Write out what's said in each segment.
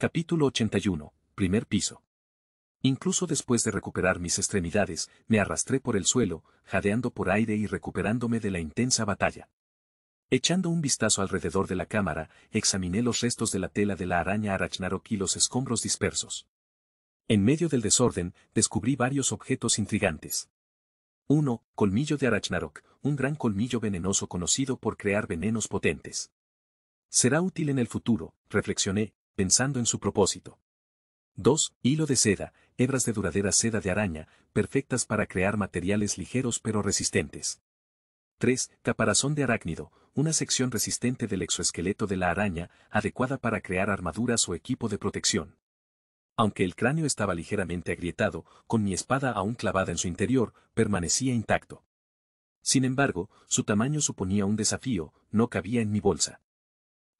Capítulo 81. Primer piso. Incluso después de recuperar mis extremidades, me arrastré por el suelo, jadeando por aire y recuperándome de la intensa batalla. Echando un vistazo alrededor de la cámara, examiné los restos de la tela de la araña Arachnarok y los escombros dispersos. En medio del desorden, descubrí varios objetos intrigantes. 1. Colmillo de Arachnarok, un gran colmillo venenoso conocido por crear venenos potentes. Será útil en el futuro, reflexioné, pensando en su propósito. 2. Hilo de seda, hebras de duradera seda de araña, perfectas para crear materiales ligeros pero resistentes. 3. Caparazón de arácnido, una sección resistente del exoesqueleto de la araña, adecuada para crear armaduras o equipo de protección. Aunque el cráneo estaba ligeramente agrietado, con mi espada aún clavada en su interior, permanecía intacto. Sin embargo, su tamaño suponía un desafío, no cabía en mi bolsa.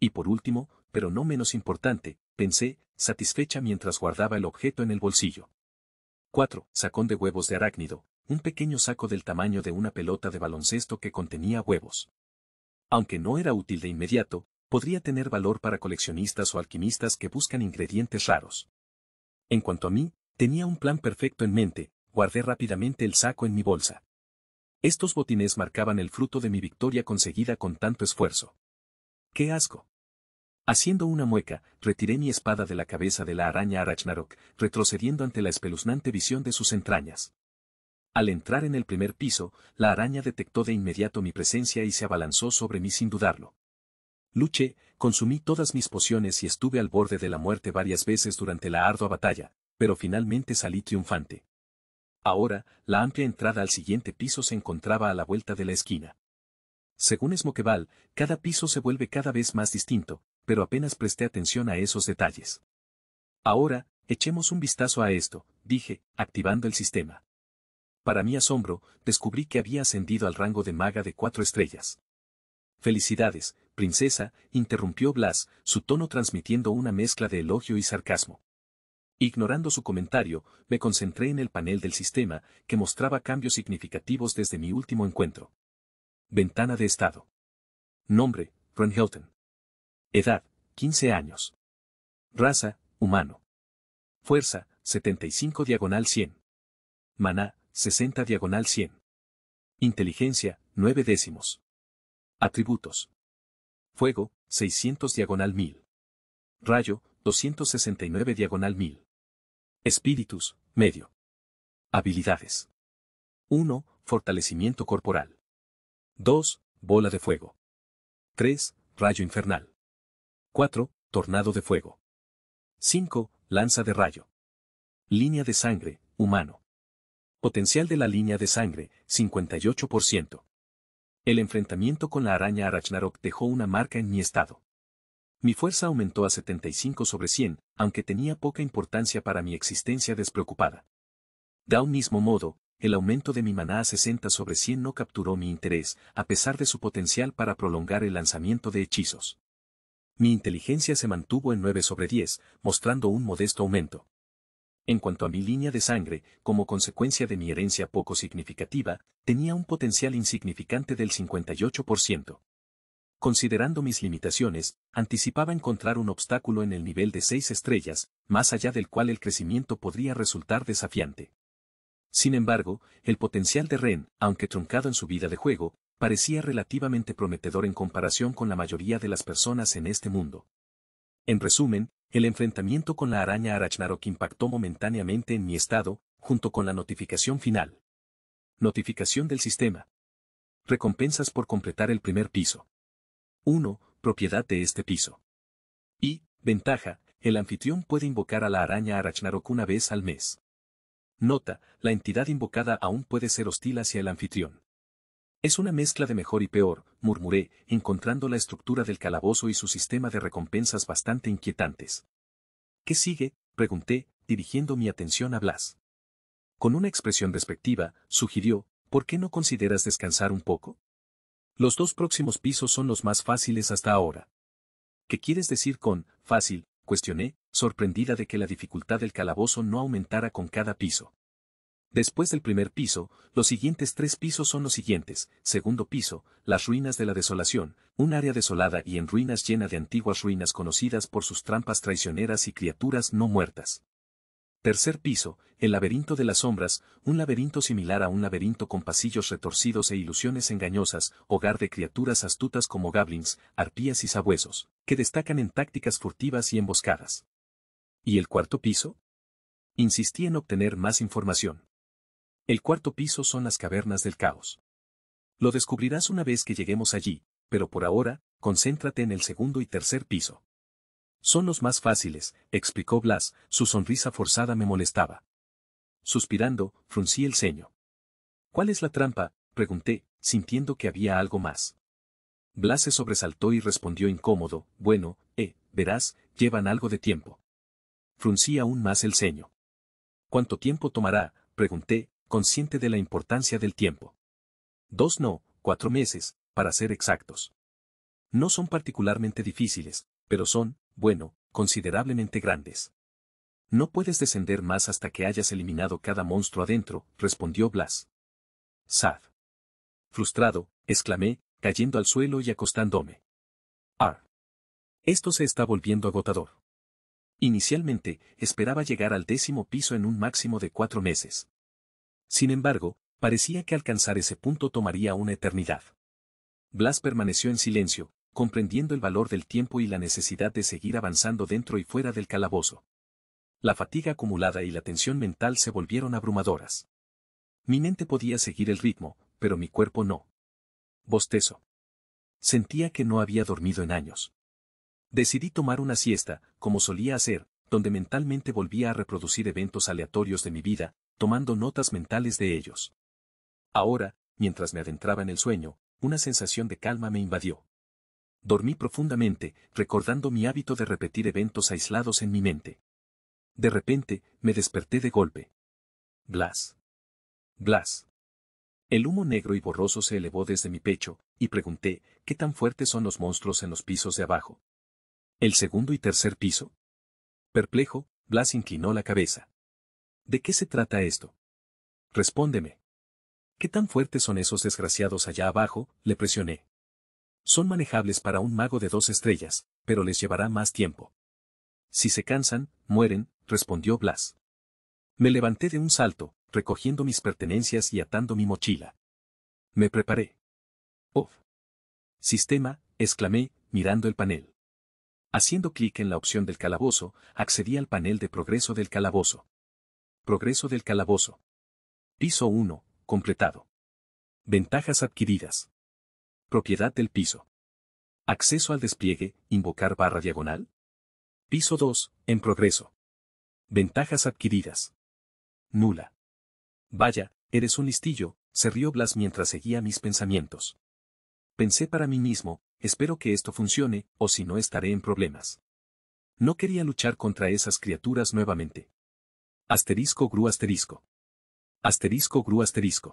Y por último, pero no menos importante, pensé, satisfecha mientras guardaba el objeto en el bolsillo. 4. Sacón de huevos de arácnido, un pequeño saco del tamaño de una pelota de baloncesto que contenía huevos. Aunque no era útil de inmediato, podría tener valor para coleccionistas o alquimistas que buscan ingredientes raros. En cuanto a mí, tenía un plan perfecto en mente, guardé rápidamente el saco en mi bolsa. Estos botines marcaban el fruto de mi victoria conseguida con tanto esfuerzo. ¡Qué asco! Haciendo una mueca, retiré mi espada de la cabeza de la araña Arachnarok, retrocediendo ante la espeluznante visión de sus entrañas. Al entrar en el primer piso, la araña detectó de inmediato mi presencia y se abalanzó sobre mí sin dudarlo. Luché, consumí todas mis pociones y estuve al borde de la muerte varias veces durante la ardua batalla, pero finalmente salí triunfante. Ahora, la amplia entrada al siguiente piso se encontraba a la vuelta de la esquina. Según Esmoqueval, cada piso se vuelve cada vez más distinto, pero apenas presté atención a esos detalles. Ahora, echemos un vistazo a esto, dije, activando el sistema. Para mi asombro, descubrí que había ascendido al rango de maga de cuatro estrellas. Felicidades, princesa, interrumpió Blas, su tono transmitiendo una mezcla de elogio y sarcasmo. Ignorando su comentario, me concentré en el panel del sistema, que mostraba cambios significativos desde mi último encuentro. Ventana de estado. Nombre, Ron Hilton. Edad, 15 años. Raza, humano. Fuerza, 75 diagonal 100. Maná, 60 diagonal 100. Inteligencia, 9 décimos. Atributos. Fuego, 600 diagonal 1000. Rayo, 269 diagonal 1000. Espíritus, medio. Habilidades. 1. Fortalecimiento corporal. 2. Bola de fuego. 3. Rayo infernal. 4. Tornado de fuego. 5. Lanza de rayo. Línea de sangre, humano. Potencial de la línea de sangre, 58%. El enfrentamiento con la araña Arachnarok dejó una marca en mi estado. Mi fuerza aumentó a 75 sobre 100, aunque tenía poca importancia para mi existencia despreocupada. Da un mismo modo, el aumento de mi maná a 60 sobre 100 no capturó mi interés, a pesar de su potencial para prolongar el lanzamiento de hechizos mi inteligencia se mantuvo en 9 sobre 10, mostrando un modesto aumento. En cuanto a mi línea de sangre, como consecuencia de mi herencia poco significativa, tenía un potencial insignificante del 58%. Considerando mis limitaciones, anticipaba encontrar un obstáculo en el nivel de 6 estrellas, más allá del cual el crecimiento podría resultar desafiante. Sin embargo, el potencial de Ren, aunque truncado en su vida de juego, parecía relativamente prometedor en comparación con la mayoría de las personas en este mundo. En resumen, el enfrentamiento con la araña Arachnarok impactó momentáneamente en mi estado, junto con la notificación final. Notificación del sistema. Recompensas por completar el primer piso. 1. Propiedad de este piso. Y, ventaja, el anfitrión puede invocar a la araña Arachnarok una vez al mes. Nota, la entidad invocada aún puede ser hostil hacia el anfitrión. Es una mezcla de mejor y peor, murmuré, encontrando la estructura del calabozo y su sistema de recompensas bastante inquietantes. ¿Qué sigue? pregunté, dirigiendo mi atención a Blas. Con una expresión despectiva, sugirió, ¿por qué no consideras descansar un poco? Los dos próximos pisos son los más fáciles hasta ahora. ¿Qué quieres decir con fácil? cuestioné, sorprendida de que la dificultad del calabozo no aumentara con cada piso. Después del primer piso, los siguientes tres pisos son los siguientes. Segundo piso, las ruinas de la desolación, un área desolada y en ruinas llena de antiguas ruinas conocidas por sus trampas traicioneras y criaturas no muertas. Tercer piso, el laberinto de las sombras, un laberinto similar a un laberinto con pasillos retorcidos e ilusiones engañosas, hogar de criaturas astutas como goblins, arpías y sabuesos, que destacan en tácticas furtivas y emboscadas. ¿Y el cuarto piso? Insistí en obtener más información. El cuarto piso son las cavernas del caos. Lo descubrirás una vez que lleguemos allí, pero por ahora, concéntrate en el segundo y tercer piso. Son los más fáciles, explicó Blas, su sonrisa forzada me molestaba. Suspirando, fruncí el ceño. ¿Cuál es la trampa? pregunté, sintiendo que había algo más. Blas se sobresaltó y respondió incómodo, bueno, eh, verás, llevan algo de tiempo. Fruncí aún más el ceño. ¿Cuánto tiempo tomará? pregunté, consciente de la importancia del tiempo. Dos no, cuatro meses, para ser exactos. No son particularmente difíciles, pero son, bueno, considerablemente grandes. No puedes descender más hasta que hayas eliminado cada monstruo adentro, respondió Blas. Sad. Frustrado, exclamé, cayendo al suelo y acostándome. Ar. Esto se está volviendo agotador. Inicialmente, esperaba llegar al décimo piso en un máximo de cuatro meses. Sin embargo, parecía que alcanzar ese punto tomaría una eternidad. Blas permaneció en silencio, comprendiendo el valor del tiempo y la necesidad de seguir avanzando dentro y fuera del calabozo. La fatiga acumulada y la tensión mental se volvieron abrumadoras. Mi mente podía seguir el ritmo, pero mi cuerpo no. Bostezo. Sentía que no había dormido en años. Decidí tomar una siesta, como solía hacer, donde mentalmente volvía a reproducir eventos aleatorios de mi vida, tomando notas mentales de ellos. Ahora, mientras me adentraba en el sueño, una sensación de calma me invadió. Dormí profundamente, recordando mi hábito de repetir eventos aislados en mi mente. De repente, me desperté de golpe. Blas. Blas. El humo negro y borroso se elevó desde mi pecho, y pregunté, ¿qué tan fuertes son los monstruos en los pisos de abajo? ¿El segundo y tercer piso? Perplejo, Blas inclinó la cabeza. ¿De qué se trata esto? Respóndeme. ¿Qué tan fuertes son esos desgraciados allá abajo? Le presioné. Son manejables para un mago de dos estrellas, pero les llevará más tiempo. Si se cansan, mueren, respondió Blas. Me levanté de un salto, recogiendo mis pertenencias y atando mi mochila. Me preparé. Off. Sistema, exclamé, mirando el panel. Haciendo clic en la opción del calabozo, accedí al panel de progreso del calabozo. Progreso del calabozo. Piso 1, completado. Ventajas adquiridas. Propiedad del piso. Acceso al despliegue, invocar barra diagonal. Piso 2, en progreso. Ventajas adquiridas. Nula. Vaya, eres un listillo, se rió Blas mientras seguía mis pensamientos. Pensé para mí mismo, espero que esto funcione, o si no estaré en problemas. No quería luchar contra esas criaturas nuevamente. Asterisco gru asterisco. Asterisco gru asterisco.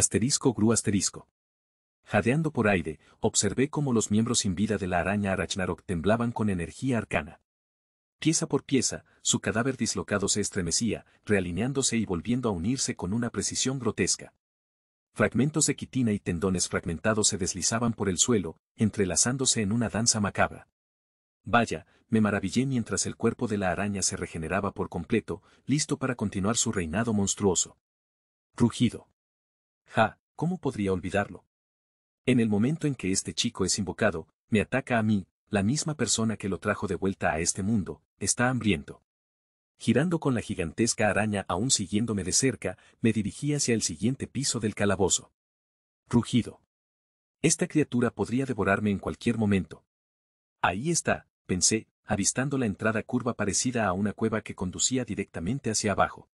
Asterisco gru asterisco. Jadeando por aire, observé cómo los miembros sin vida de la araña Arachnarok temblaban con energía arcana. Pieza por pieza, su cadáver dislocado se estremecía, realineándose y volviendo a unirse con una precisión grotesca. Fragmentos de quitina y tendones fragmentados se deslizaban por el suelo, entrelazándose en una danza macabra. Vaya, me maravillé mientras el cuerpo de la araña se regeneraba por completo, listo para continuar su reinado monstruoso. Rugido. Ja, ¿cómo podría olvidarlo? En el momento en que este chico es invocado, me ataca a mí, la misma persona que lo trajo de vuelta a este mundo, está hambriento. Girando con la gigantesca araña aún siguiéndome de cerca, me dirigí hacia el siguiente piso del calabozo. Rugido. Esta criatura podría devorarme en cualquier momento. Ahí está, pensé, avistando la entrada curva parecida a una cueva que conducía directamente hacia abajo.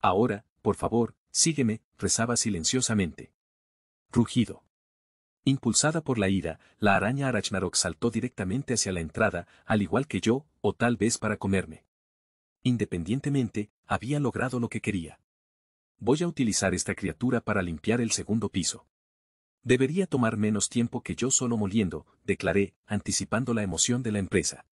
Ahora, por favor, sígueme, rezaba silenciosamente. Rugido. Impulsada por la ira, la araña Arachnarok saltó directamente hacia la entrada, al igual que yo, o tal vez para comerme. Independientemente, había logrado lo que quería. Voy a utilizar esta criatura para limpiar el segundo piso. Debería tomar menos tiempo que yo solo moliendo, declaré, anticipando la emoción de la empresa.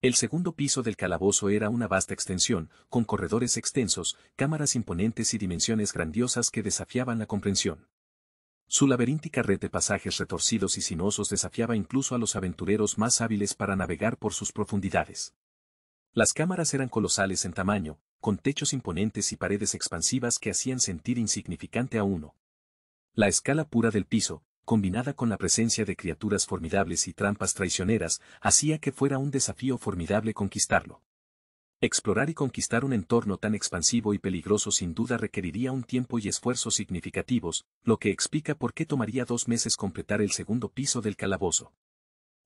El segundo piso del calabozo era una vasta extensión, con corredores extensos, cámaras imponentes y dimensiones grandiosas que desafiaban la comprensión. Su laberíntica red de pasajes retorcidos y sinuosos desafiaba incluso a los aventureros más hábiles para navegar por sus profundidades. Las cámaras eran colosales en tamaño, con techos imponentes y paredes expansivas que hacían sentir insignificante a uno. La escala pura del piso, combinada con la presencia de criaturas formidables y trampas traicioneras, hacía que fuera un desafío formidable conquistarlo. Explorar y conquistar un entorno tan expansivo y peligroso sin duda requeriría un tiempo y esfuerzos significativos, lo que explica por qué tomaría dos meses completar el segundo piso del calabozo.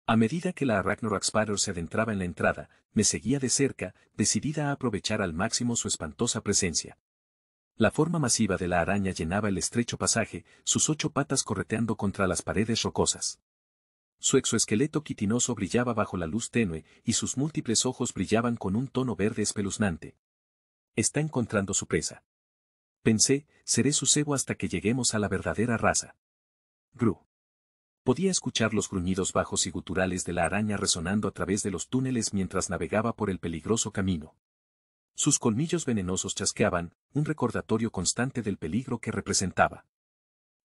A medida que la Arachnorax se adentraba en la entrada, me seguía de cerca, decidida a aprovechar al máximo su espantosa presencia. La forma masiva de la araña llenaba el estrecho pasaje, sus ocho patas correteando contra las paredes rocosas. Su exoesqueleto quitinoso brillaba bajo la luz tenue y sus múltiples ojos brillaban con un tono verde espeluznante. Está encontrando su presa. Pensé, seré su cebo hasta que lleguemos a la verdadera raza. Gru. Podía escuchar los gruñidos bajos y guturales de la araña resonando a través de los túneles mientras navegaba por el peligroso camino. Sus colmillos venenosos chasqueaban, un recordatorio constante del peligro que representaba.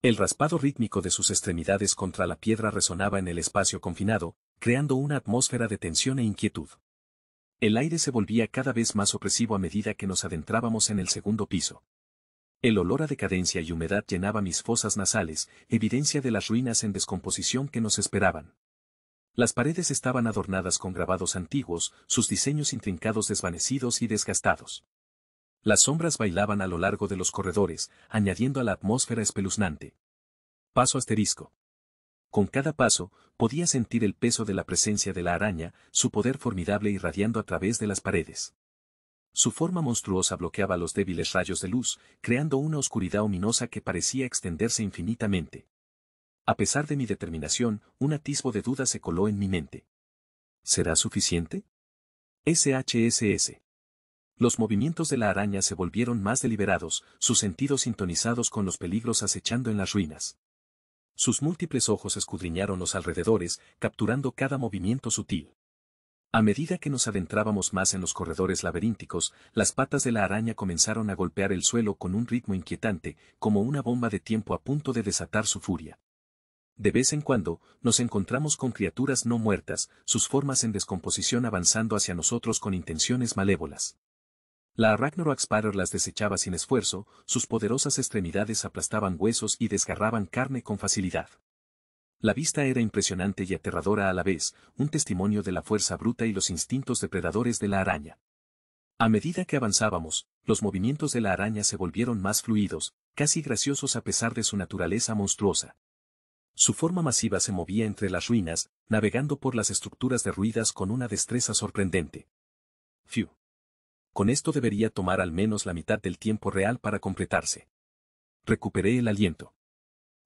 El raspado rítmico de sus extremidades contra la piedra resonaba en el espacio confinado, creando una atmósfera de tensión e inquietud. El aire se volvía cada vez más opresivo a medida que nos adentrábamos en el segundo piso. El olor a decadencia y humedad llenaba mis fosas nasales, evidencia de las ruinas en descomposición que nos esperaban. Las paredes estaban adornadas con grabados antiguos, sus diseños intrincados desvanecidos y desgastados. Las sombras bailaban a lo largo de los corredores, añadiendo a la atmósfera espeluznante. Paso asterisco. Con cada paso, podía sentir el peso de la presencia de la araña, su poder formidable irradiando a través de las paredes. Su forma monstruosa bloqueaba los débiles rayos de luz, creando una oscuridad ominosa que parecía extenderse infinitamente. A pesar de mi determinación, un atisbo de duda se coló en mi mente. ¿Será suficiente? SHSS. Los movimientos de la araña se volvieron más deliberados, sus sentidos sintonizados con los peligros acechando en las ruinas. Sus múltiples ojos escudriñaron los alrededores, capturando cada movimiento sutil. A medida que nos adentrábamos más en los corredores laberínticos, las patas de la araña comenzaron a golpear el suelo con un ritmo inquietante, como una bomba de tiempo a punto de desatar su furia. De vez en cuando, nos encontramos con criaturas no muertas, sus formas en descomposición avanzando hacia nosotros con intenciones malévolas. La Arachnoroax las desechaba sin esfuerzo, sus poderosas extremidades aplastaban huesos y desgarraban carne con facilidad. La vista era impresionante y aterradora a la vez, un testimonio de la fuerza bruta y los instintos depredadores de la araña. A medida que avanzábamos, los movimientos de la araña se volvieron más fluidos, casi graciosos a pesar de su naturaleza monstruosa. Su forma masiva se movía entre las ruinas, navegando por las estructuras derruidas con una destreza sorprendente. Phew. Con esto debería tomar al menos la mitad del tiempo real para completarse. Recuperé el aliento.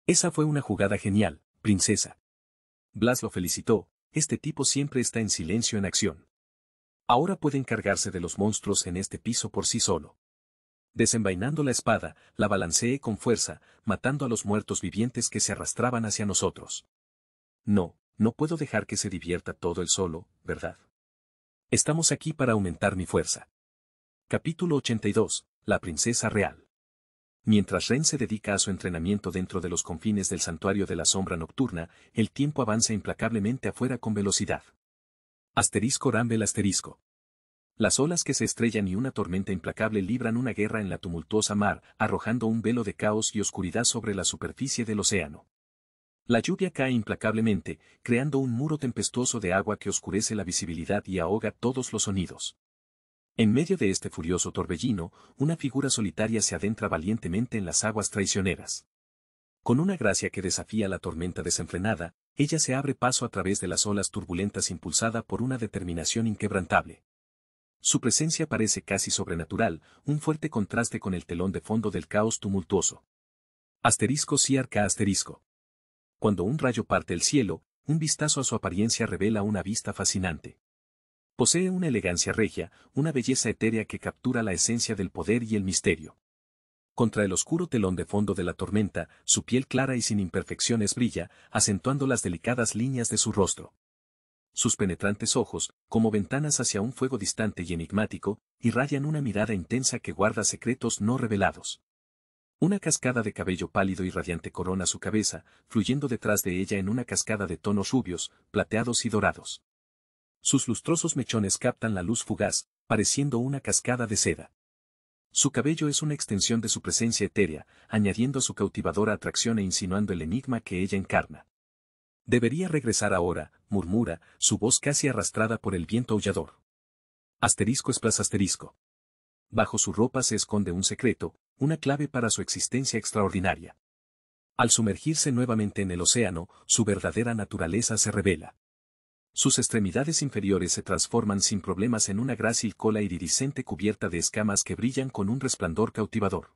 Esa fue una jugada genial, princesa. Blas lo felicitó, este tipo siempre está en silencio en acción. Ahora puede encargarse de los monstruos en este piso por sí solo. Desenvainando la espada, la balanceé con fuerza, matando a los muertos vivientes que se arrastraban hacia nosotros. No, no puedo dejar que se divierta todo el solo, ¿verdad? Estamos aquí para aumentar mi fuerza. Capítulo 82. La princesa real. Mientras Ren se dedica a su entrenamiento dentro de los confines del santuario de la sombra nocturna, el tiempo avanza implacablemente afuera con velocidad. Asterisco Ramble asterisco. Las olas que se estrellan y una tormenta implacable libran una guerra en la tumultuosa mar, arrojando un velo de caos y oscuridad sobre la superficie del océano. La lluvia cae implacablemente, creando un muro tempestuoso de agua que oscurece la visibilidad y ahoga todos los sonidos. En medio de este furioso torbellino, una figura solitaria se adentra valientemente en las aguas traicioneras. Con una gracia que desafía la tormenta desenfrenada, ella se abre paso a través de las olas turbulentas impulsada por una determinación inquebrantable. Su presencia parece casi sobrenatural, un fuerte contraste con el telón de fondo del caos tumultuoso. Asterisco arca asterisco. Cuando un rayo parte el cielo, un vistazo a su apariencia revela una vista fascinante. Posee una elegancia regia, una belleza etérea que captura la esencia del poder y el misterio. Contra el oscuro telón de fondo de la tormenta, su piel clara y sin imperfecciones brilla, acentuando las delicadas líneas de su rostro sus penetrantes ojos, como ventanas hacia un fuego distante y enigmático, irradian una mirada intensa que guarda secretos no revelados. Una cascada de cabello pálido y radiante corona su cabeza, fluyendo detrás de ella en una cascada de tonos rubios, plateados y dorados. Sus lustrosos mechones captan la luz fugaz, pareciendo una cascada de seda. Su cabello es una extensión de su presencia etérea, añadiendo su cautivadora atracción e insinuando el enigma que ella encarna. Debería regresar ahora, murmura, su voz casi arrastrada por el viento aullador. Asterisco esplas asterisco. Bajo su ropa se esconde un secreto, una clave para su existencia extraordinaria. Al sumergirse nuevamente en el océano, su verdadera naturaleza se revela. Sus extremidades inferiores se transforman sin problemas en una grácil cola iridiscente cubierta de escamas que brillan con un resplandor cautivador.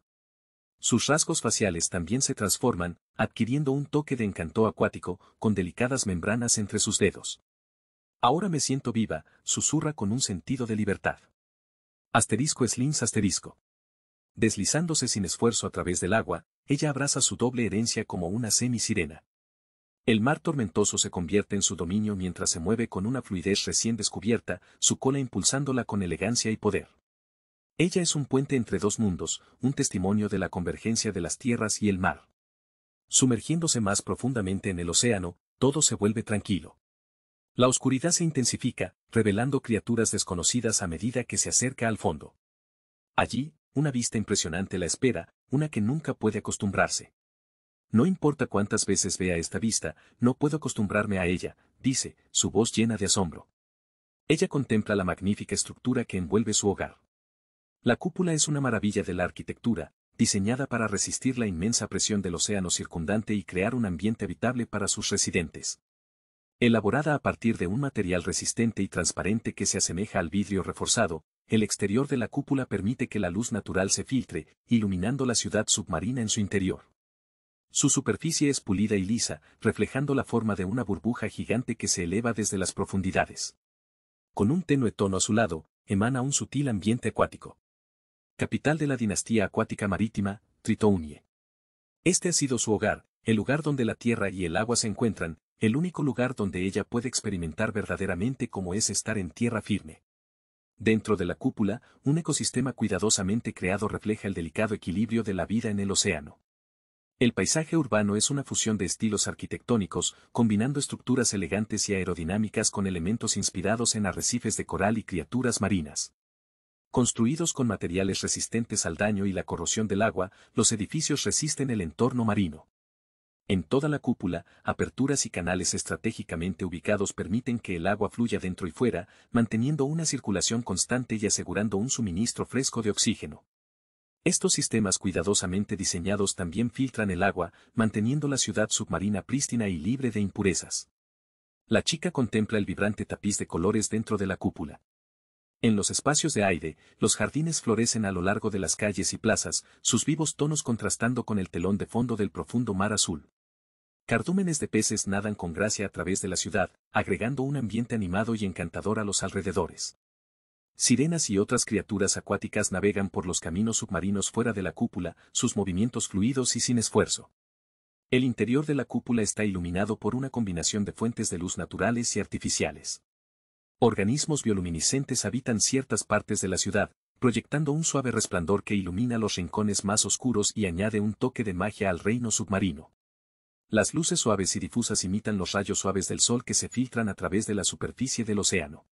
Sus rasgos faciales también se transforman, adquiriendo un toque de encanto acuático, con delicadas membranas entre sus dedos. Ahora me siento viva, susurra con un sentido de libertad. Asterisco Slins asterisco. Deslizándose sin esfuerzo a través del agua, ella abraza su doble herencia como una semisirena. El mar tormentoso se convierte en su dominio mientras se mueve con una fluidez recién descubierta, su cola impulsándola con elegancia y poder. Ella es un puente entre dos mundos, un testimonio de la convergencia de las tierras y el mar. Sumergiéndose más profundamente en el océano, todo se vuelve tranquilo. La oscuridad se intensifica, revelando criaturas desconocidas a medida que se acerca al fondo. Allí, una vista impresionante la espera, una que nunca puede acostumbrarse. No importa cuántas veces vea esta vista, no puedo acostumbrarme a ella, dice, su voz llena de asombro. Ella contempla la magnífica estructura que envuelve su hogar. La cúpula es una maravilla de la arquitectura, diseñada para resistir la inmensa presión del océano circundante y crear un ambiente habitable para sus residentes. Elaborada a partir de un material resistente y transparente que se asemeja al vidrio reforzado, el exterior de la cúpula permite que la luz natural se filtre, iluminando la ciudad submarina en su interior. Su superficie es pulida y lisa, reflejando la forma de una burbuja gigante que se eleva desde las profundidades. Con un tenue tono azulado, emana un sutil ambiente acuático capital de la dinastía acuática marítima, Tritounie. Este ha sido su hogar, el lugar donde la tierra y el agua se encuentran, el único lugar donde ella puede experimentar verdaderamente cómo es estar en tierra firme. Dentro de la cúpula, un ecosistema cuidadosamente creado refleja el delicado equilibrio de la vida en el océano. El paisaje urbano es una fusión de estilos arquitectónicos, combinando estructuras elegantes y aerodinámicas con elementos inspirados en arrecifes de coral y criaturas marinas. Construidos con materiales resistentes al daño y la corrosión del agua, los edificios resisten el entorno marino. En toda la cúpula, aperturas y canales estratégicamente ubicados permiten que el agua fluya dentro y fuera, manteniendo una circulación constante y asegurando un suministro fresco de oxígeno. Estos sistemas cuidadosamente diseñados también filtran el agua, manteniendo la ciudad submarina prístina y libre de impurezas. La chica contempla el vibrante tapiz de colores dentro de la cúpula. En los espacios de aire, los jardines florecen a lo largo de las calles y plazas, sus vivos tonos contrastando con el telón de fondo del profundo mar azul. Cardúmenes de peces nadan con gracia a través de la ciudad, agregando un ambiente animado y encantador a los alrededores. Sirenas y otras criaturas acuáticas navegan por los caminos submarinos fuera de la cúpula, sus movimientos fluidos y sin esfuerzo. El interior de la cúpula está iluminado por una combinación de fuentes de luz naturales y artificiales. Organismos bioluminiscentes habitan ciertas partes de la ciudad, proyectando un suave resplandor que ilumina los rincones más oscuros y añade un toque de magia al reino submarino. Las luces suaves y difusas imitan los rayos suaves del sol que se filtran a través de la superficie del océano.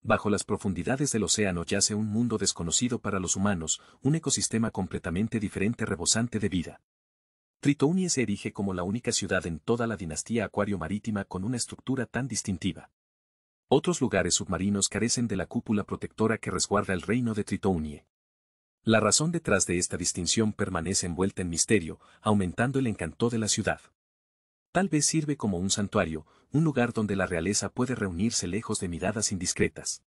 Bajo las profundidades del océano yace un mundo desconocido para los humanos, un ecosistema completamente diferente rebosante de vida. Tritonia se erige como la única ciudad en toda la dinastía acuario marítima con una estructura tan distintiva. Otros lugares submarinos carecen de la cúpula protectora que resguarda el reino de Tritonie. La razón detrás de esta distinción permanece envuelta en misterio, aumentando el encanto de la ciudad. Tal vez sirve como un santuario, un lugar donde la realeza puede reunirse lejos de miradas indiscretas.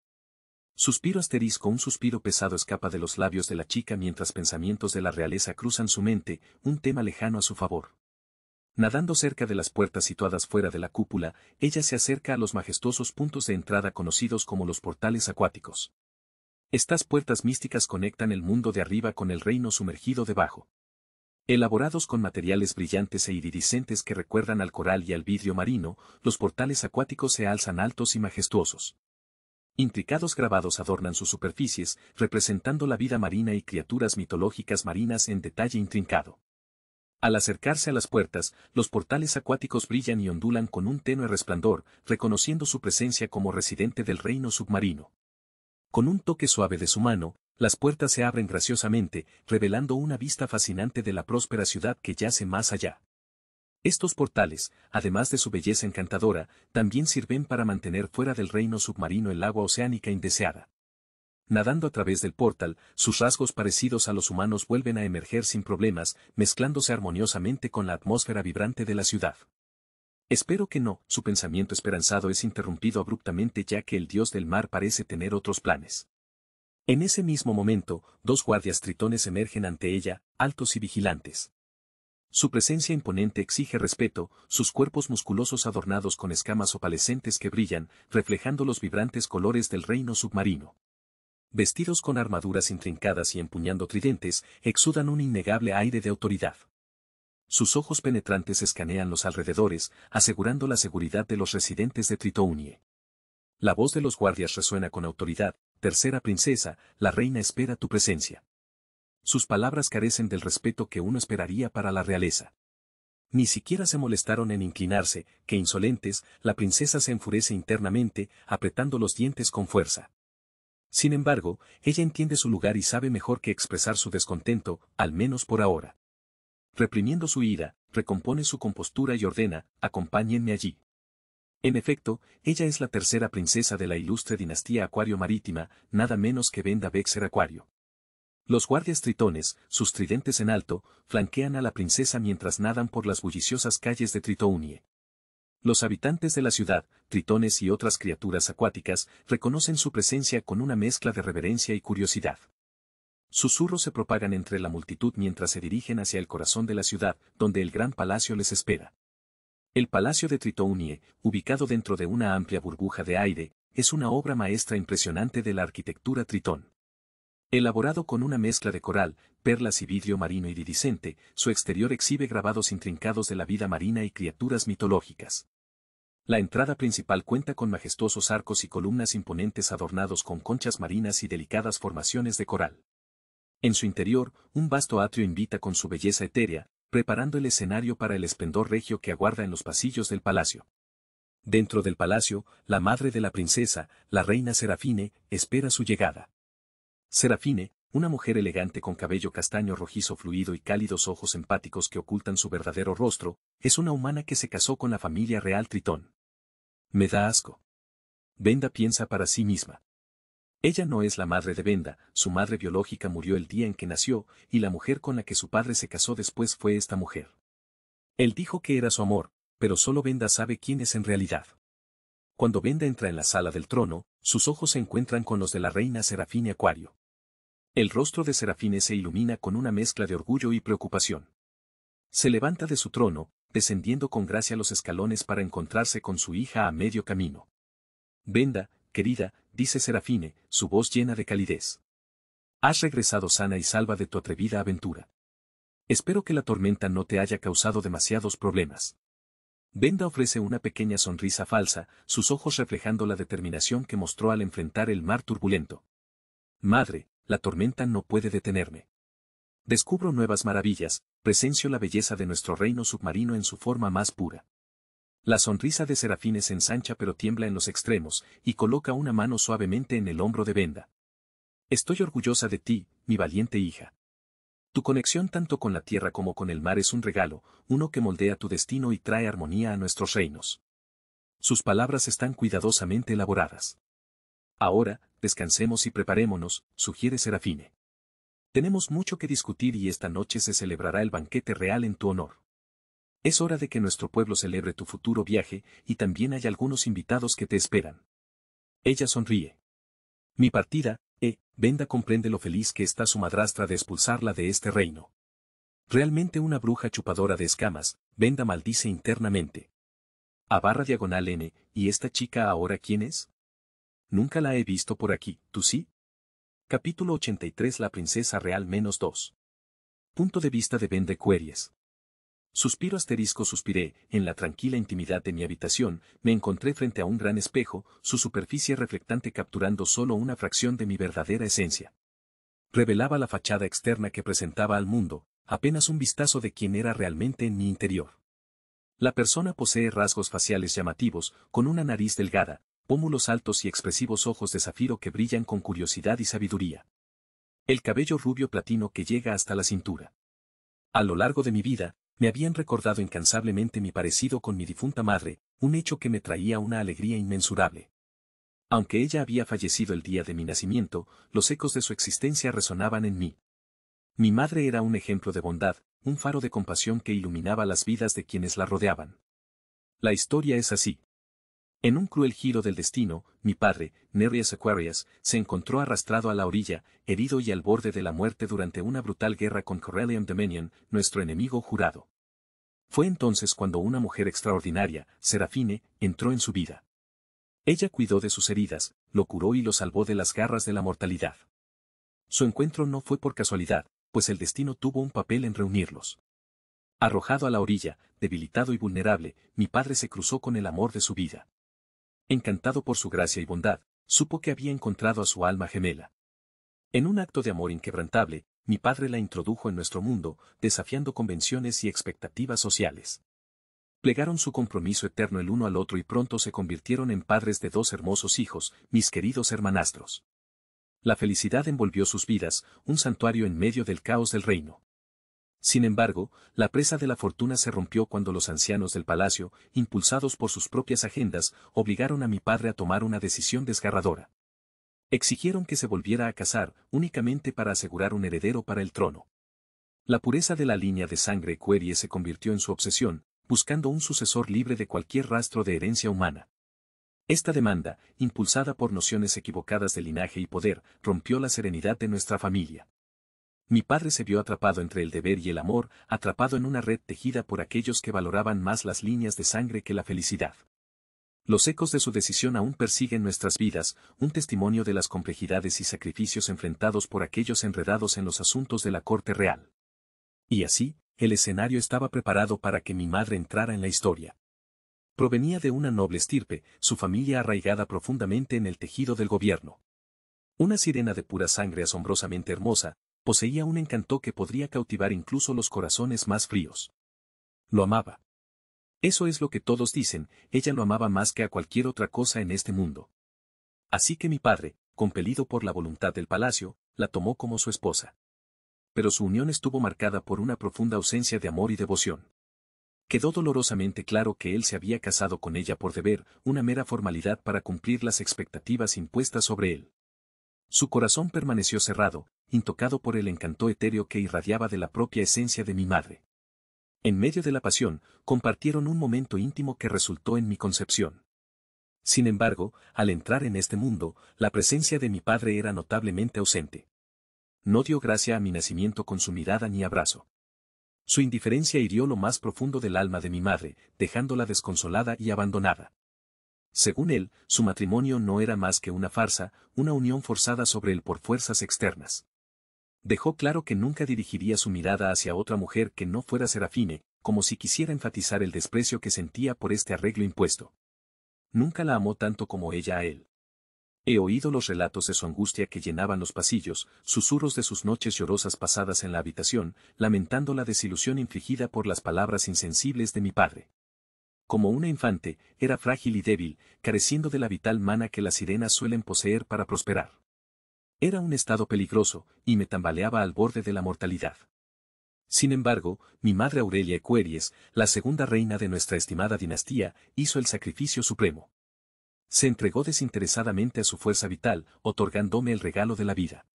Suspiro asterisco Un suspiro pesado escapa de los labios de la chica mientras pensamientos de la realeza cruzan su mente, un tema lejano a su favor. Nadando cerca de las puertas situadas fuera de la cúpula, ella se acerca a los majestuosos puntos de entrada conocidos como los portales acuáticos. Estas puertas místicas conectan el mundo de arriba con el reino sumergido debajo. Elaborados con materiales brillantes e iridiscentes que recuerdan al coral y al vidrio marino, los portales acuáticos se alzan altos y majestuosos. Intricados grabados adornan sus superficies, representando la vida marina y criaturas mitológicas marinas en detalle intrincado. Al acercarse a las puertas, los portales acuáticos brillan y ondulan con un tenue resplandor, reconociendo su presencia como residente del reino submarino. Con un toque suave de su mano, las puertas se abren graciosamente, revelando una vista fascinante de la próspera ciudad que yace más allá. Estos portales, además de su belleza encantadora, también sirven para mantener fuera del reino submarino el agua oceánica indeseada. Nadando a través del portal, sus rasgos parecidos a los humanos vuelven a emerger sin problemas, mezclándose armoniosamente con la atmósfera vibrante de la ciudad. Espero que no, su pensamiento esperanzado es interrumpido abruptamente ya que el dios del mar parece tener otros planes. En ese mismo momento, dos guardias tritones emergen ante ella, altos y vigilantes. Su presencia imponente exige respeto, sus cuerpos musculosos adornados con escamas opalescentes que brillan, reflejando los vibrantes colores del reino submarino vestidos con armaduras intrincadas y empuñando tridentes, exudan un innegable aire de autoridad. Sus ojos penetrantes escanean los alrededores, asegurando la seguridad de los residentes de Tritounie. La voz de los guardias resuena con autoridad, Tercera princesa, la reina espera tu presencia. Sus palabras carecen del respeto que uno esperaría para la realeza. Ni siquiera se molestaron en inclinarse, que insolentes, la princesa se enfurece internamente, apretando los dientes con fuerza. Sin embargo, ella entiende su lugar y sabe mejor que expresar su descontento, al menos por ahora. Reprimiendo su ira, recompone su compostura y ordena, acompáñenme allí. En efecto, ella es la tercera princesa de la ilustre dinastía Acuario Marítima, nada menos que Venda Vexer Acuario. Los guardias tritones, sus tridentes en alto, flanquean a la princesa mientras nadan por las bulliciosas calles de Tritounie. Los habitantes de la ciudad, tritones y otras criaturas acuáticas, reconocen su presencia con una mezcla de reverencia y curiosidad. Susurros se propagan entre la multitud mientras se dirigen hacia el corazón de la ciudad, donde el gran palacio les espera. El Palacio de Tritounie, ubicado dentro de una amplia burbuja de aire, es una obra maestra impresionante de la arquitectura tritón. Elaborado con una mezcla de coral, perlas y vidrio marino iridiscente, su exterior exhibe grabados intrincados de la vida marina y criaturas mitológicas. La entrada principal cuenta con majestuosos arcos y columnas imponentes adornados con conchas marinas y delicadas formaciones de coral. En su interior, un vasto atrio invita con su belleza etérea, preparando el escenario para el esplendor regio que aguarda en los pasillos del palacio. Dentro del palacio, la madre de la princesa, la reina Serafine, espera su llegada. Serafine, una mujer elegante con cabello castaño rojizo fluido y cálidos ojos empáticos que ocultan su verdadero rostro, es una humana que se casó con la familia real Tritón. Me da asco. Venda piensa para sí misma. Ella no es la madre de Venda, su madre biológica murió el día en que nació, y la mujer con la que su padre se casó después fue esta mujer. Él dijo que era su amor, pero solo Venda sabe quién es en realidad. Cuando Venda entra en la sala del trono, sus ojos se encuentran con los de la reina Serafine Acuario. El rostro de Serafine se ilumina con una mezcla de orgullo y preocupación. Se levanta de su trono, descendiendo con gracia los escalones para encontrarse con su hija a medio camino. Venda, querida, dice Serafine, su voz llena de calidez. Has regresado sana y salva de tu atrevida aventura. Espero que la tormenta no te haya causado demasiados problemas. Venda ofrece una pequeña sonrisa falsa, sus ojos reflejando la determinación que mostró al enfrentar el mar turbulento. Madre, la tormenta no puede detenerme. Descubro nuevas maravillas, presencio la belleza de nuestro reino submarino en su forma más pura. La sonrisa de Serafines ensancha pero tiembla en los extremos, y coloca una mano suavemente en el hombro de Venda. Estoy orgullosa de ti, mi valiente hija. Tu conexión tanto con la tierra como con el mar es un regalo, uno que moldea tu destino y trae armonía a nuestros reinos. Sus palabras están cuidadosamente elaboradas. Ahora, descansemos y preparémonos, sugiere Serafine. Tenemos mucho que discutir y esta noche se celebrará el banquete real en tu honor. Es hora de que nuestro pueblo celebre tu futuro viaje y también hay algunos invitados que te esperan. Ella sonríe. Mi partida, eh, Venda comprende lo feliz que está su madrastra de expulsarla de este reino. Realmente una bruja chupadora de escamas, Venda maldice internamente. A barra diagonal N, ¿y esta chica ahora quién es? nunca la he visto por aquí, ¿tú sí? Capítulo 83 La princesa real menos 2. Punto de vista de Ben de Suspiro asterisco suspiré, en la tranquila intimidad de mi habitación, me encontré frente a un gran espejo, su superficie reflectante capturando solo una fracción de mi verdadera esencia. Revelaba la fachada externa que presentaba al mundo, apenas un vistazo de quién era realmente en mi interior. La persona posee rasgos faciales llamativos, con una nariz delgada, pómulos altos y expresivos ojos de zafiro que brillan con curiosidad y sabiduría. El cabello rubio platino que llega hasta la cintura. A lo largo de mi vida, me habían recordado incansablemente mi parecido con mi difunta madre, un hecho que me traía una alegría inmensurable. Aunque ella había fallecido el día de mi nacimiento, los ecos de su existencia resonaban en mí. Mi madre era un ejemplo de bondad, un faro de compasión que iluminaba las vidas de quienes la rodeaban. La historia es así. En un cruel giro del destino, mi padre, Nerius Aquarius, se encontró arrastrado a la orilla, herido y al borde de la muerte durante una brutal guerra con Corellian Dominion, nuestro enemigo jurado. Fue entonces cuando una mujer extraordinaria, Serafine, entró en su vida. Ella cuidó de sus heridas, lo curó y lo salvó de las garras de la mortalidad. Su encuentro no fue por casualidad, pues el destino tuvo un papel en reunirlos. Arrojado a la orilla, debilitado y vulnerable, mi padre se cruzó con el amor de su vida encantado por su gracia y bondad, supo que había encontrado a su alma gemela. En un acto de amor inquebrantable, mi padre la introdujo en nuestro mundo, desafiando convenciones y expectativas sociales. Plegaron su compromiso eterno el uno al otro y pronto se convirtieron en padres de dos hermosos hijos, mis queridos hermanastros. La felicidad envolvió sus vidas, un santuario en medio del caos del reino. Sin embargo, la presa de la fortuna se rompió cuando los ancianos del palacio, impulsados por sus propias agendas, obligaron a mi padre a tomar una decisión desgarradora. Exigieron que se volviera a casar, únicamente para asegurar un heredero para el trono. La pureza de la línea de sangre Querie se convirtió en su obsesión, buscando un sucesor libre de cualquier rastro de herencia humana. Esta demanda, impulsada por nociones equivocadas de linaje y poder, rompió la serenidad de nuestra familia. Mi padre se vio atrapado entre el deber y el amor, atrapado en una red tejida por aquellos que valoraban más las líneas de sangre que la felicidad. Los ecos de su decisión aún persiguen nuestras vidas, un testimonio de las complejidades y sacrificios enfrentados por aquellos enredados en los asuntos de la corte real. Y así, el escenario estaba preparado para que mi madre entrara en la historia. Provenía de una noble estirpe, su familia arraigada profundamente en el tejido del gobierno. Una sirena de pura sangre asombrosamente hermosa, poseía un encanto que podría cautivar incluso los corazones más fríos. Lo amaba. Eso es lo que todos dicen, ella lo amaba más que a cualquier otra cosa en este mundo. Así que mi padre, compelido por la voluntad del palacio, la tomó como su esposa. Pero su unión estuvo marcada por una profunda ausencia de amor y devoción. Quedó dolorosamente claro que él se había casado con ella por deber, una mera formalidad para cumplir las expectativas impuestas sobre él. Su corazón permaneció cerrado, intocado por el encanto etéreo que irradiaba de la propia esencia de mi madre. En medio de la pasión, compartieron un momento íntimo que resultó en mi concepción. Sin embargo, al entrar en este mundo, la presencia de mi padre era notablemente ausente. No dio gracia a mi nacimiento con su mirada ni abrazo. Su indiferencia hirió lo más profundo del alma de mi madre, dejándola desconsolada y abandonada. Según él, su matrimonio no era más que una farsa, una unión forzada sobre él por fuerzas externas. Dejó claro que nunca dirigiría su mirada hacia otra mujer que no fuera Serafine, como si quisiera enfatizar el desprecio que sentía por este arreglo impuesto. Nunca la amó tanto como ella a él. He oído los relatos de su angustia que llenaban los pasillos, susurros de sus noches llorosas pasadas en la habitación, lamentando la desilusión infligida por las palabras insensibles de mi padre. Como una infante, era frágil y débil, careciendo de la vital mana que las sirenas suelen poseer para prosperar. Era un estado peligroso, y me tambaleaba al borde de la mortalidad. Sin embargo, mi madre Aurelia Ecueries, la segunda reina de nuestra estimada dinastía, hizo el sacrificio supremo. Se entregó desinteresadamente a su fuerza vital, otorgándome el regalo de la vida.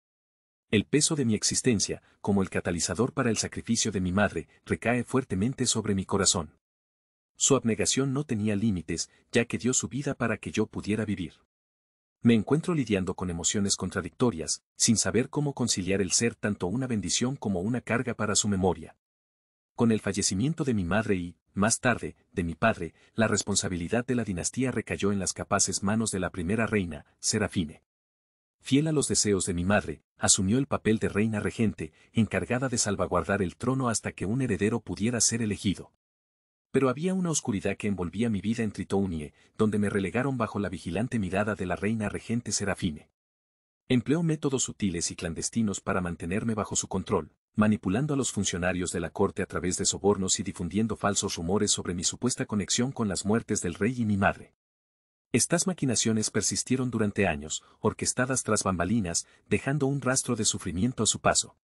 El peso de mi existencia, como el catalizador para el sacrificio de mi madre, recae fuertemente sobre mi corazón. Su abnegación no tenía límites, ya que dio su vida para que yo pudiera vivir. Me encuentro lidiando con emociones contradictorias, sin saber cómo conciliar el ser tanto una bendición como una carga para su memoria. Con el fallecimiento de mi madre y, más tarde, de mi padre, la responsabilidad de la dinastía recayó en las capaces manos de la primera reina, Serafine. Fiel a los deseos de mi madre, asumió el papel de reina regente, encargada de salvaguardar el trono hasta que un heredero pudiera ser elegido. Pero había una oscuridad que envolvía mi vida en Tritonie, donde me relegaron bajo la vigilante mirada de la reina regente Serafine. Empleó métodos sutiles y clandestinos para mantenerme bajo su control, manipulando a los funcionarios de la corte a través de sobornos y difundiendo falsos rumores sobre mi supuesta conexión con las muertes del rey y mi madre. Estas maquinaciones persistieron durante años, orquestadas tras bambalinas, dejando un rastro de sufrimiento a su paso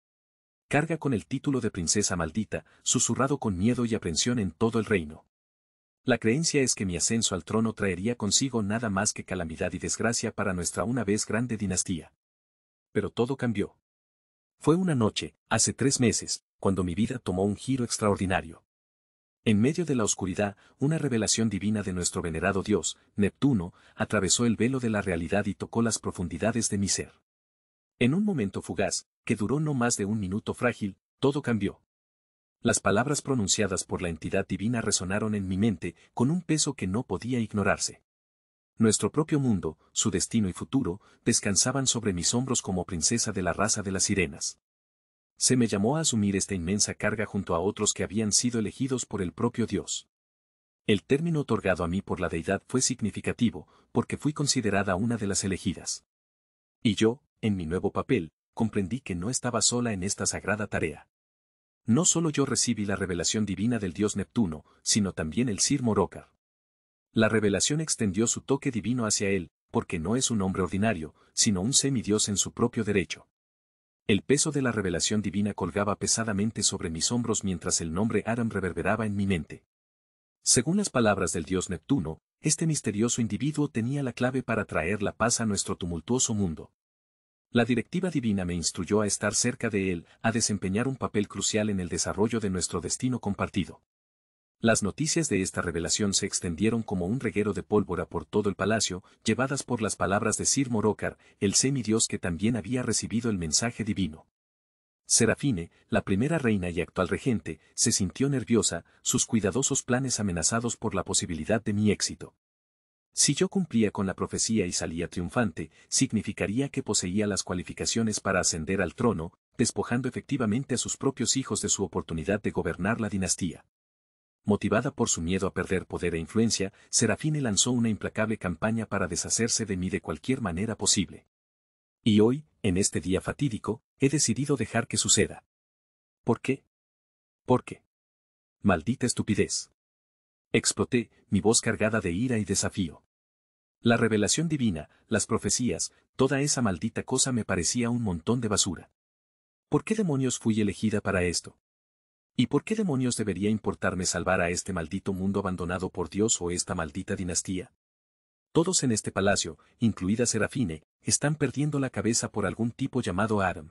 carga con el título de princesa maldita, susurrado con miedo y aprensión en todo el reino. La creencia es que mi ascenso al trono traería consigo nada más que calamidad y desgracia para nuestra una vez grande dinastía. Pero todo cambió. Fue una noche, hace tres meses, cuando mi vida tomó un giro extraordinario. En medio de la oscuridad, una revelación divina de nuestro venerado dios, Neptuno, atravesó el velo de la realidad y tocó las profundidades de mi ser. En un momento fugaz, que duró no más de un minuto frágil, todo cambió. Las palabras pronunciadas por la entidad divina resonaron en mi mente con un peso que no podía ignorarse. Nuestro propio mundo, su destino y futuro, descansaban sobre mis hombros como princesa de la raza de las sirenas. Se me llamó a asumir esta inmensa carga junto a otros que habían sido elegidos por el propio Dios. El término otorgado a mí por la deidad fue significativo, porque fui considerada una de las elegidas. Y yo, en mi nuevo papel, comprendí que no estaba sola en esta sagrada tarea. No solo yo recibí la revelación divina del dios Neptuno, sino también el Sir Morocar. La revelación extendió su toque divino hacia él, porque no es un hombre ordinario, sino un semidios en su propio derecho. El peso de la revelación divina colgaba pesadamente sobre mis hombros mientras el nombre Aram reverberaba en mi mente. Según las palabras del dios Neptuno, este misterioso individuo tenía la clave para traer la paz a nuestro tumultuoso mundo. La directiva divina me instruyó a estar cerca de Él, a desempeñar un papel crucial en el desarrollo de nuestro destino compartido. Las noticias de esta revelación se extendieron como un reguero de pólvora por todo el palacio, llevadas por las palabras de Sir Morocar, el semidios que también había recibido el mensaje divino. Serafine, la primera reina y actual regente, se sintió nerviosa, sus cuidadosos planes amenazados por la posibilidad de mi éxito. Si yo cumplía con la profecía y salía triunfante, significaría que poseía las cualificaciones para ascender al trono, despojando efectivamente a sus propios hijos de su oportunidad de gobernar la dinastía. Motivada por su miedo a perder poder e influencia, Serafine lanzó una implacable campaña para deshacerse de mí de cualquier manera posible. Y hoy, en este día fatídico, he decidido dejar que suceda. ¿Por qué? ¿Por qué? Maldita estupidez. Exploté, mi voz cargada de ira y desafío. La revelación divina, las profecías, toda esa maldita cosa me parecía un montón de basura. ¿Por qué demonios fui elegida para esto? ¿Y por qué demonios debería importarme salvar a este maldito mundo abandonado por Dios o esta maldita dinastía? Todos en este palacio, incluida Serafine, están perdiendo la cabeza por algún tipo llamado Adam.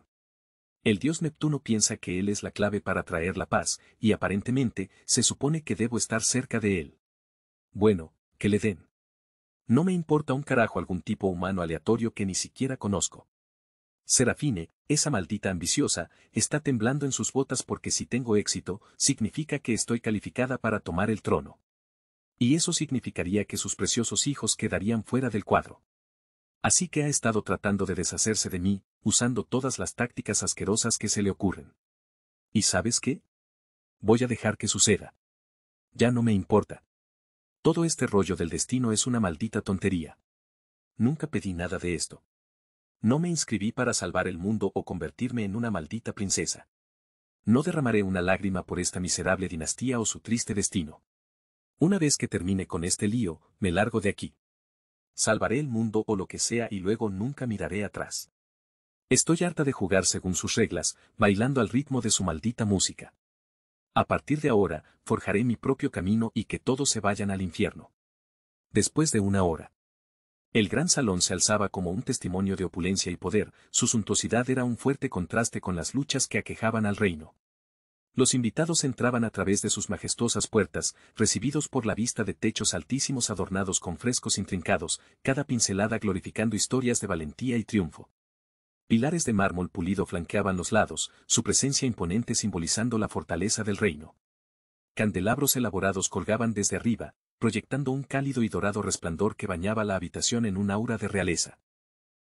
El dios Neptuno piensa que él es la clave para traer la paz, y aparentemente, se supone que debo estar cerca de él. Bueno, que le den. No me importa un carajo algún tipo humano aleatorio que ni siquiera conozco. Serafine, esa maldita ambiciosa, está temblando en sus botas porque si tengo éxito, significa que estoy calificada para tomar el trono. Y eso significaría que sus preciosos hijos quedarían fuera del cuadro. Así que ha estado tratando de deshacerse de mí, usando todas las tácticas asquerosas que se le ocurren. ¿Y sabes qué? Voy a dejar que suceda. Ya no me importa. Todo este rollo del destino es una maldita tontería. Nunca pedí nada de esto. No me inscribí para salvar el mundo o convertirme en una maldita princesa. No derramaré una lágrima por esta miserable dinastía o su triste destino. Una vez que termine con este lío, me largo de aquí. Salvaré el mundo o lo que sea y luego nunca miraré atrás. Estoy harta de jugar según sus reglas, bailando al ritmo de su maldita música. A partir de ahora, forjaré mi propio camino y que todos se vayan al infierno. Después de una hora. El gran salón se alzaba como un testimonio de opulencia y poder, su suntuosidad era un fuerte contraste con las luchas que aquejaban al reino. Los invitados entraban a través de sus majestuosas puertas, recibidos por la vista de techos altísimos adornados con frescos intrincados, cada pincelada glorificando historias de valentía y triunfo. Pilares de mármol pulido flanqueaban los lados, su presencia imponente simbolizando la fortaleza del reino. Candelabros elaborados colgaban desde arriba, proyectando un cálido y dorado resplandor que bañaba la habitación en un aura de realeza.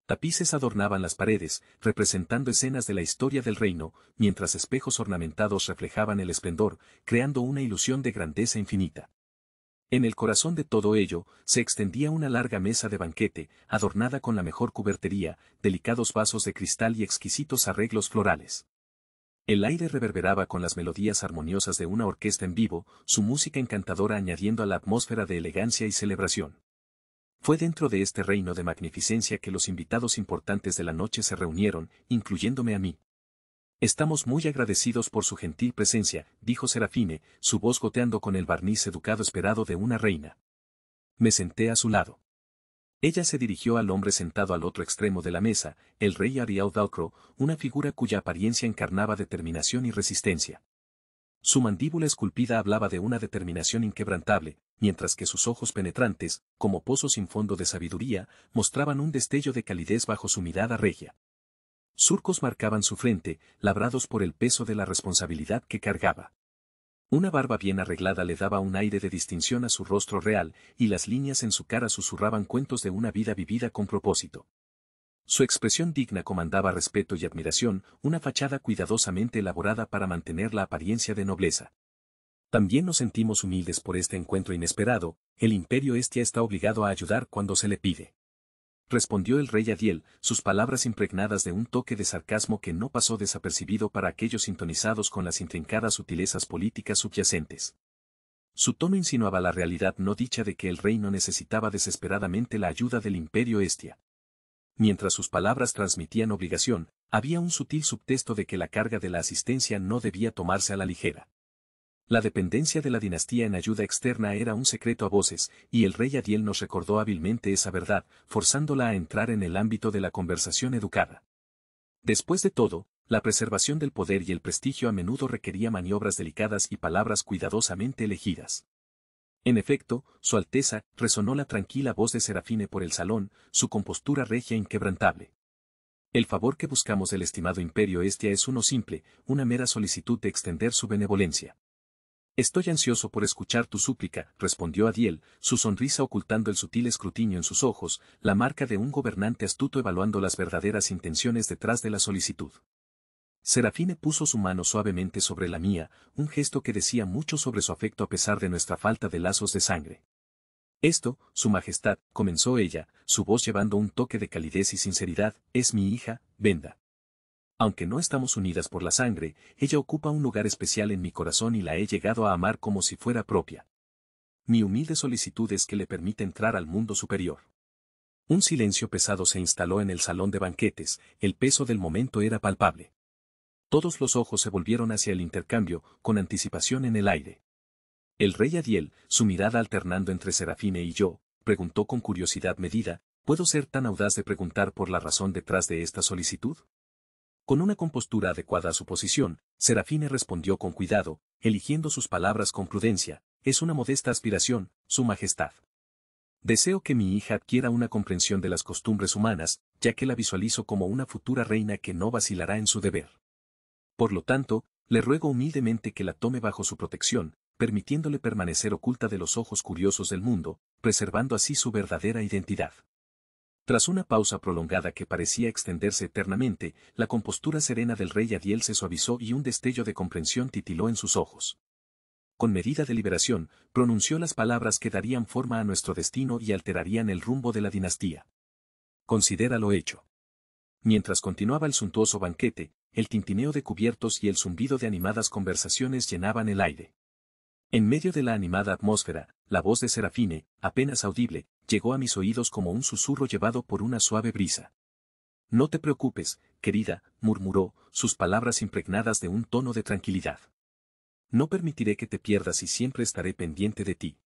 Tapices adornaban las paredes, representando escenas de la historia del reino, mientras espejos ornamentados reflejaban el esplendor, creando una ilusión de grandeza infinita. En el corazón de todo ello, se extendía una larga mesa de banquete, adornada con la mejor cubertería, delicados vasos de cristal y exquisitos arreglos florales. El aire reverberaba con las melodías armoniosas de una orquesta en vivo, su música encantadora añadiendo a la atmósfera de elegancia y celebración. Fue dentro de este reino de magnificencia que los invitados importantes de la noche se reunieron, incluyéndome a mí. Estamos muy agradecidos por su gentil presencia, dijo Serafine, su voz goteando con el barniz educado esperado de una reina. Me senté a su lado. Ella se dirigió al hombre sentado al otro extremo de la mesa, el rey Ariel Dalcro, una figura cuya apariencia encarnaba determinación y resistencia. Su mandíbula esculpida hablaba de una determinación inquebrantable, mientras que sus ojos penetrantes, como pozos sin fondo de sabiduría, mostraban un destello de calidez bajo su mirada regia. Surcos marcaban su frente, labrados por el peso de la responsabilidad que cargaba. Una barba bien arreglada le daba un aire de distinción a su rostro real, y las líneas en su cara susurraban cuentos de una vida vivida con propósito. Su expresión digna comandaba respeto y admiración, una fachada cuidadosamente elaborada para mantener la apariencia de nobleza. También nos sentimos humildes por este encuentro inesperado, el imperio este está obligado a ayudar cuando se le pide respondió el rey Adiel, sus palabras impregnadas de un toque de sarcasmo que no pasó desapercibido para aquellos sintonizados con las intrincadas sutilezas políticas subyacentes. Su tono insinuaba la realidad no dicha de que el reino necesitaba desesperadamente la ayuda del imperio Estia. Mientras sus palabras transmitían obligación, había un sutil subtexto de que la carga de la asistencia no debía tomarse a la ligera. La dependencia de la dinastía en ayuda externa era un secreto a voces, y el rey Adiel nos recordó hábilmente esa verdad, forzándola a entrar en el ámbito de la conversación educada. Después de todo, la preservación del poder y el prestigio a menudo requería maniobras delicadas y palabras cuidadosamente elegidas. En efecto, Su Alteza, resonó la tranquila voz de Serafine por el salón, su compostura regia e inquebrantable. El favor que buscamos del estimado imperio Estia es uno simple, una mera solicitud de extender su benevolencia. Estoy ansioso por escuchar tu súplica, respondió Adiel, su sonrisa ocultando el sutil escrutinio en sus ojos, la marca de un gobernante astuto evaluando las verdaderas intenciones detrás de la solicitud. Serafine puso su mano suavemente sobre la mía, un gesto que decía mucho sobre su afecto a pesar de nuestra falta de lazos de sangre. Esto, Su Majestad, comenzó ella, su voz llevando un toque de calidez y sinceridad, es mi hija, Venda. Aunque no estamos unidas por la sangre, ella ocupa un lugar especial en mi corazón y la he llegado a amar como si fuera propia. Mi humilde solicitud es que le permita entrar al mundo superior. Un silencio pesado se instaló en el salón de banquetes, el peso del momento era palpable. Todos los ojos se volvieron hacia el intercambio, con anticipación en el aire. El rey Adiel, su mirada alternando entre Serafine y yo, preguntó con curiosidad medida, ¿puedo ser tan audaz de preguntar por la razón detrás de esta solicitud? Con una compostura adecuada a su posición, Serafine respondió con cuidado, eligiendo sus palabras con prudencia, es una modesta aspiración, Su Majestad. Deseo que mi hija adquiera una comprensión de las costumbres humanas, ya que la visualizo como una futura reina que no vacilará en su deber. Por lo tanto, le ruego humildemente que la tome bajo su protección, permitiéndole permanecer oculta de los ojos curiosos del mundo, preservando así su verdadera identidad. Tras una pausa prolongada que parecía extenderse eternamente, la compostura serena del rey Adiel se suavizó y un destello de comprensión titiló en sus ojos. Con medida de liberación, pronunció las palabras que darían forma a nuestro destino y alterarían el rumbo de la dinastía. Considera lo hecho. Mientras continuaba el suntuoso banquete, el tintineo de cubiertos y el zumbido de animadas conversaciones llenaban el aire. En medio de la animada atmósfera, la voz de Serafine, apenas audible, llegó a mis oídos como un susurro llevado por una suave brisa. No te preocupes, querida, murmuró, sus palabras impregnadas de un tono de tranquilidad. No permitiré que te pierdas y siempre estaré pendiente de ti.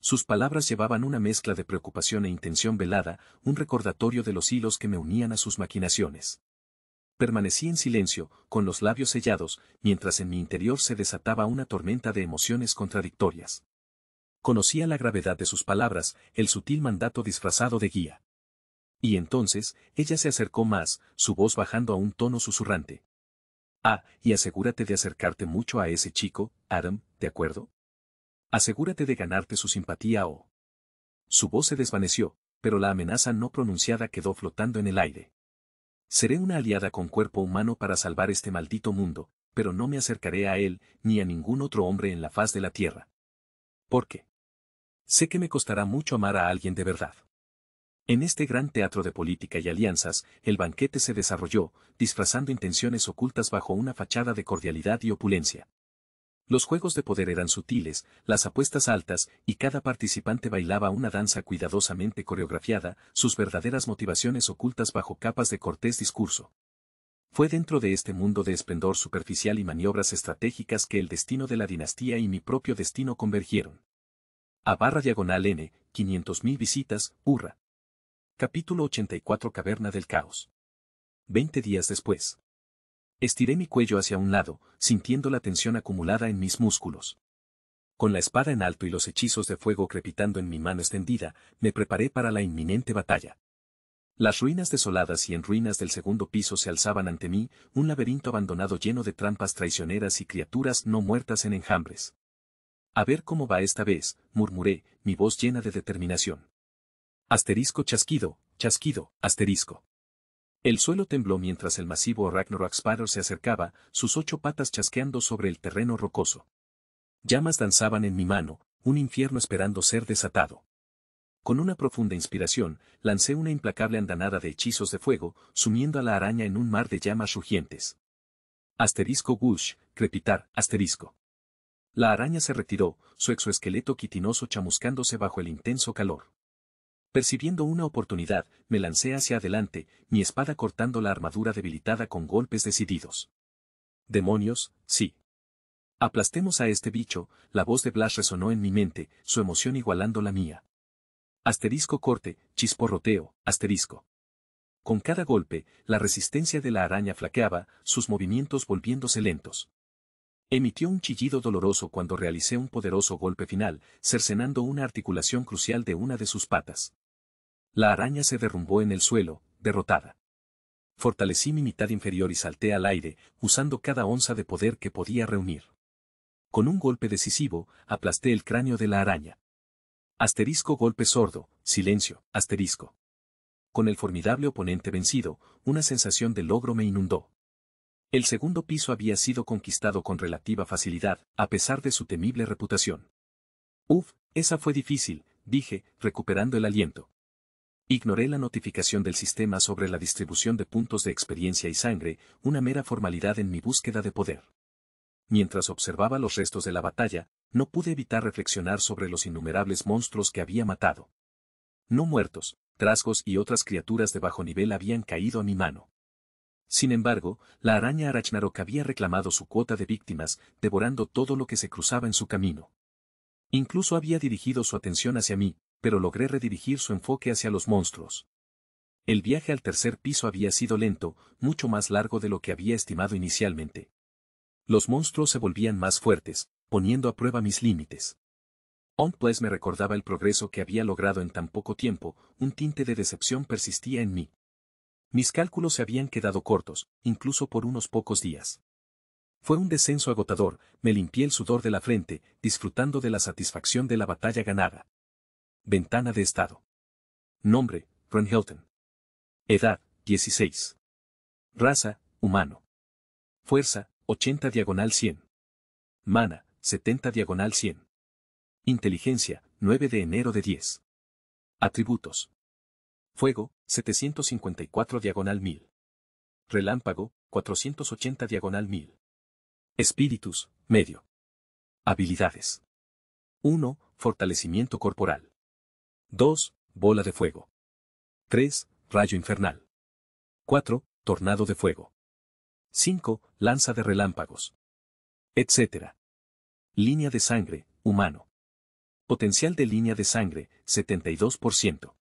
Sus palabras llevaban una mezcla de preocupación e intención velada, un recordatorio de los hilos que me unían a sus maquinaciones. Permanecí en silencio, con los labios sellados, mientras en mi interior se desataba una tormenta de emociones contradictorias conocía la gravedad de sus palabras, el sutil mandato disfrazado de guía. Y entonces, ella se acercó más, su voz bajando a un tono susurrante. Ah, y asegúrate de acercarte mucho a ese chico, Adam, ¿de acuerdo? Asegúrate de ganarte su simpatía o... Su voz se desvaneció, pero la amenaza no pronunciada quedó flotando en el aire. Seré una aliada con cuerpo humano para salvar este maldito mundo, pero no me acercaré a él ni a ningún otro hombre en la faz de la tierra. ¿Por qué? Sé que me costará mucho amar a alguien de verdad. En este gran teatro de política y alianzas, el banquete se desarrolló, disfrazando intenciones ocultas bajo una fachada de cordialidad y opulencia. Los juegos de poder eran sutiles, las apuestas altas, y cada participante bailaba una danza cuidadosamente coreografiada, sus verdaderas motivaciones ocultas bajo capas de cortés discurso. Fue dentro de este mundo de esplendor superficial y maniobras estratégicas que el destino de la dinastía y mi propio destino convergieron a barra diagonal N, 500.000 visitas, hurra. Capítulo 84 Caverna del Caos. Veinte días después. Estiré mi cuello hacia un lado, sintiendo la tensión acumulada en mis músculos. Con la espada en alto y los hechizos de fuego crepitando en mi mano extendida, me preparé para la inminente batalla. Las ruinas desoladas y en ruinas del segundo piso se alzaban ante mí, un laberinto abandonado lleno de trampas traicioneras y criaturas no muertas en enjambres. A ver cómo va esta vez, murmuré, mi voz llena de determinación. Asterisco chasquido, chasquido, asterisco. El suelo tembló mientras el masivo Ragnarok Spider se acercaba, sus ocho patas chasqueando sobre el terreno rocoso. Llamas danzaban en mi mano, un infierno esperando ser desatado. Con una profunda inspiración, lancé una implacable andanada de hechizos de fuego, sumiendo a la araña en un mar de llamas rugientes. Asterisco Gush, crepitar, asterisco. La araña se retiró, su exoesqueleto quitinoso chamuscándose bajo el intenso calor. Percibiendo una oportunidad, me lancé hacia adelante, mi espada cortando la armadura debilitada con golpes decididos. Demonios, sí. Aplastemos a este bicho, la voz de Blas resonó en mi mente, su emoción igualando la mía. Asterisco corte, chisporroteo, asterisco. Con cada golpe, la resistencia de la araña flaqueaba, sus movimientos volviéndose lentos. Emitió un chillido doloroso cuando realicé un poderoso golpe final, cercenando una articulación crucial de una de sus patas. La araña se derrumbó en el suelo, derrotada. Fortalecí mi mitad inferior y salté al aire, usando cada onza de poder que podía reunir. Con un golpe decisivo, aplasté el cráneo de la araña. Asterisco golpe sordo, silencio, asterisco. Con el formidable oponente vencido, una sensación de logro me inundó. El segundo piso había sido conquistado con relativa facilidad, a pesar de su temible reputación. Uf, esa fue difícil, dije, recuperando el aliento. Ignoré la notificación del sistema sobre la distribución de puntos de experiencia y sangre, una mera formalidad en mi búsqueda de poder. Mientras observaba los restos de la batalla, no pude evitar reflexionar sobre los innumerables monstruos que había matado. No muertos, trasgos y otras criaturas de bajo nivel habían caído a mi mano. Sin embargo, la araña Arachnarok había reclamado su cuota de víctimas, devorando todo lo que se cruzaba en su camino. Incluso había dirigido su atención hacia mí, pero logré redirigir su enfoque hacia los monstruos. El viaje al tercer piso había sido lento, mucho más largo de lo que había estimado inicialmente. Los monstruos se volvían más fuertes, poniendo a prueba mis límites. pues me recordaba el progreso que había logrado en tan poco tiempo, un tinte de decepción persistía en mí, mis cálculos se habían quedado cortos, incluso por unos pocos días. Fue un descenso agotador, me limpié el sudor de la frente, disfrutando de la satisfacción de la batalla ganada. Ventana de estado. Nombre, Ron Hilton. Edad, 16. Raza, humano. Fuerza, 80 diagonal 100. Mana, 70 diagonal 100. Inteligencia, 9 de enero de 10. Atributos. Fuego, 754 diagonal 1000. Relámpago, 480 diagonal 1000. Espíritus, medio. Habilidades. 1. Fortalecimiento corporal. 2. Bola de fuego. 3. Rayo infernal. 4. Tornado de fuego. 5. Lanza de relámpagos. Etcétera. Línea de sangre, humano. Potencial de línea de sangre, 72%.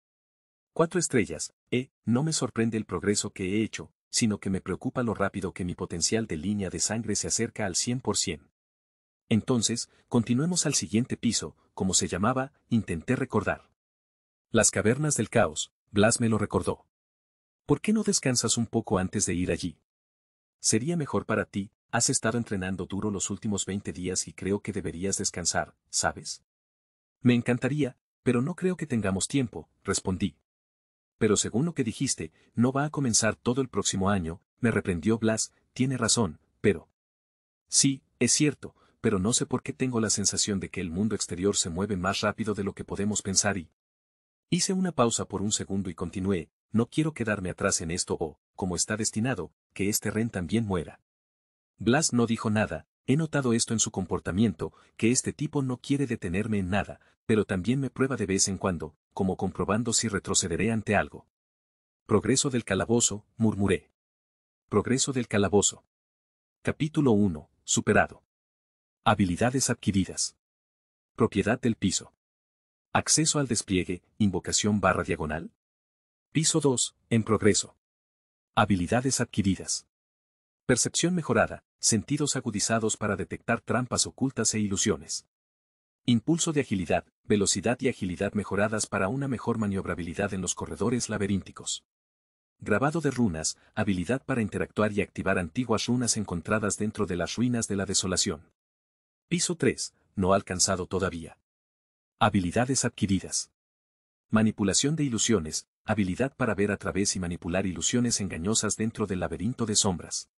Cuatro estrellas, eh, no me sorprende el progreso que he hecho, sino que me preocupa lo rápido que mi potencial de línea de sangre se acerca al 100%. Entonces, continuemos al siguiente piso, como se llamaba, intenté recordar. Las cavernas del caos, Blas me lo recordó. ¿Por qué no descansas un poco antes de ir allí? Sería mejor para ti, has estado entrenando duro los últimos 20 días y creo que deberías descansar, ¿sabes? Me encantaría, pero no creo que tengamos tiempo, respondí. Pero según lo que dijiste, no va a comenzar todo el próximo año, me reprendió Blas, tiene razón, pero... Sí, es cierto, pero no sé por qué tengo la sensación de que el mundo exterior se mueve más rápido de lo que podemos pensar y... Hice una pausa por un segundo y continué, no quiero quedarme atrás en esto o, como está destinado, que este Ren también muera. Blas no dijo nada, he notado esto en su comportamiento, que este tipo no quiere detenerme en nada, pero también me prueba de vez en cuando, como comprobando si retrocederé ante algo. Progreso del calabozo, murmuré. Progreso del calabozo. Capítulo 1. Superado. Habilidades adquiridas. Propiedad del piso. Acceso al despliegue, invocación barra diagonal. Piso 2, en progreso. Habilidades adquiridas. Percepción mejorada, sentidos agudizados para detectar trampas ocultas e ilusiones. Impulso de agilidad, velocidad y agilidad mejoradas para una mejor maniobrabilidad en los corredores laberínticos. Grabado de runas, habilidad para interactuar y activar antiguas runas encontradas dentro de las ruinas de la desolación. Piso 3, no alcanzado todavía. Habilidades adquiridas. Manipulación de ilusiones, habilidad para ver a través y manipular ilusiones engañosas dentro del laberinto de sombras.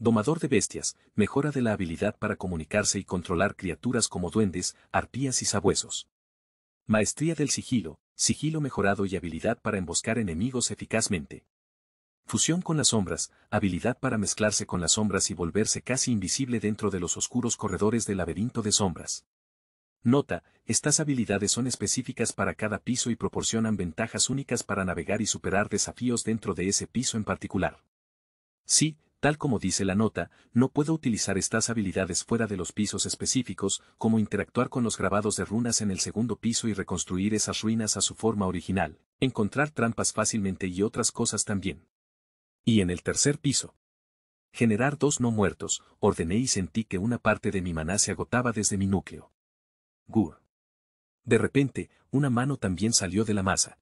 Domador de bestias, mejora de la habilidad para comunicarse y controlar criaturas como duendes, arpías y sabuesos. Maestría del sigilo, sigilo mejorado y habilidad para emboscar enemigos eficazmente. Fusión con las sombras, habilidad para mezclarse con las sombras y volverse casi invisible dentro de los oscuros corredores del laberinto de sombras. Nota, estas habilidades son específicas para cada piso y proporcionan ventajas únicas para navegar y superar desafíos dentro de ese piso en particular. Sí, Tal como dice la nota, no puedo utilizar estas habilidades fuera de los pisos específicos, como interactuar con los grabados de runas en el segundo piso y reconstruir esas ruinas a su forma original, encontrar trampas fácilmente y otras cosas también. Y en el tercer piso. Generar dos no muertos, ordené y sentí que una parte de mi maná se agotaba desde mi núcleo. Gur. De repente, una mano también salió de la masa.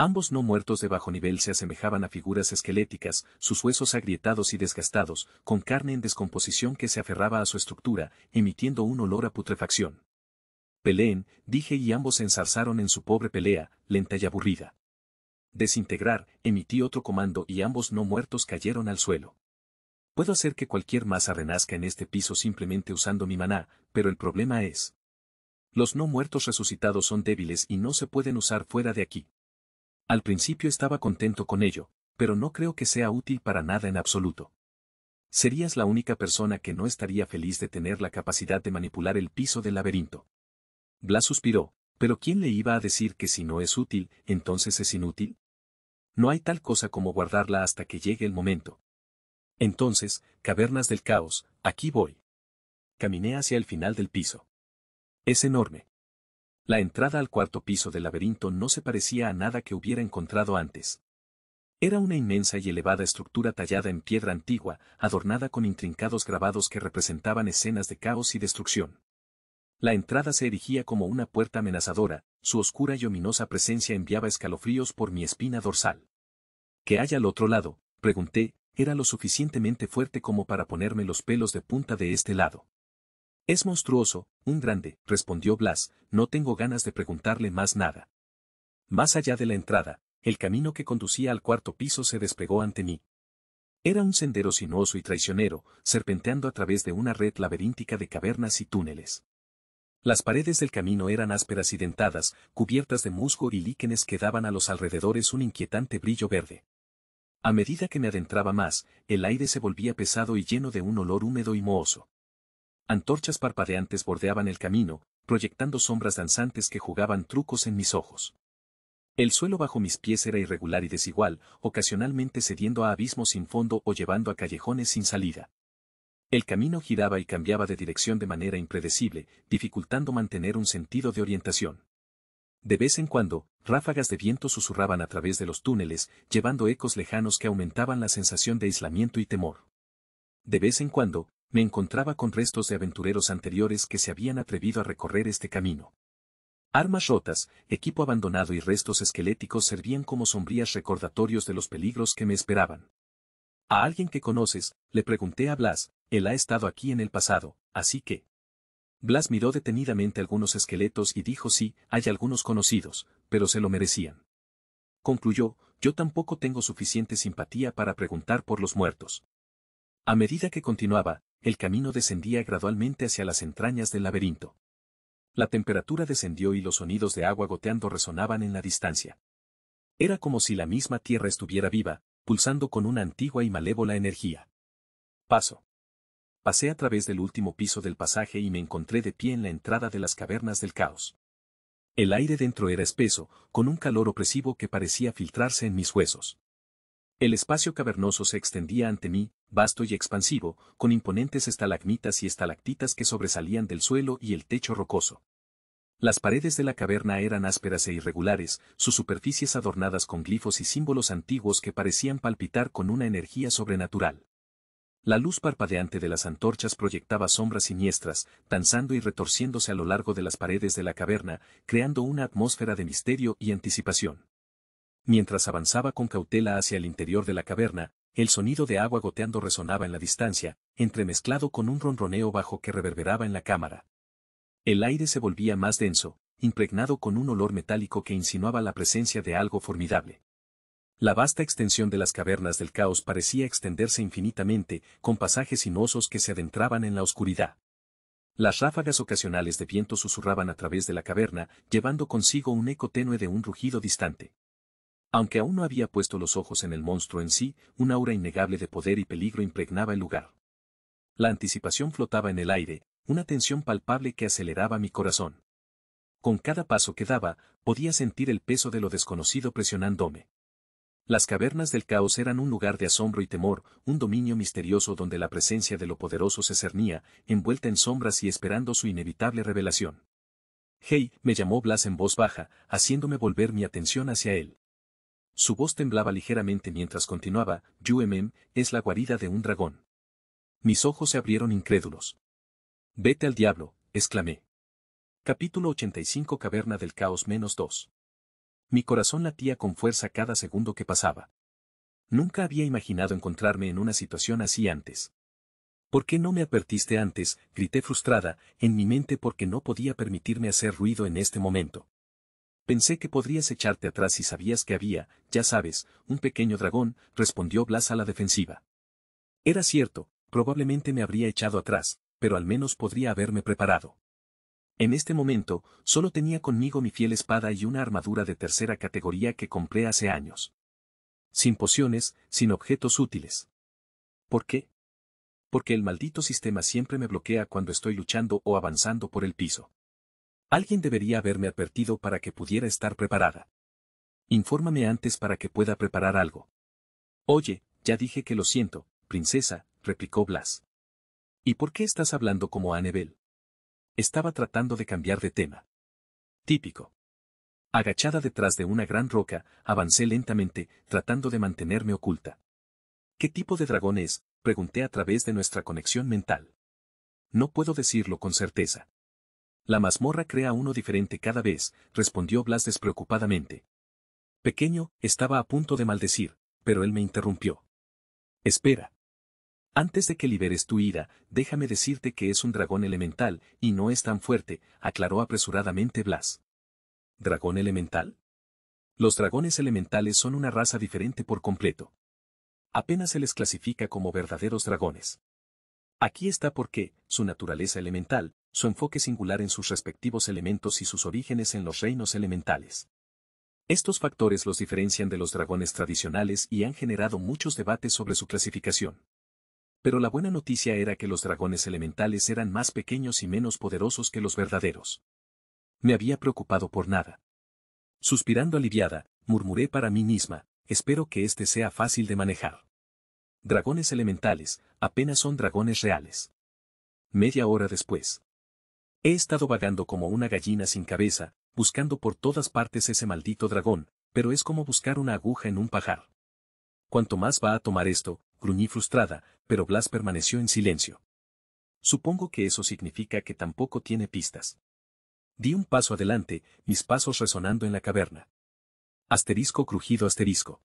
Ambos no muertos de bajo nivel se asemejaban a figuras esqueléticas, sus huesos agrietados y desgastados, con carne en descomposición que se aferraba a su estructura, emitiendo un olor a putrefacción. Peleen, dije y ambos se ensarzaron en su pobre pelea, lenta y aburrida. Desintegrar, emití otro comando y ambos no muertos cayeron al suelo. Puedo hacer que cualquier masa renazca en este piso simplemente usando mi maná, pero el problema es... Los no muertos resucitados son débiles y no se pueden usar fuera de aquí. Al principio estaba contento con ello, pero no creo que sea útil para nada en absoluto. Serías la única persona que no estaría feliz de tener la capacidad de manipular el piso del laberinto. Blas suspiró, pero ¿quién le iba a decir que si no es útil, entonces es inútil? No hay tal cosa como guardarla hasta que llegue el momento. Entonces, cavernas del caos, aquí voy. Caminé hacia el final del piso. Es enorme. La entrada al cuarto piso del laberinto no se parecía a nada que hubiera encontrado antes. Era una inmensa y elevada estructura tallada en piedra antigua, adornada con intrincados grabados que representaban escenas de caos y destrucción. La entrada se erigía como una puerta amenazadora, su oscura y ominosa presencia enviaba escalofríos por mi espina dorsal. ¿Qué hay al otro lado? pregunté, era lo suficientemente fuerte como para ponerme los pelos de punta de este lado. Es monstruoso, un grande, respondió Blas, no tengo ganas de preguntarle más nada. Más allá de la entrada, el camino que conducía al cuarto piso se despegó ante mí. Era un sendero sinuoso y traicionero, serpenteando a través de una red laberíntica de cavernas y túneles. Las paredes del camino eran ásperas y dentadas, cubiertas de musgo y líquenes que daban a los alrededores un inquietante brillo verde. A medida que me adentraba más, el aire se volvía pesado y lleno de un olor húmedo y mohoso. Antorchas parpadeantes bordeaban el camino, proyectando sombras danzantes que jugaban trucos en mis ojos. El suelo bajo mis pies era irregular y desigual, ocasionalmente cediendo a abismos sin fondo o llevando a callejones sin salida. El camino giraba y cambiaba de dirección de manera impredecible, dificultando mantener un sentido de orientación. De vez en cuando, ráfagas de viento susurraban a través de los túneles, llevando ecos lejanos que aumentaban la sensación de aislamiento y temor. De vez en cuando, me encontraba con restos de aventureros anteriores que se habían atrevido a recorrer este camino. Armas rotas, equipo abandonado y restos esqueléticos servían como sombrías recordatorios de los peligros que me esperaban. A alguien que conoces, le pregunté a Blas, él ha estado aquí en el pasado, así que... Blas miró detenidamente algunos esqueletos y dijo sí, hay algunos conocidos, pero se lo merecían. Concluyó, yo tampoco tengo suficiente simpatía para preguntar por los muertos. A medida que continuaba, el camino descendía gradualmente hacia las entrañas del laberinto. La temperatura descendió y los sonidos de agua goteando resonaban en la distancia. Era como si la misma tierra estuviera viva, pulsando con una antigua y malévola energía. Paso. Pasé a través del último piso del pasaje y me encontré de pie en la entrada de las cavernas del caos. El aire dentro era espeso, con un calor opresivo que parecía filtrarse en mis huesos. El espacio cavernoso se extendía ante mí, vasto y expansivo, con imponentes estalagmitas y estalactitas que sobresalían del suelo y el techo rocoso. Las paredes de la caverna eran ásperas e irregulares, sus superficies adornadas con glifos y símbolos antiguos que parecían palpitar con una energía sobrenatural. La luz parpadeante de las antorchas proyectaba sombras siniestras, danzando y retorciéndose a lo largo de las paredes de la caverna, creando una atmósfera de misterio y anticipación. Mientras avanzaba con cautela hacia el interior de la caverna, el sonido de agua goteando resonaba en la distancia, entremezclado con un ronroneo bajo que reverberaba en la cámara. El aire se volvía más denso, impregnado con un olor metálico que insinuaba la presencia de algo formidable. La vasta extensión de las cavernas del caos parecía extenderse infinitamente, con pasajes sinuosos que se adentraban en la oscuridad. Las ráfagas ocasionales de viento susurraban a través de la caverna, llevando consigo un eco tenue de un rugido distante. Aunque aún no había puesto los ojos en el monstruo en sí, una aura innegable de poder y peligro impregnaba el lugar. La anticipación flotaba en el aire, una tensión palpable que aceleraba mi corazón. Con cada paso que daba, podía sentir el peso de lo desconocido presionándome. Las cavernas del caos eran un lugar de asombro y temor, un dominio misterioso donde la presencia de lo poderoso se cernía, envuelta en sombras y esperando su inevitable revelación. Hey, me llamó Blas en voz baja, haciéndome volver mi atención hacia él. Su voz temblaba ligeramente mientras continuaba, UMM, es la guarida de un dragón. Mis ojos se abrieron incrédulos. Vete al diablo, exclamé. Capítulo 85 Caverna del Caos menos 2. Mi corazón latía con fuerza cada segundo que pasaba. Nunca había imaginado encontrarme en una situación así antes. ¿Por qué no me advertiste antes? grité frustrada, en mi mente porque no podía permitirme hacer ruido en este momento. Pensé que podrías echarte atrás si sabías que había, ya sabes, un pequeño dragón, respondió Blas a la defensiva. Era cierto, probablemente me habría echado atrás, pero al menos podría haberme preparado. En este momento, solo tenía conmigo mi fiel espada y una armadura de tercera categoría que compré hace años. Sin pociones, sin objetos útiles. ¿Por qué? Porque el maldito sistema siempre me bloquea cuando estoy luchando o avanzando por el piso. Alguien debería haberme advertido para que pudiera estar preparada. Infórmame antes para que pueda preparar algo. Oye, ya dije que lo siento, princesa, replicó Blas. ¿Y por qué estás hablando como Anebel? Estaba tratando de cambiar de tema. Típico. Agachada detrás de una gran roca, avancé lentamente, tratando de mantenerme oculta. ¿Qué tipo de dragón es? pregunté a través de nuestra conexión mental. No puedo decirlo con certeza. La mazmorra crea uno diferente cada vez, respondió Blas despreocupadamente. Pequeño, estaba a punto de maldecir, pero él me interrumpió. Espera. Antes de que liberes tu ira, déjame decirte que es un dragón elemental, y no es tan fuerte, aclaró apresuradamente Blas. ¿Dragón elemental? Los dragones elementales son una raza diferente por completo. Apenas se les clasifica como verdaderos dragones. Aquí está por qué, su naturaleza elemental, su enfoque singular en sus respectivos elementos y sus orígenes en los reinos elementales. Estos factores los diferencian de los dragones tradicionales y han generado muchos debates sobre su clasificación. Pero la buena noticia era que los dragones elementales eran más pequeños y menos poderosos que los verdaderos. Me había preocupado por nada. Suspirando aliviada, murmuré para mí misma, espero que este sea fácil de manejar. Dragones elementales, apenas son dragones reales. Media hora después. He estado vagando como una gallina sin cabeza, buscando por todas partes ese maldito dragón, pero es como buscar una aguja en un pajar. Cuanto más va a tomar esto, gruñí frustrada, pero Blas permaneció en silencio. Supongo que eso significa que tampoco tiene pistas. Di un paso adelante, mis pasos resonando en la caverna. Asterisco crujido asterisco.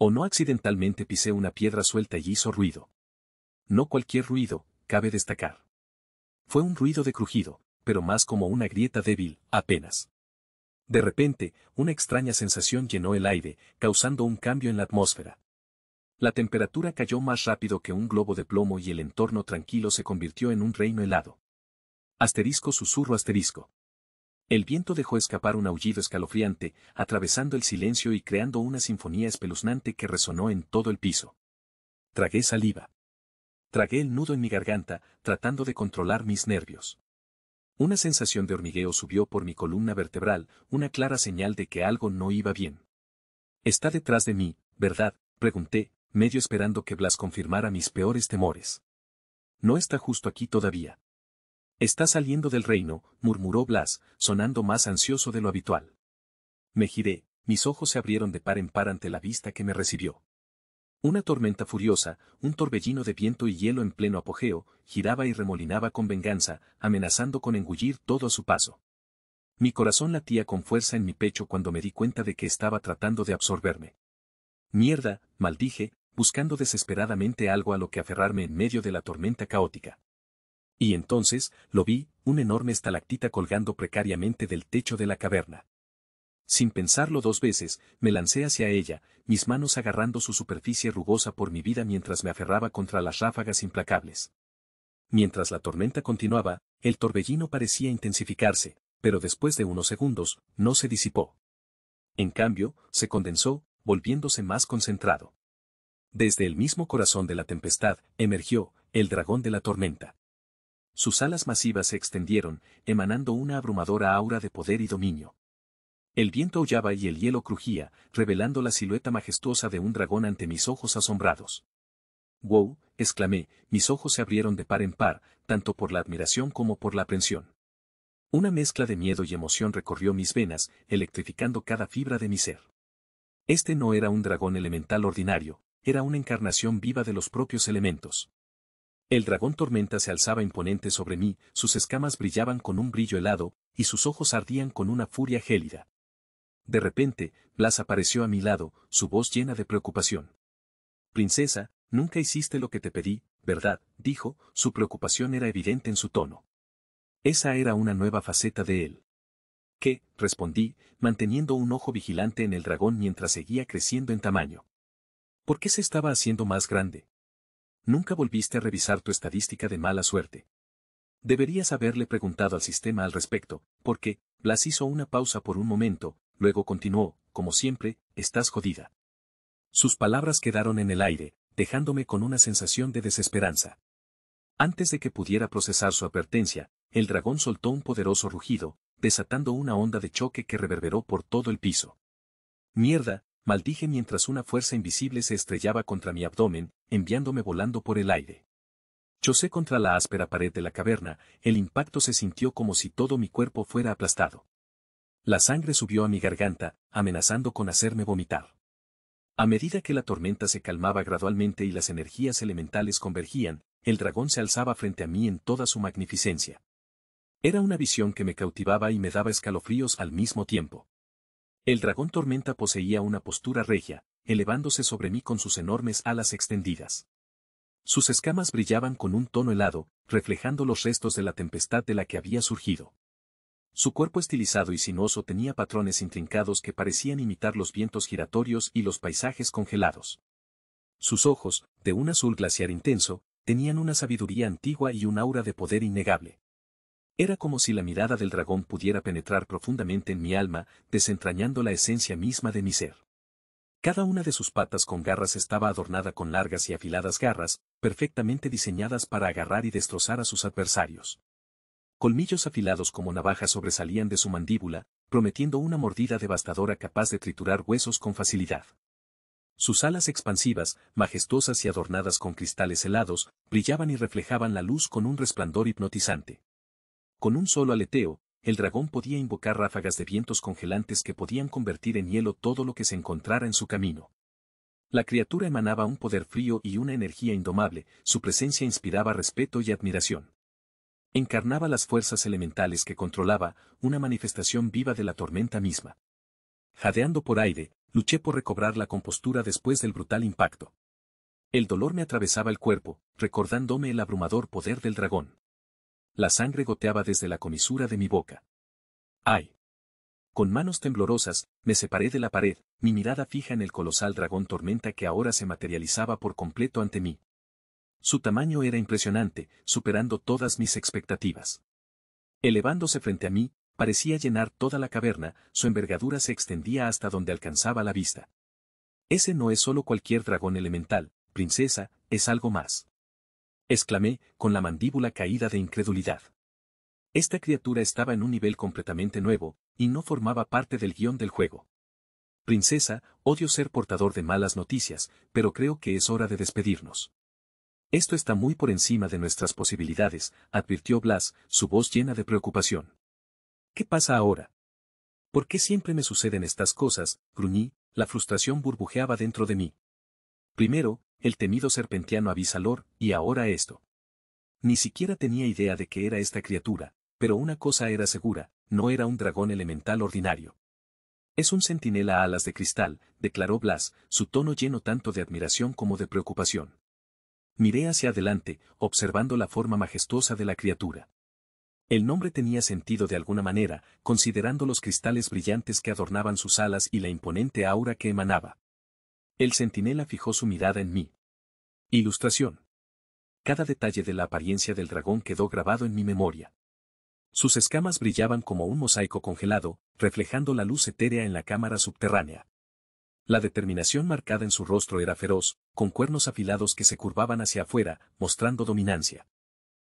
O no accidentalmente pisé una piedra suelta y hizo ruido. No cualquier ruido, cabe destacar. Fue un ruido de crujido, pero más como una grieta débil, apenas. De repente, una extraña sensación llenó el aire, causando un cambio en la atmósfera. La temperatura cayó más rápido que un globo de plomo y el entorno tranquilo se convirtió en un reino helado. Asterisco susurro asterisco. El viento dejó escapar un aullido escalofriante, atravesando el silencio y creando una sinfonía espeluznante que resonó en todo el piso. Tragué saliva. Tragué el nudo en mi garganta, tratando de controlar mis nervios. Una sensación de hormigueo subió por mi columna vertebral, una clara señal de que algo no iba bien. Está detrás de mí, ¿verdad? pregunté, medio esperando que Blas confirmara mis peores temores. No está justo aquí todavía. Está saliendo del reino, murmuró Blas, sonando más ansioso de lo habitual. Me giré, mis ojos se abrieron de par en par ante la vista que me recibió. Una tormenta furiosa, un torbellino de viento y hielo en pleno apogeo, giraba y remolinaba con venganza, amenazando con engullir todo a su paso. Mi corazón latía con fuerza en mi pecho cuando me di cuenta de que estaba tratando de absorberme. Mierda, maldije, buscando desesperadamente algo a lo que aferrarme en medio de la tormenta caótica. Y entonces, lo vi, un enorme estalactita colgando precariamente del techo de la caverna. Sin pensarlo dos veces, me lancé hacia ella, mis manos agarrando su superficie rugosa por mi vida mientras me aferraba contra las ráfagas implacables. Mientras la tormenta continuaba, el torbellino parecía intensificarse, pero después de unos segundos, no se disipó. En cambio, se condensó, volviéndose más concentrado. Desde el mismo corazón de la tempestad, emergió, el dragón de la tormenta. Sus alas masivas se extendieron, emanando una abrumadora aura de poder y dominio. El viento aullaba y el hielo crujía, revelando la silueta majestuosa de un dragón ante mis ojos asombrados. ¡Wow! exclamé, mis ojos se abrieron de par en par, tanto por la admiración como por la aprensión. Una mezcla de miedo y emoción recorrió mis venas, electrificando cada fibra de mi ser. Este no era un dragón elemental ordinario, era una encarnación viva de los propios elementos. El dragón tormenta se alzaba imponente sobre mí, sus escamas brillaban con un brillo helado, y sus ojos ardían con una furia gélida. De repente, Blas apareció a mi lado, su voz llena de preocupación. Princesa, nunca hiciste lo que te pedí, ¿verdad? dijo, su preocupación era evidente en su tono. Esa era una nueva faceta de él. ¿Qué? respondí, manteniendo un ojo vigilante en el dragón mientras seguía creciendo en tamaño. ¿Por qué se estaba haciendo más grande? nunca volviste a revisar tu estadística de mala suerte. Deberías haberle preguntado al sistema al respecto, porque, Blas hizo una pausa por un momento, luego continuó, como siempre, estás jodida. Sus palabras quedaron en el aire, dejándome con una sensación de desesperanza. Antes de que pudiera procesar su advertencia, el dragón soltó un poderoso rugido, desatando una onda de choque que reverberó por todo el piso. Mierda, Maldije mientras una fuerza invisible se estrellaba contra mi abdomen, enviándome volando por el aire. Chocé contra la áspera pared de la caverna, el impacto se sintió como si todo mi cuerpo fuera aplastado. La sangre subió a mi garganta, amenazando con hacerme vomitar. A medida que la tormenta se calmaba gradualmente y las energías elementales convergían, el dragón se alzaba frente a mí en toda su magnificencia. Era una visión que me cautivaba y me daba escalofríos al mismo tiempo. El dragón tormenta poseía una postura regia, elevándose sobre mí con sus enormes alas extendidas. Sus escamas brillaban con un tono helado, reflejando los restos de la tempestad de la que había surgido. Su cuerpo estilizado y sinuoso tenía patrones intrincados que parecían imitar los vientos giratorios y los paisajes congelados. Sus ojos, de un azul glaciar intenso, tenían una sabiduría antigua y un aura de poder innegable. Era como si la mirada del dragón pudiera penetrar profundamente en mi alma, desentrañando la esencia misma de mi ser. Cada una de sus patas con garras estaba adornada con largas y afiladas garras, perfectamente diseñadas para agarrar y destrozar a sus adversarios. Colmillos afilados como navajas sobresalían de su mandíbula, prometiendo una mordida devastadora capaz de triturar huesos con facilidad. Sus alas expansivas, majestuosas y adornadas con cristales helados, brillaban y reflejaban la luz con un resplandor hipnotizante. Con un solo aleteo, el dragón podía invocar ráfagas de vientos congelantes que podían convertir en hielo todo lo que se encontrara en su camino. La criatura emanaba un poder frío y una energía indomable, su presencia inspiraba respeto y admiración. Encarnaba las fuerzas elementales que controlaba, una manifestación viva de la tormenta misma. Jadeando por aire, luché por recobrar la compostura después del brutal impacto. El dolor me atravesaba el cuerpo, recordándome el abrumador poder del dragón. La sangre goteaba desde la comisura de mi boca. ¡Ay! Con manos temblorosas, me separé de la pared, mi mirada fija en el colosal dragón tormenta que ahora se materializaba por completo ante mí. Su tamaño era impresionante, superando todas mis expectativas. Elevándose frente a mí, parecía llenar toda la caverna, su envergadura se extendía hasta donde alcanzaba la vista. Ese no es solo cualquier dragón elemental, princesa, es algo más exclamé, con la mandíbula caída de incredulidad. Esta criatura estaba en un nivel completamente nuevo, y no formaba parte del guión del juego. Princesa, odio ser portador de malas noticias, pero creo que es hora de despedirnos. Esto está muy por encima de nuestras posibilidades, advirtió Blas, su voz llena de preocupación. ¿Qué pasa ahora? ¿Por qué siempre me suceden estas cosas? gruñí, la frustración burbujeaba dentro de mí. Primero, el temido serpentiano avisalor, y ahora esto. Ni siquiera tenía idea de qué era esta criatura, pero una cosa era segura, no era un dragón elemental ordinario. Es un centinela a alas de cristal, declaró Blas, su tono lleno tanto de admiración como de preocupación. Miré hacia adelante, observando la forma majestuosa de la criatura. El nombre tenía sentido de alguna manera, considerando los cristales brillantes que adornaban sus alas y la imponente aura que emanaba. El centinela fijó su mirada en mí. Ilustración. Cada detalle de la apariencia del dragón quedó grabado en mi memoria. Sus escamas brillaban como un mosaico congelado, reflejando la luz etérea en la cámara subterránea. La determinación marcada en su rostro era feroz, con cuernos afilados que se curvaban hacia afuera, mostrando dominancia.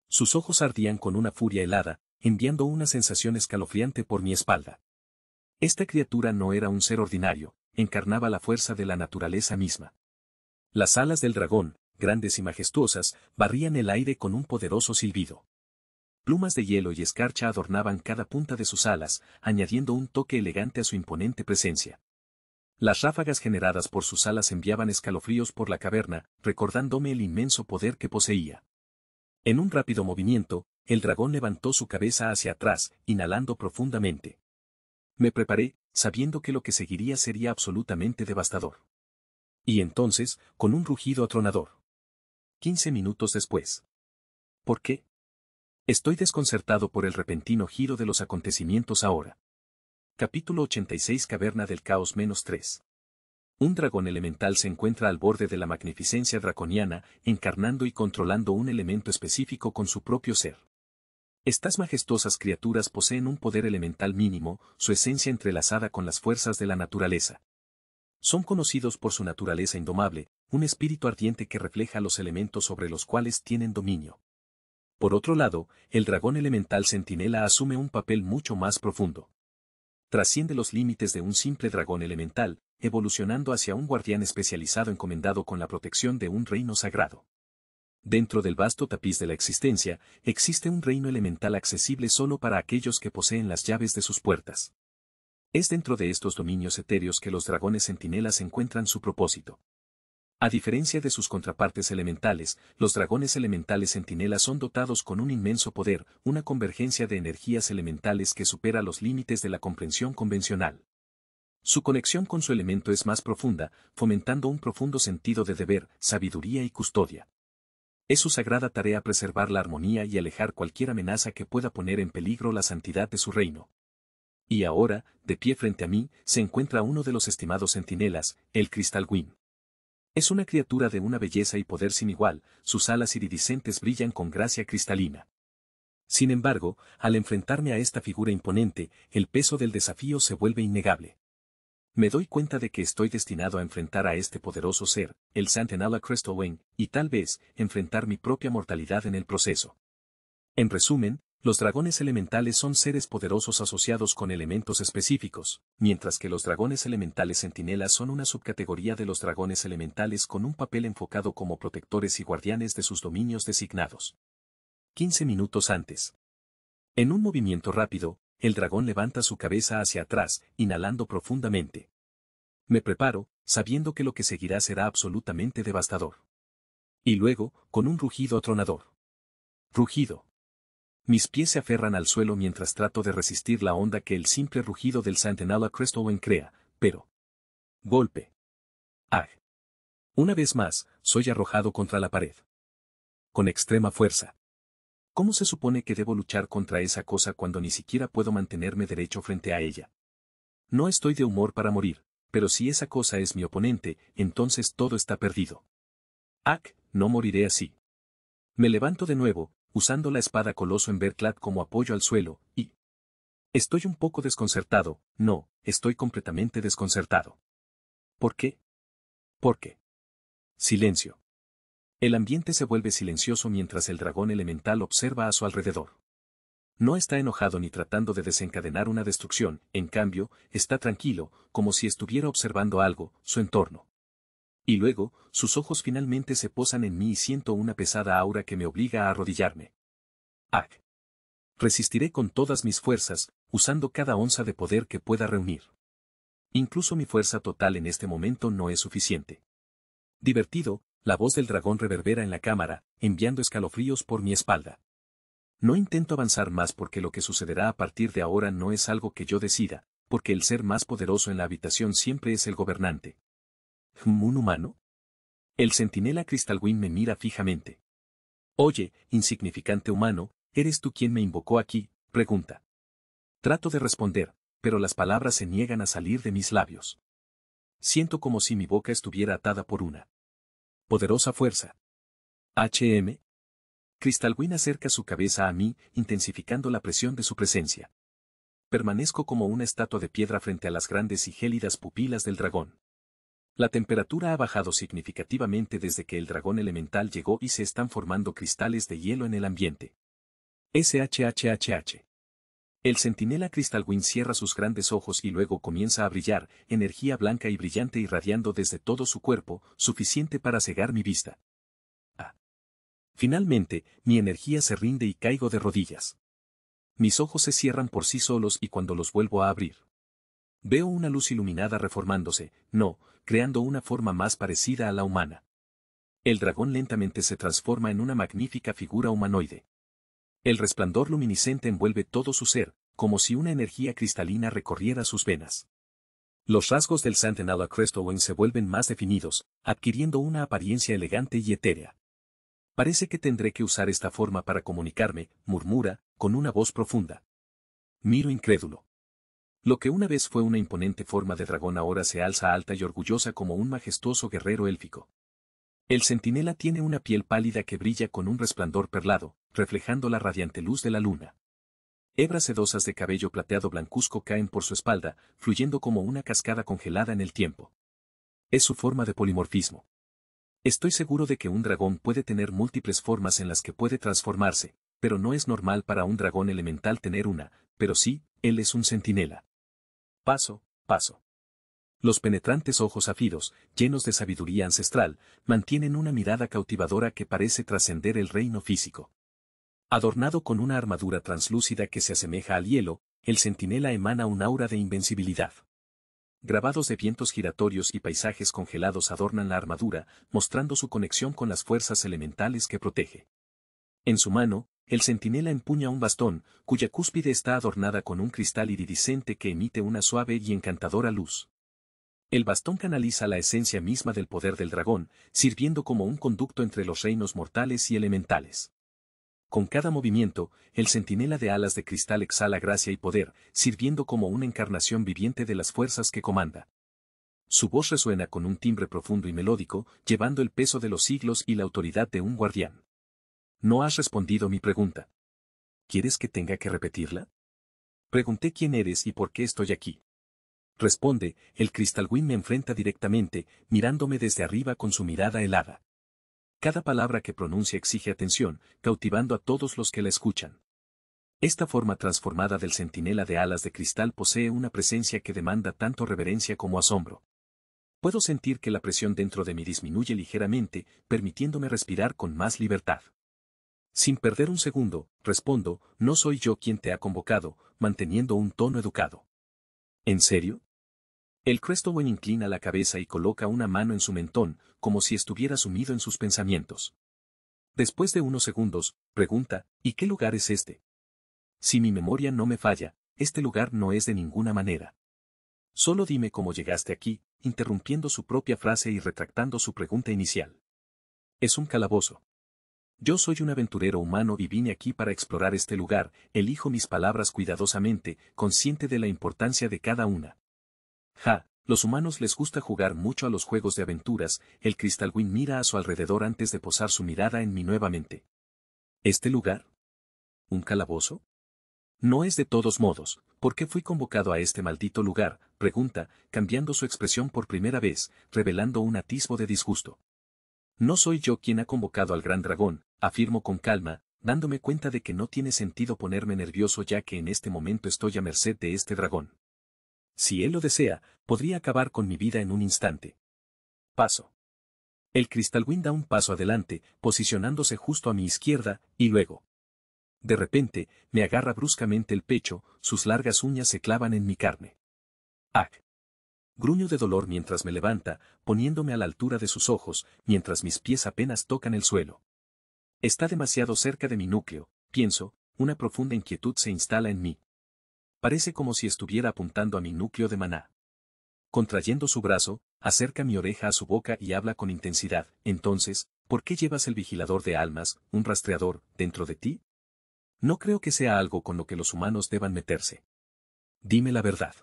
Sus ojos ardían con una furia helada, enviando una sensación escalofriante por mi espalda. Esta criatura no era un ser ordinario, encarnaba la fuerza de la naturaleza misma. Las alas del dragón, grandes y majestuosas, barrían el aire con un poderoso silbido. Plumas de hielo y escarcha adornaban cada punta de sus alas, añadiendo un toque elegante a su imponente presencia. Las ráfagas generadas por sus alas enviaban escalofríos por la caverna, recordándome el inmenso poder que poseía. En un rápido movimiento, el dragón levantó su cabeza hacia atrás, inhalando profundamente. Me preparé, sabiendo que lo que seguiría sería absolutamente devastador. Y entonces, con un rugido atronador. Quince minutos después. ¿Por qué? Estoy desconcertado por el repentino giro de los acontecimientos ahora. Capítulo 86 Caverna del Caos menos 3. Un dragón elemental se encuentra al borde de la magnificencia draconiana, encarnando y controlando un elemento específico con su propio ser. Estas majestuosas criaturas poseen un poder elemental mínimo, su esencia entrelazada con las fuerzas de la naturaleza. Son conocidos por su naturaleza indomable, un espíritu ardiente que refleja los elementos sobre los cuales tienen dominio. Por otro lado, el dragón elemental centinela asume un papel mucho más profundo. Trasciende los límites de un simple dragón elemental, evolucionando hacia un guardián especializado encomendado con la protección de un reino sagrado. Dentro del vasto tapiz de la existencia, existe un reino elemental accesible solo para aquellos que poseen las llaves de sus puertas. Es dentro de estos dominios etéreos que los dragones centinelas encuentran su propósito. A diferencia de sus contrapartes elementales, los dragones elementales centinelas son dotados con un inmenso poder, una convergencia de energías elementales que supera los límites de la comprensión convencional. Su conexión con su elemento es más profunda, fomentando un profundo sentido de deber, sabiduría y custodia. Es su sagrada tarea preservar la armonía y alejar cualquier amenaza que pueda poner en peligro la santidad de su reino. Y ahora, de pie frente a mí, se encuentra uno de los estimados centinelas, el Cristal wing Es una criatura de una belleza y poder sin igual, sus alas iridiscentes brillan con gracia cristalina. Sin embargo, al enfrentarme a esta figura imponente, el peso del desafío se vuelve innegable. Me doy cuenta de que estoy destinado a enfrentar a este poderoso ser, el Santenala Crystal Wing, y tal vez, enfrentar mi propia mortalidad en el proceso. En resumen, los dragones elementales son seres poderosos asociados con elementos específicos, mientras que los dragones elementales centinelas son una subcategoría de los dragones elementales con un papel enfocado como protectores y guardianes de sus dominios designados. 15 minutos antes. En un movimiento rápido, el dragón levanta su cabeza hacia atrás, inhalando profundamente. Me preparo, sabiendo que lo que seguirá será absolutamente devastador. Y luego, con un rugido atronador. Rugido. Mis pies se aferran al suelo mientras trato de resistir la onda que el simple rugido del Santenala Crestowen crea, pero... Golpe. Ah. Una vez más, soy arrojado contra la pared. Con extrema fuerza. ¿Cómo se supone que debo luchar contra esa cosa cuando ni siquiera puedo mantenerme derecho frente a ella? No estoy de humor para morir, pero si esa cosa es mi oponente, entonces todo está perdido. Ak, no moriré así. Me levanto de nuevo, usando la espada coloso en Berklat como apoyo al suelo, y... Estoy un poco desconcertado, no, estoy completamente desconcertado. ¿Por qué? ¿Por qué? Silencio. El ambiente se vuelve silencioso mientras el dragón elemental observa a su alrededor. No está enojado ni tratando de desencadenar una destrucción, en cambio, está tranquilo, como si estuviera observando algo, su entorno. Y luego, sus ojos finalmente se posan en mí y siento una pesada aura que me obliga a arrodillarme. ¡Ah! Resistiré con todas mis fuerzas, usando cada onza de poder que pueda reunir. Incluso mi fuerza total en este momento no es suficiente. Divertido, la voz del dragón reverbera en la cámara, enviando escalofríos por mi espalda. No intento avanzar más porque lo que sucederá a partir de ahora no es algo que yo decida, porque el ser más poderoso en la habitación siempre es el gobernante. ¿Un humano? El centinela Crystalwin me mira fijamente. Oye, insignificante humano, ¿eres tú quien me invocó aquí? pregunta. Trato de responder, pero las palabras se niegan a salir de mis labios. Siento como si mi boca estuviera atada por una poderosa fuerza. HM. Cristalwin acerca su cabeza a mí, intensificando la presión de su presencia. Permanezco como una estatua de piedra frente a las grandes y gélidas pupilas del dragón. La temperatura ha bajado significativamente desde que el dragón elemental llegó y se están formando cristales de hielo en el ambiente. SHHHH. El centinela cristalwin cierra sus grandes ojos y luego comienza a brillar, energía blanca y brillante irradiando desde todo su cuerpo, suficiente para cegar mi vista. Ah. Finalmente, mi energía se rinde y caigo de rodillas. Mis ojos se cierran por sí solos y cuando los vuelvo a abrir. Veo una luz iluminada reformándose, no, creando una forma más parecida a la humana. El dragón lentamente se transforma en una magnífica figura humanoide. El resplandor luminiscente envuelve todo su ser, como si una energía cristalina recorriera sus venas. Los rasgos del a Crestowen se vuelven más definidos, adquiriendo una apariencia elegante y etérea. Parece que tendré que usar esta forma para comunicarme, murmura, con una voz profunda. Miro incrédulo. Lo que una vez fue una imponente forma de dragón ahora se alza alta y orgullosa como un majestuoso guerrero élfico. El centinela tiene una piel pálida que brilla con un resplandor perlado, reflejando la radiante luz de la luna. Hebras sedosas de cabello plateado blancuzco caen por su espalda, fluyendo como una cascada congelada en el tiempo. Es su forma de polimorfismo. Estoy seguro de que un dragón puede tener múltiples formas en las que puede transformarse, pero no es normal para un dragón elemental tener una, pero sí, él es un centinela. Paso, paso. Los penetrantes ojos afidos, llenos de sabiduría ancestral, mantienen una mirada cautivadora que parece trascender el reino físico. Adornado con una armadura translúcida que se asemeja al hielo, el centinela emana un aura de invencibilidad. Grabados de vientos giratorios y paisajes congelados adornan la armadura, mostrando su conexión con las fuerzas elementales que protege. En su mano, el centinela empuña un bastón, cuya cúspide está adornada con un cristal iridiscente que emite una suave y encantadora luz. El bastón canaliza la esencia misma del poder del dragón, sirviendo como un conducto entre los reinos mortales y elementales. Con cada movimiento, el centinela de alas de cristal exhala gracia y poder, sirviendo como una encarnación viviente de las fuerzas que comanda. Su voz resuena con un timbre profundo y melódico, llevando el peso de los siglos y la autoridad de un guardián. No has respondido mi pregunta. ¿Quieres que tenga que repetirla? Pregunté quién eres y por qué estoy aquí. Responde, el cristalwin me enfrenta directamente, mirándome desde arriba con su mirada helada. Cada palabra que pronuncia exige atención, cautivando a todos los que la escuchan. Esta forma transformada del centinela de alas de cristal posee una presencia que demanda tanto reverencia como asombro. Puedo sentir que la presión dentro de mí disminuye ligeramente, permitiéndome respirar con más libertad. Sin perder un segundo, respondo, no soy yo quien te ha convocado, manteniendo un tono educado. ¿En serio? El Crestowen inclina la cabeza y coloca una mano en su mentón, como si estuviera sumido en sus pensamientos. Después de unos segundos, pregunta, ¿y qué lugar es este? Si mi memoria no me falla, este lugar no es de ninguna manera. Solo dime cómo llegaste aquí, interrumpiendo su propia frase y retractando su pregunta inicial. Es un calabozo. Yo soy un aventurero humano y vine aquí para explorar este lugar, elijo mis palabras cuidadosamente, consciente de la importancia de cada una. Ja, los humanos les gusta jugar mucho a los juegos de aventuras, el Cristalwin mira a su alrededor antes de posar su mirada en mí nuevamente. ¿Este lugar? ¿Un calabozo? No es de todos modos, ¿por qué fui convocado a este maldito lugar? pregunta, cambiando su expresión por primera vez, revelando un atisbo de disgusto. No soy yo quien ha convocado al gran dragón, afirmo con calma, dándome cuenta de que no tiene sentido ponerme nervioso ya que en este momento estoy a merced de este dragón si él lo desea, podría acabar con mi vida en un instante. Paso. El Cristalwin da un paso adelante, posicionándose justo a mi izquierda, y luego. De repente, me agarra bruscamente el pecho, sus largas uñas se clavan en mi carne. ¡Ah! Gruño de dolor mientras me levanta, poniéndome a la altura de sus ojos, mientras mis pies apenas tocan el suelo. Está demasiado cerca de mi núcleo, pienso, una profunda inquietud se instala en mí parece como si estuviera apuntando a mi núcleo de maná. Contrayendo su brazo, acerca mi oreja a su boca y habla con intensidad. Entonces, ¿por qué llevas el vigilador de almas, un rastreador, dentro de ti? No creo que sea algo con lo que los humanos deban meterse. Dime la verdad.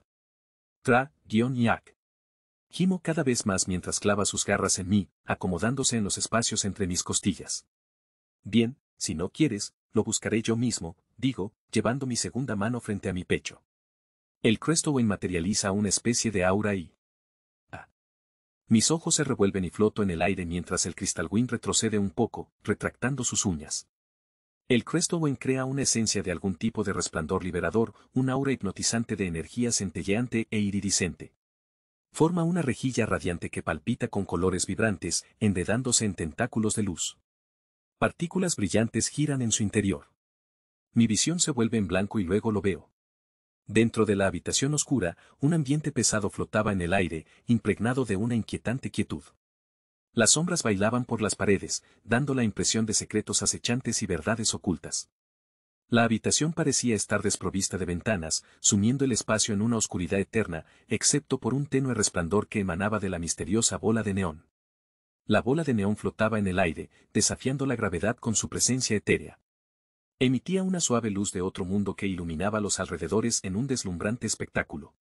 Tra-yak. Gimo cada vez más mientras clava sus garras en mí, acomodándose en los espacios entre mis costillas. Bien, si no quieres, lo buscaré yo mismo, digo, llevando mi segunda mano frente a mi pecho. El Crestowen materializa una especie de aura y... Ah, mis ojos se revuelven y floto en el aire mientras el wing retrocede un poco, retractando sus uñas. El Crestowen crea una esencia de algún tipo de resplandor liberador, un aura hipnotizante de energía centelleante e iridiscente. Forma una rejilla radiante que palpita con colores vibrantes, enredándose en tentáculos de luz. Partículas brillantes giran en su interior. Mi visión se vuelve en blanco y luego lo veo. Dentro de la habitación oscura, un ambiente pesado flotaba en el aire, impregnado de una inquietante quietud. Las sombras bailaban por las paredes, dando la impresión de secretos acechantes y verdades ocultas. La habitación parecía estar desprovista de ventanas, sumiendo el espacio en una oscuridad eterna, excepto por un tenue resplandor que emanaba de la misteriosa bola de neón la bola de neón flotaba en el aire, desafiando la gravedad con su presencia etérea. Emitía una suave luz de otro mundo que iluminaba los alrededores en un deslumbrante espectáculo.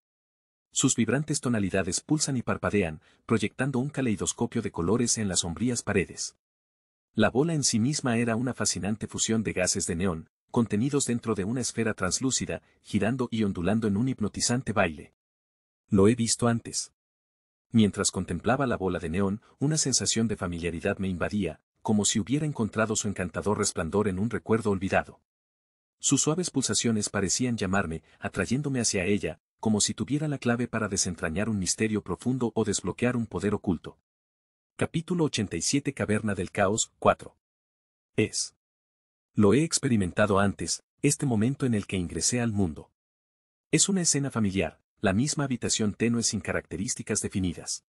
Sus vibrantes tonalidades pulsan y parpadean, proyectando un caleidoscopio de colores en las sombrías paredes. La bola en sí misma era una fascinante fusión de gases de neón, contenidos dentro de una esfera translúcida, girando y ondulando en un hipnotizante baile. Lo he visto antes. Mientras contemplaba la bola de neón, una sensación de familiaridad me invadía, como si hubiera encontrado su encantador resplandor en un recuerdo olvidado. Sus suaves pulsaciones parecían llamarme, atrayéndome hacia ella, como si tuviera la clave para desentrañar un misterio profundo o desbloquear un poder oculto. Capítulo 87 Caverna del Caos 4. Es. Lo he experimentado antes, este momento en el que ingresé al mundo. Es una escena familiar, la misma habitación tenue sin características definidas.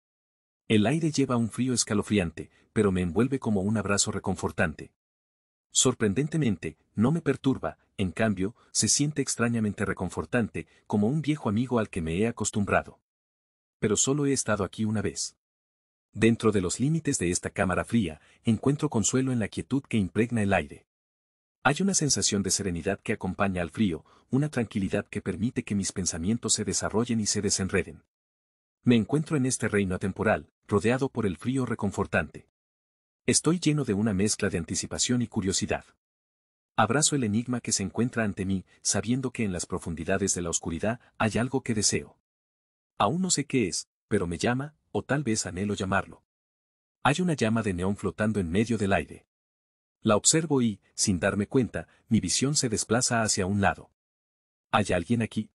El aire lleva un frío escalofriante, pero me envuelve como un abrazo reconfortante. Sorprendentemente, no me perturba, en cambio, se siente extrañamente reconfortante, como un viejo amigo al que me he acostumbrado. Pero solo he estado aquí una vez. Dentro de los límites de esta cámara fría, encuentro consuelo en la quietud que impregna el aire. Hay una sensación de serenidad que acompaña al frío, una tranquilidad que permite que mis pensamientos se desarrollen y se desenreden. Me encuentro en este reino atemporal, rodeado por el frío reconfortante. Estoy lleno de una mezcla de anticipación y curiosidad. Abrazo el enigma que se encuentra ante mí, sabiendo que en las profundidades de la oscuridad hay algo que deseo. Aún no sé qué es, pero me llama, o tal vez anhelo llamarlo. Hay una llama de neón flotando en medio del aire. La observo y, sin darme cuenta, mi visión se desplaza hacia un lado. ¿Hay alguien aquí?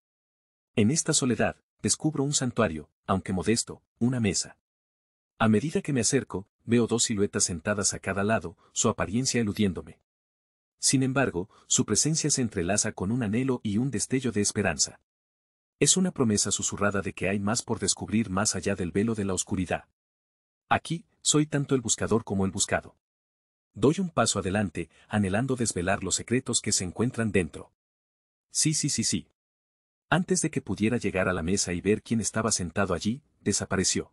En esta soledad, descubro un santuario, aunque modesto, una mesa. A medida que me acerco, veo dos siluetas sentadas a cada lado, su apariencia eludiéndome. Sin embargo, su presencia se entrelaza con un anhelo y un destello de esperanza. Es una promesa susurrada de que hay más por descubrir más allá del velo de la oscuridad. Aquí, soy tanto el buscador como el buscado. Doy un paso adelante, anhelando desvelar los secretos que se encuentran dentro. Sí, sí, sí, sí. Antes de que pudiera llegar a la mesa y ver quién estaba sentado allí, desapareció.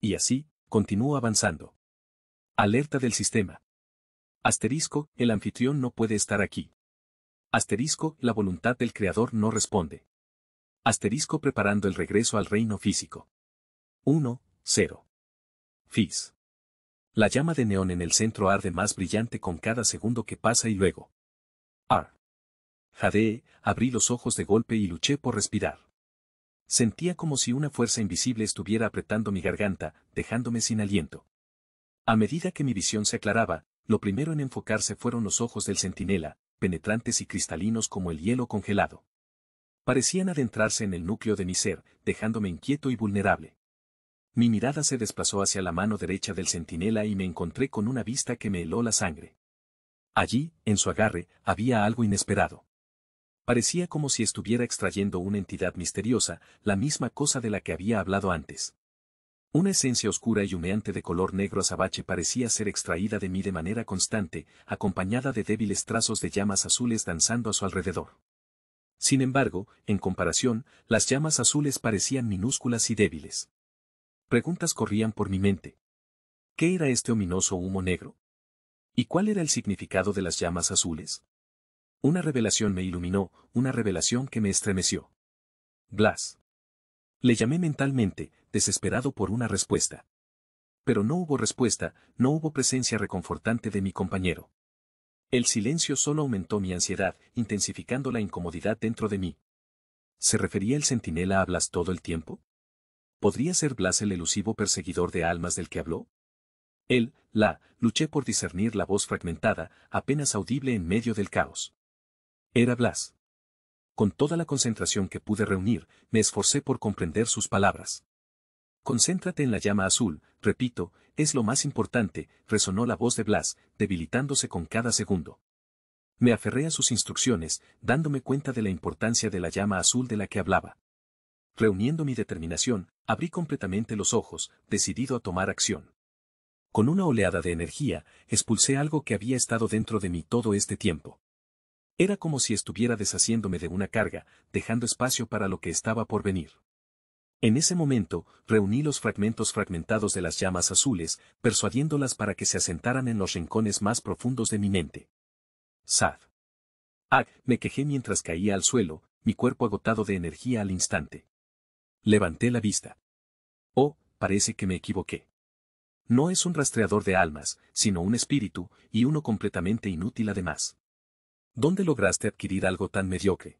Y así, continúo avanzando. Alerta del sistema. Asterisco, el anfitrión no puede estar aquí. Asterisco, la voluntad del creador no responde. Asterisco preparando el regreso al reino físico. 1, 0. FIS. La llama de neón en el centro arde más brillante con cada segundo que pasa y luego. Ar. Jadeé, abrí los ojos de golpe y luché por respirar. Sentía como si una fuerza invisible estuviera apretando mi garganta, dejándome sin aliento. A medida que mi visión se aclaraba, lo primero en enfocarse fueron los ojos del centinela, penetrantes y cristalinos como el hielo congelado. Parecían adentrarse en el núcleo de mi ser, dejándome inquieto y vulnerable. Mi mirada se desplazó hacia la mano derecha del centinela y me encontré con una vista que me heló la sangre. Allí, en su agarre, había algo inesperado. Parecía como si estuviera extrayendo una entidad misteriosa, la misma cosa de la que había hablado antes. Una esencia oscura y humeante de color negro azabache parecía ser extraída de mí de manera constante, acompañada de débiles trazos de llamas azules danzando a su alrededor. Sin embargo, en comparación, las llamas azules parecían minúsculas y débiles. Preguntas corrían por mi mente. ¿Qué era este ominoso humo negro? ¿Y cuál era el significado de las llamas azules? Una revelación me iluminó, una revelación que me estremeció. Blas. Le llamé mentalmente, desesperado por una respuesta. Pero no hubo respuesta, no hubo presencia reconfortante de mi compañero. El silencio solo aumentó mi ansiedad, intensificando la incomodidad dentro de mí. ¿Se refería el centinela a Blas todo el tiempo? ¿Podría ser Blas el elusivo perseguidor de almas del que habló? Él, la, luché por discernir la voz fragmentada, apenas audible en medio del caos. Era Blas. Con toda la concentración que pude reunir, me esforcé por comprender sus palabras. Concéntrate en la llama azul, repito, es lo más importante, resonó la voz de Blas, debilitándose con cada segundo. Me aferré a sus instrucciones, dándome cuenta de la importancia de la llama azul de la que hablaba. Reuniendo mi determinación, abrí completamente los ojos, decidido a tomar acción. Con una oleada de energía, expulsé algo que había estado dentro de mí todo este tiempo. Era como si estuviera deshaciéndome de una carga, dejando espacio para lo que estaba por venir. En ese momento, reuní los fragmentos fragmentados de las llamas azules, persuadiéndolas para que se asentaran en los rincones más profundos de mi mente. Sad. Ag, me quejé mientras caía al suelo, mi cuerpo agotado de energía al instante. Levanté la vista. Oh, parece que me equivoqué. No es un rastreador de almas, sino un espíritu, y uno completamente inútil además. ¿Dónde lograste adquirir algo tan mediocre?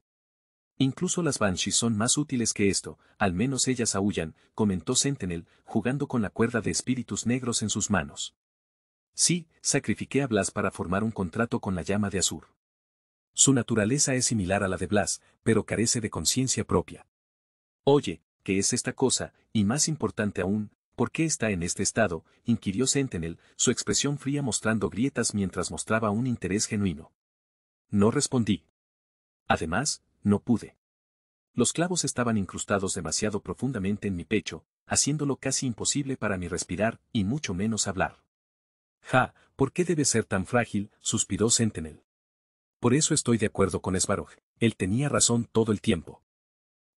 Incluso las Banshees son más útiles que esto, al menos ellas aullan, comentó Sentinel, jugando con la cuerda de espíritus negros en sus manos. Sí, sacrifiqué a Blas para formar un contrato con la llama de Azur. Su naturaleza es similar a la de Blas, pero carece de conciencia propia. Oye, ¿qué es esta cosa? Y más importante aún, ¿por qué está en este estado? inquirió Sentinel, su expresión fría mostrando grietas mientras mostraba un interés genuino. No respondí. Además, no pude. Los clavos estaban incrustados demasiado profundamente en mi pecho, haciéndolo casi imposible para mí respirar y mucho menos hablar. Ja, ¿por qué debe ser tan frágil? suspiró Sentinel. Por eso estoy de acuerdo con Esbarog. Él tenía razón todo el tiempo.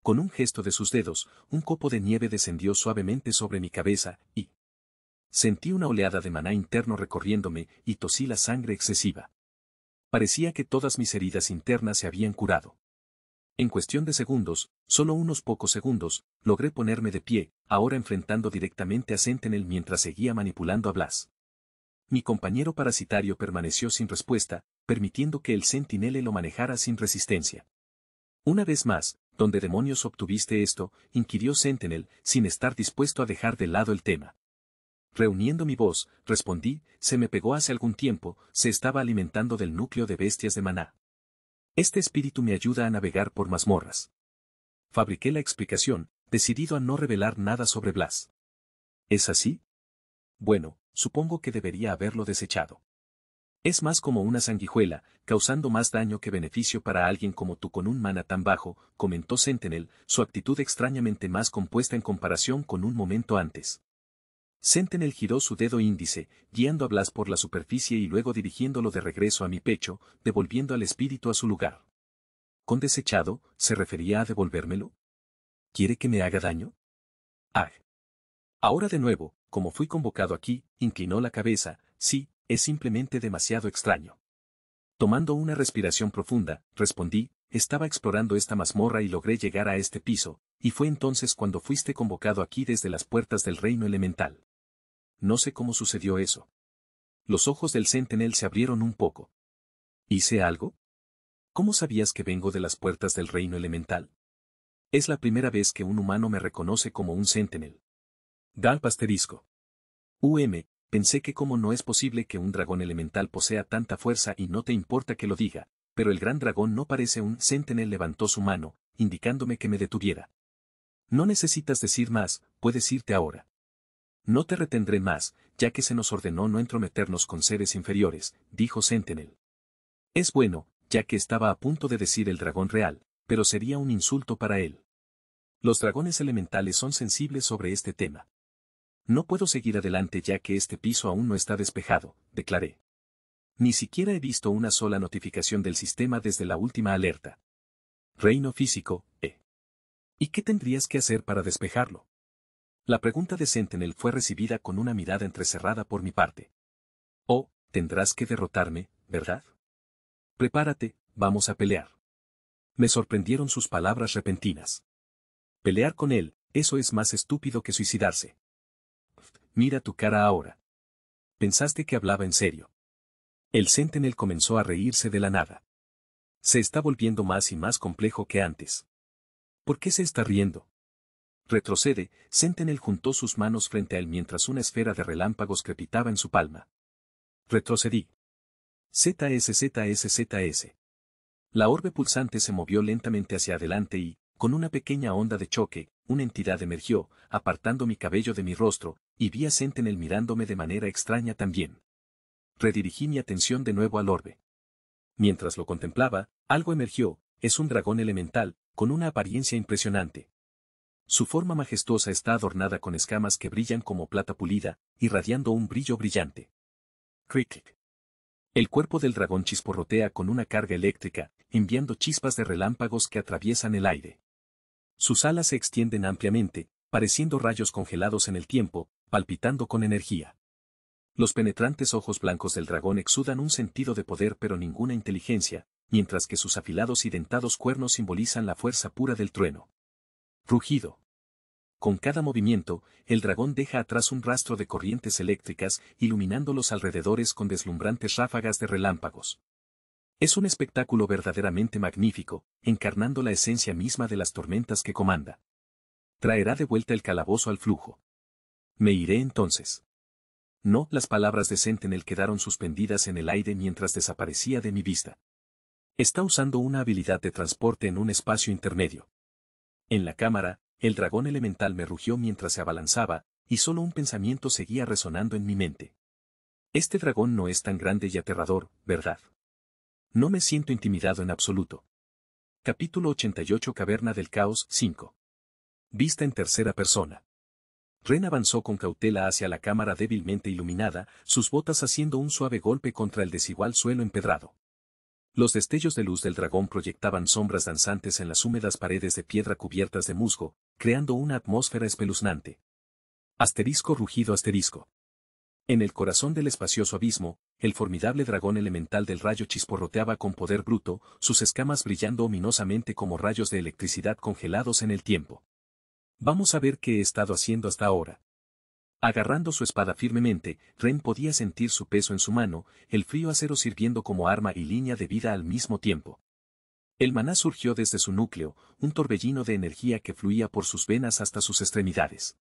Con un gesto de sus dedos, un copo de nieve descendió suavemente sobre mi cabeza, y... Sentí una oleada de maná interno recorriéndome y tosí la sangre excesiva. Parecía que todas mis heridas internas se habían curado. En cuestión de segundos, solo unos pocos segundos, logré ponerme de pie, ahora enfrentando directamente a Sentinel mientras seguía manipulando a Blas. Mi compañero parasitario permaneció sin respuesta, permitiendo que el Sentinel lo manejara sin resistencia. Una vez más, ¿Dónde demonios obtuviste esto? inquirió Sentinel, sin estar dispuesto a dejar de lado el tema. Reuniendo mi voz, respondí, se me pegó hace algún tiempo, se estaba alimentando del núcleo de bestias de maná. Este espíritu me ayuda a navegar por mazmorras. Fabriqué la explicación, decidido a no revelar nada sobre Blas. ¿Es así? Bueno, supongo que debería haberlo desechado. Es más como una sanguijuela, causando más daño que beneficio para alguien como tú con un mana tan bajo, comentó Sentinel, su actitud extrañamente más compuesta en comparación con un momento antes. Sentinel giró su dedo índice, guiando a Blas por la superficie y luego dirigiéndolo de regreso a mi pecho, devolviendo al espíritu a su lugar. Con desechado, ¿se refería a devolvérmelo? ¿Quiere que me haga daño? Ah. Ahora de nuevo, como fui convocado aquí, inclinó la cabeza, sí, es simplemente demasiado extraño. Tomando una respiración profunda, respondí, estaba explorando esta mazmorra y logré llegar a este piso, y fue entonces cuando fuiste convocado aquí desde las puertas del reino elemental. No sé cómo sucedió eso. Los ojos del Sentinel se abrieron un poco. ¿Hice algo? ¿Cómo sabías que vengo de las puertas del reino elemental? Es la primera vez que un humano me reconoce como un Sentinel. Dal Pasterisco. UM, Pensé que como no es posible que un dragón elemental posea tanta fuerza y no te importa que lo diga, pero el gran dragón no parece un sentinel levantó su mano, indicándome que me detuviera. No necesitas decir más, puedes irte ahora. No te retendré más, ya que se nos ordenó no entrometernos con seres inferiores, dijo Sentinel. Es bueno, ya que estaba a punto de decir el dragón real, pero sería un insulto para él. Los dragones elementales son sensibles sobre este tema. No puedo seguir adelante ya que este piso aún no está despejado, declaré. Ni siquiera he visto una sola notificación del sistema desde la última alerta. Reino físico, eh. ¿Y qué tendrías que hacer para despejarlo? La pregunta de Sentinel fue recibida con una mirada entrecerrada por mi parte. Oh, tendrás que derrotarme, ¿verdad? Prepárate, vamos a pelear. Me sorprendieron sus palabras repentinas. Pelear con él, eso es más estúpido que suicidarse mira tu cara ahora. Pensaste que hablaba en serio. El Sentinel comenzó a reírse de la nada. Se está volviendo más y más complejo que antes. ¿Por qué se está riendo? Retrocede, Sentinel juntó sus manos frente a él mientras una esfera de relámpagos crepitaba en su palma. Retrocedí. ZSZSZS. La orbe pulsante se movió lentamente hacia adelante y, con una pequeña onda de choque, una entidad emergió, apartando mi cabello de mi rostro, y vi a Sentenel mirándome de manera extraña también. Redirigí mi atención de nuevo al orbe. Mientras lo contemplaba, algo emergió, es un dragón elemental, con una apariencia impresionante. Su forma majestuosa está adornada con escamas que brillan como plata pulida, irradiando un brillo brillante. Cricket. El cuerpo del dragón chisporrotea con una carga eléctrica, enviando chispas de relámpagos que atraviesan el aire. Sus alas se extienden ampliamente, pareciendo rayos congelados en el tiempo, palpitando con energía. Los penetrantes ojos blancos del dragón exudan un sentido de poder pero ninguna inteligencia, mientras que sus afilados y dentados cuernos simbolizan la fuerza pura del trueno. Rugido. Con cada movimiento, el dragón deja atrás un rastro de corrientes eléctricas, iluminando los alrededores con deslumbrantes ráfagas de relámpagos. Es un espectáculo verdaderamente magnífico, encarnando la esencia misma de las tormentas que comanda. Traerá de vuelta el calabozo al flujo. Me iré entonces. No, las palabras de Sentinel quedaron suspendidas en el aire mientras desaparecía de mi vista. Está usando una habilidad de transporte en un espacio intermedio. En la cámara, el dragón elemental me rugió mientras se abalanzaba, y solo un pensamiento seguía resonando en mi mente. Este dragón no es tan grande y aterrador, ¿verdad? No me siento intimidado en absoluto. Capítulo 88 Caverna del Caos 5. Vista en tercera persona. Ren avanzó con cautela hacia la cámara débilmente iluminada, sus botas haciendo un suave golpe contra el desigual suelo empedrado. Los destellos de luz del dragón proyectaban sombras danzantes en las húmedas paredes de piedra cubiertas de musgo, creando una atmósfera espeluznante. Asterisco rugido asterisco. En el corazón del espacioso abismo, el formidable dragón elemental del rayo chisporroteaba con poder bruto, sus escamas brillando ominosamente como rayos de electricidad congelados en el tiempo. Vamos a ver qué he estado haciendo hasta ahora. Agarrando su espada firmemente, Ren podía sentir su peso en su mano, el frío acero sirviendo como arma y línea de vida al mismo tiempo. El maná surgió desde su núcleo, un torbellino de energía que fluía por sus venas hasta sus extremidades.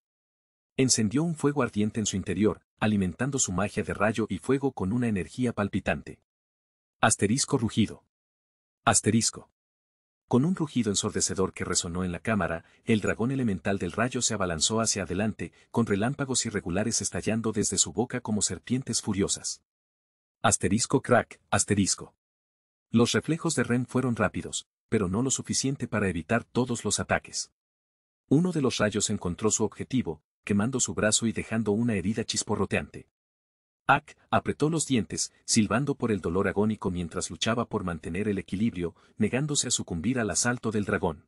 Encendió un fuego ardiente en su interior, alimentando su magia de rayo y fuego con una energía palpitante. Asterisco rugido. Asterisco. Con un rugido ensordecedor que resonó en la cámara, el dragón elemental del rayo se abalanzó hacia adelante, con relámpagos irregulares estallando desde su boca como serpientes furiosas. Asterisco crack, asterisco. Los reflejos de Ren fueron rápidos, pero no lo suficiente para evitar todos los ataques. Uno de los rayos encontró su objetivo, quemando su brazo y dejando una herida chisporroteante. Ak apretó los dientes, silbando por el dolor agónico mientras luchaba por mantener el equilibrio, negándose a sucumbir al asalto del dragón.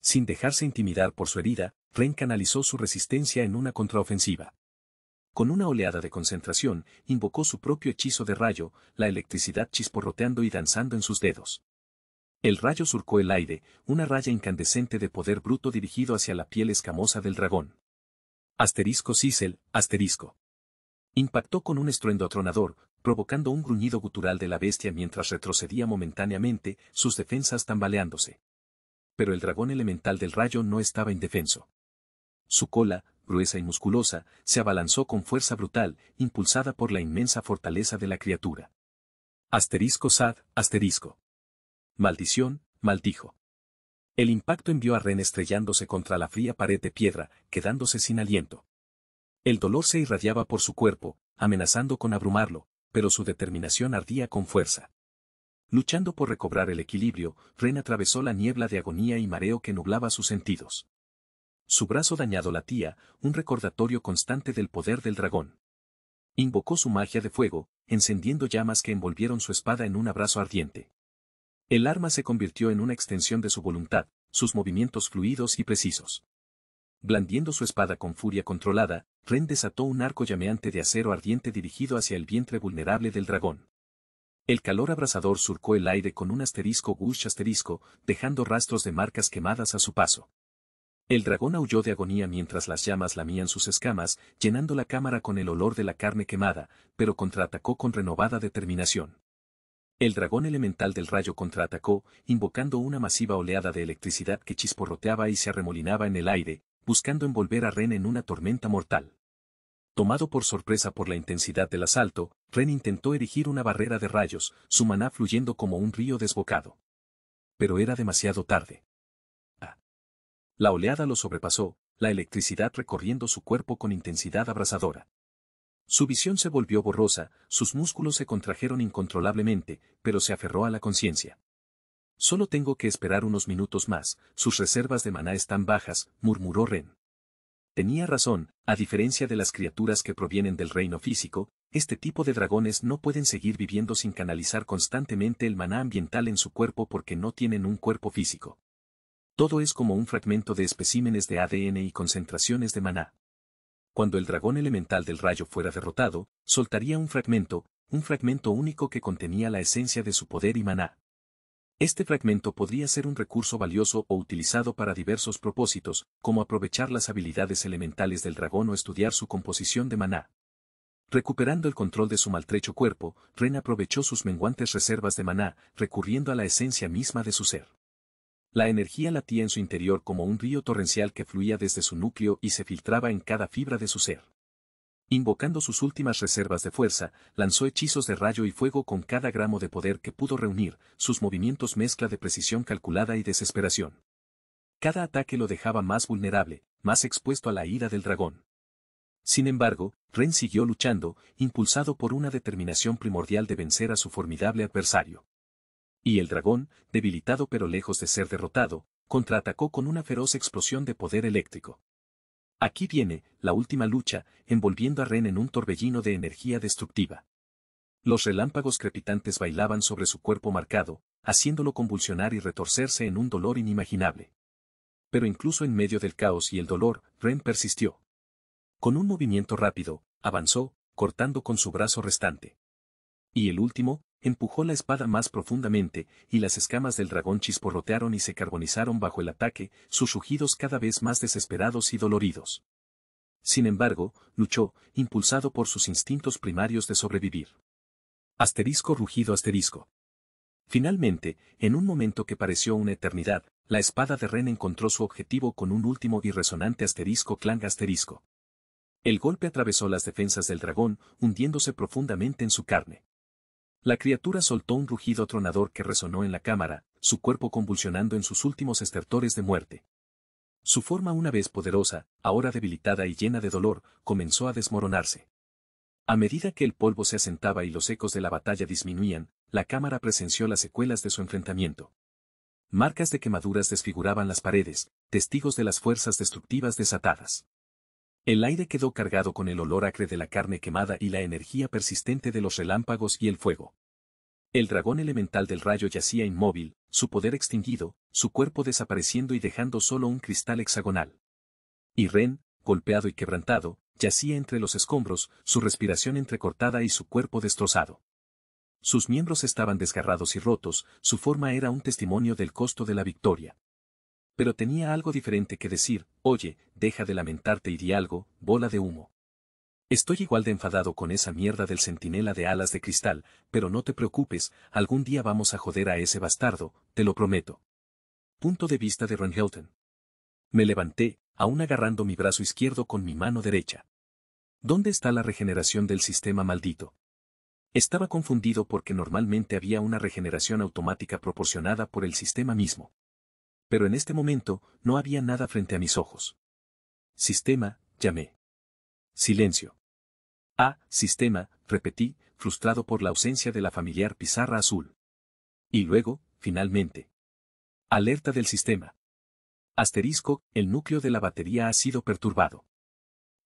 Sin dejarse intimidar por su herida, Ren canalizó su resistencia en una contraofensiva. Con una oleada de concentración, invocó su propio hechizo de rayo, la electricidad chisporroteando y danzando en sus dedos. El rayo surcó el aire, una raya incandescente de poder bruto dirigido hacia la piel escamosa del dragón. Asterisco Sisel, asterisco. Impactó con un estruendo atronador, provocando un gruñido gutural de la bestia mientras retrocedía momentáneamente, sus defensas tambaleándose. Pero el dragón elemental del rayo no estaba indefenso. Su cola, gruesa y musculosa, se abalanzó con fuerza brutal, impulsada por la inmensa fortaleza de la criatura. Asterisco sad, asterisco. Maldición, maldijo. El impacto envió a Ren estrellándose contra la fría pared de piedra, quedándose sin aliento. El dolor se irradiaba por su cuerpo, amenazando con abrumarlo, pero su determinación ardía con fuerza. Luchando por recobrar el equilibrio, Ren atravesó la niebla de agonía y mareo que nublaba sus sentidos. Su brazo dañado latía, un recordatorio constante del poder del dragón. Invocó su magia de fuego, encendiendo llamas que envolvieron su espada en un abrazo ardiente. El arma se convirtió en una extensión de su voluntad, sus movimientos fluidos y precisos. Blandiendo su espada con furia controlada, Ren desató un arco llameante de acero ardiente dirigido hacia el vientre vulnerable del dragón. El calor abrasador surcó el aire con un asterisco gush asterisco, dejando rastros de marcas quemadas a su paso. El dragón aulló de agonía mientras las llamas lamían sus escamas, llenando la cámara con el olor de la carne quemada, pero contraatacó con renovada determinación. El dragón elemental del rayo contraatacó, invocando una masiva oleada de electricidad que chisporroteaba y se arremolinaba en el aire, buscando envolver a Ren en una tormenta mortal. Tomado por sorpresa por la intensidad del asalto, Ren intentó erigir una barrera de rayos, su maná fluyendo como un río desbocado. Pero era demasiado tarde. Ah. La oleada lo sobrepasó, la electricidad recorriendo su cuerpo con intensidad abrasadora. Su visión se volvió borrosa, sus músculos se contrajeron incontrolablemente, pero se aferró a la conciencia. Solo tengo que esperar unos minutos más, sus reservas de maná están bajas, murmuró Ren. Tenía razón, a diferencia de las criaturas que provienen del reino físico, este tipo de dragones no pueden seguir viviendo sin canalizar constantemente el maná ambiental en su cuerpo porque no tienen un cuerpo físico. Todo es como un fragmento de especímenes de ADN y concentraciones de maná. Cuando el dragón elemental del rayo fuera derrotado, soltaría un fragmento, un fragmento único que contenía la esencia de su poder y maná. Este fragmento podría ser un recurso valioso o utilizado para diversos propósitos, como aprovechar las habilidades elementales del dragón o estudiar su composición de maná. Recuperando el control de su maltrecho cuerpo, Ren aprovechó sus menguantes reservas de maná, recurriendo a la esencia misma de su ser. La energía latía en su interior como un río torrencial que fluía desde su núcleo y se filtraba en cada fibra de su ser. Invocando sus últimas reservas de fuerza, lanzó hechizos de rayo y fuego con cada gramo de poder que pudo reunir, sus movimientos mezcla de precisión calculada y desesperación. Cada ataque lo dejaba más vulnerable, más expuesto a la ira del dragón. Sin embargo, Ren siguió luchando, impulsado por una determinación primordial de vencer a su formidable adversario. Y el dragón, debilitado pero lejos de ser derrotado, contraatacó con una feroz explosión de poder eléctrico. Aquí viene, la última lucha, envolviendo a Ren en un torbellino de energía destructiva. Los relámpagos crepitantes bailaban sobre su cuerpo marcado, haciéndolo convulsionar y retorcerse en un dolor inimaginable. Pero incluso en medio del caos y el dolor, Ren persistió. Con un movimiento rápido, avanzó, cortando con su brazo restante. Y el último, empujó la espada más profundamente, y las escamas del dragón chisporrotearon y se carbonizaron bajo el ataque, sus rugidos cada vez más desesperados y doloridos. Sin embargo, luchó, impulsado por sus instintos primarios de sobrevivir. Asterisco rugido asterisco. Finalmente, en un momento que pareció una eternidad, la espada de Ren encontró su objetivo con un último y resonante asterisco clang asterisco. El golpe atravesó las defensas del dragón, hundiéndose profundamente en su carne. La criatura soltó un rugido tronador que resonó en la cámara, su cuerpo convulsionando en sus últimos estertores de muerte. Su forma una vez poderosa, ahora debilitada y llena de dolor, comenzó a desmoronarse. A medida que el polvo se asentaba y los ecos de la batalla disminuían, la cámara presenció las secuelas de su enfrentamiento. Marcas de quemaduras desfiguraban las paredes, testigos de las fuerzas destructivas desatadas. El aire quedó cargado con el olor acre de la carne quemada y la energía persistente de los relámpagos y el fuego. El dragón elemental del rayo yacía inmóvil, su poder extinguido, su cuerpo desapareciendo y dejando solo un cristal hexagonal. Y Ren, golpeado y quebrantado, yacía entre los escombros, su respiración entrecortada y su cuerpo destrozado. Sus miembros estaban desgarrados y rotos, su forma era un testimonio del costo de la victoria. Pero tenía algo diferente que decir, oye, deja de lamentarte y di algo, bola de humo. Estoy igual de enfadado con esa mierda del centinela de alas de cristal, pero no te preocupes, algún día vamos a joder a ese bastardo, te lo prometo. Punto de vista de Ron Hilton. Me levanté, aún agarrando mi brazo izquierdo con mi mano derecha. ¿Dónde está la regeneración del sistema maldito? Estaba confundido porque normalmente había una regeneración automática proporcionada por el sistema mismo pero en este momento no había nada frente a mis ojos. Sistema, llamé. Silencio. Ah, sistema, repetí, frustrado por la ausencia de la familiar pizarra azul. Y luego, finalmente. Alerta del sistema. Asterisco, el núcleo de la batería ha sido perturbado.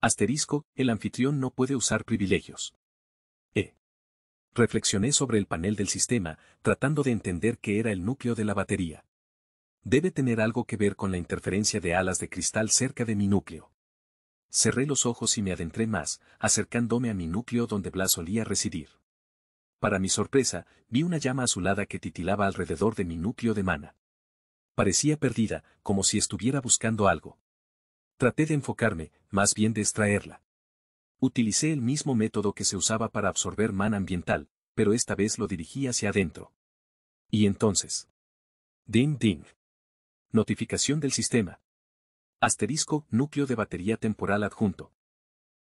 Asterisco, el anfitrión no puede usar privilegios. E. Reflexioné sobre el panel del sistema, tratando de entender qué era el núcleo de la batería. Debe tener algo que ver con la interferencia de alas de cristal cerca de mi núcleo. Cerré los ojos y me adentré más, acercándome a mi núcleo donde Blas solía residir. Para mi sorpresa, vi una llama azulada que titilaba alrededor de mi núcleo de mana. Parecía perdida, como si estuviera buscando algo. Traté de enfocarme, más bien de extraerla. Utilicé el mismo método que se usaba para absorber mana ambiental, pero esta vez lo dirigí hacia adentro. Y entonces. Ding ding. Notificación del sistema. Asterisco, núcleo de batería temporal adjunto.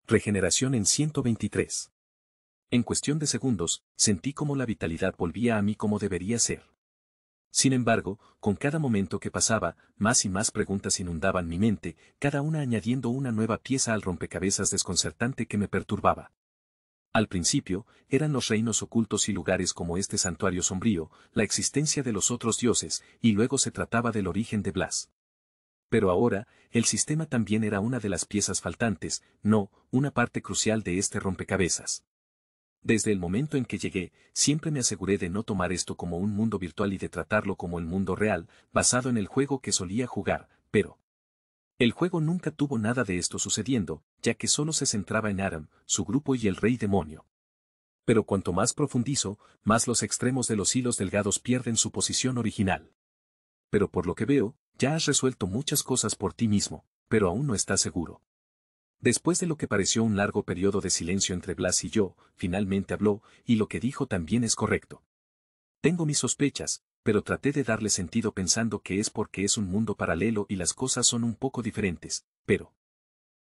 Regeneración en 123. En cuestión de segundos, sentí como la vitalidad volvía a mí como debería ser. Sin embargo, con cada momento que pasaba, más y más preguntas inundaban mi mente, cada una añadiendo una nueva pieza al rompecabezas desconcertante que me perturbaba. Al principio, eran los reinos ocultos y lugares como este santuario sombrío, la existencia de los otros dioses, y luego se trataba del origen de Blas. Pero ahora, el sistema también era una de las piezas faltantes, no, una parte crucial de este rompecabezas. Desde el momento en que llegué, siempre me aseguré de no tomar esto como un mundo virtual y de tratarlo como el mundo real, basado en el juego que solía jugar, pero, el juego nunca tuvo nada de esto sucediendo, ya que solo se centraba en Aram, su grupo y el rey demonio. Pero cuanto más profundizo, más los extremos de los hilos delgados pierden su posición original. Pero por lo que veo, ya has resuelto muchas cosas por ti mismo, pero aún no estás seguro. Después de lo que pareció un largo periodo de silencio entre Blas y yo, finalmente habló, y lo que dijo también es correcto. Tengo mis sospechas, pero traté de darle sentido pensando que es porque es un mundo paralelo y las cosas son un poco diferentes, pero...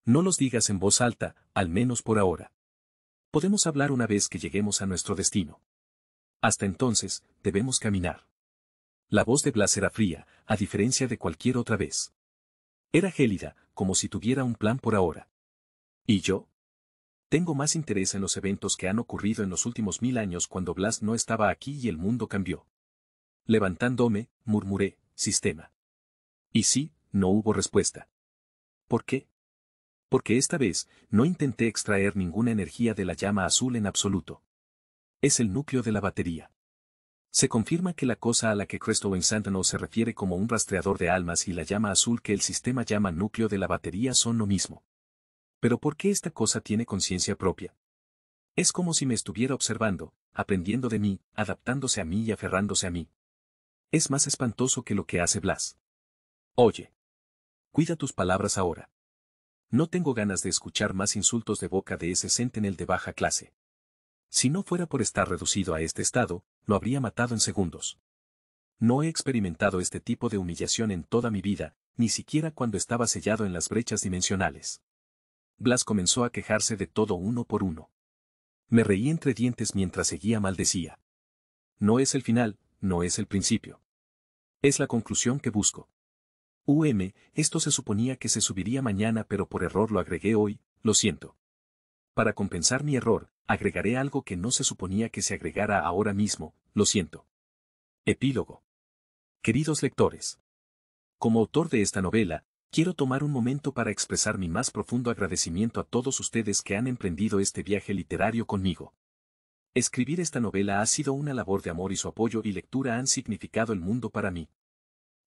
No los digas en voz alta, al menos por ahora. Podemos hablar una vez que lleguemos a nuestro destino. Hasta entonces, debemos caminar. La voz de Blas era fría, a diferencia de cualquier otra vez. Era gélida, como si tuviera un plan por ahora. ¿Y yo? Tengo más interés en los eventos que han ocurrido en los últimos mil años cuando Blas no estaba aquí y el mundo cambió. Levantándome, murmuré, sistema. Y sí, no hubo respuesta. ¿Por qué? Porque esta vez, no intenté extraer ninguna energía de la llama azul en absoluto. Es el núcleo de la batería. Se confirma que la cosa a la que en Santano se refiere como un rastreador de almas y la llama azul que el sistema llama núcleo de la batería son lo mismo. Pero ¿por qué esta cosa tiene conciencia propia? Es como si me estuviera observando, aprendiendo de mí, adaptándose a mí y aferrándose a mí. Es más espantoso que lo que hace Blas. Oye. Cuida tus palabras ahora. No tengo ganas de escuchar más insultos de boca de ese centenel de baja clase. Si no fuera por estar reducido a este estado, lo habría matado en segundos. No he experimentado este tipo de humillación en toda mi vida, ni siquiera cuando estaba sellado en las brechas dimensionales. Blas comenzó a quejarse de todo uno por uno. Me reí entre dientes mientras seguía maldecía. No es el final, no es el principio. Es la conclusión que busco. UM, esto se suponía que se subiría mañana pero por error lo agregué hoy, lo siento. Para compensar mi error, agregaré algo que no se suponía que se agregara ahora mismo, lo siento. Epílogo. Queridos lectores. Como autor de esta novela, quiero tomar un momento para expresar mi más profundo agradecimiento a todos ustedes que han emprendido este viaje literario conmigo. Escribir esta novela ha sido una labor de amor y su apoyo y lectura han significado el mundo para mí.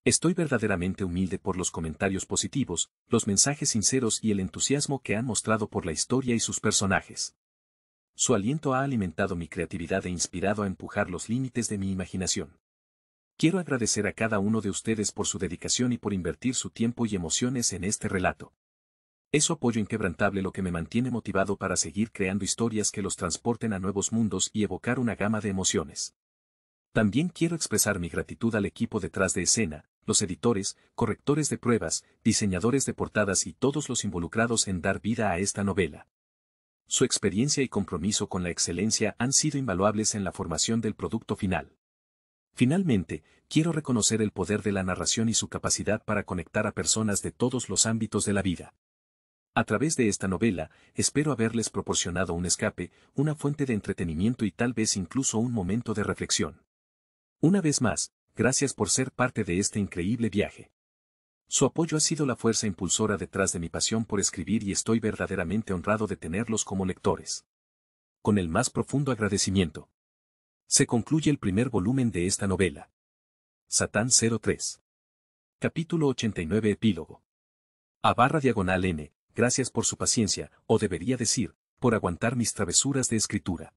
Estoy verdaderamente humilde por los comentarios positivos, los mensajes sinceros y el entusiasmo que han mostrado por la historia y sus personajes. Su aliento ha alimentado mi creatividad e inspirado a empujar los límites de mi imaginación. Quiero agradecer a cada uno de ustedes por su dedicación y por invertir su tiempo y emociones en este relato. Es su apoyo inquebrantable lo que me mantiene motivado para seguir creando historias que los transporten a nuevos mundos y evocar una gama de emociones. También quiero expresar mi gratitud al equipo detrás de escena, los editores, correctores de pruebas, diseñadores de portadas y todos los involucrados en dar vida a esta novela. Su experiencia y compromiso con la excelencia han sido invaluables en la formación del producto final. Finalmente, quiero reconocer el poder de la narración y su capacidad para conectar a personas de todos los ámbitos de la vida. A través de esta novela, espero haberles proporcionado un escape, una fuente de entretenimiento y tal vez incluso un momento de reflexión. Una vez más, gracias por ser parte de este increíble viaje. Su apoyo ha sido la fuerza impulsora detrás de mi pasión por escribir y estoy verdaderamente honrado de tenerlos como lectores. Con el más profundo agradecimiento. Se concluye el primer volumen de esta novela. Satán 03. Capítulo 89 Epílogo. A barra diagonal N, gracias por su paciencia, o debería decir, por aguantar mis travesuras de escritura.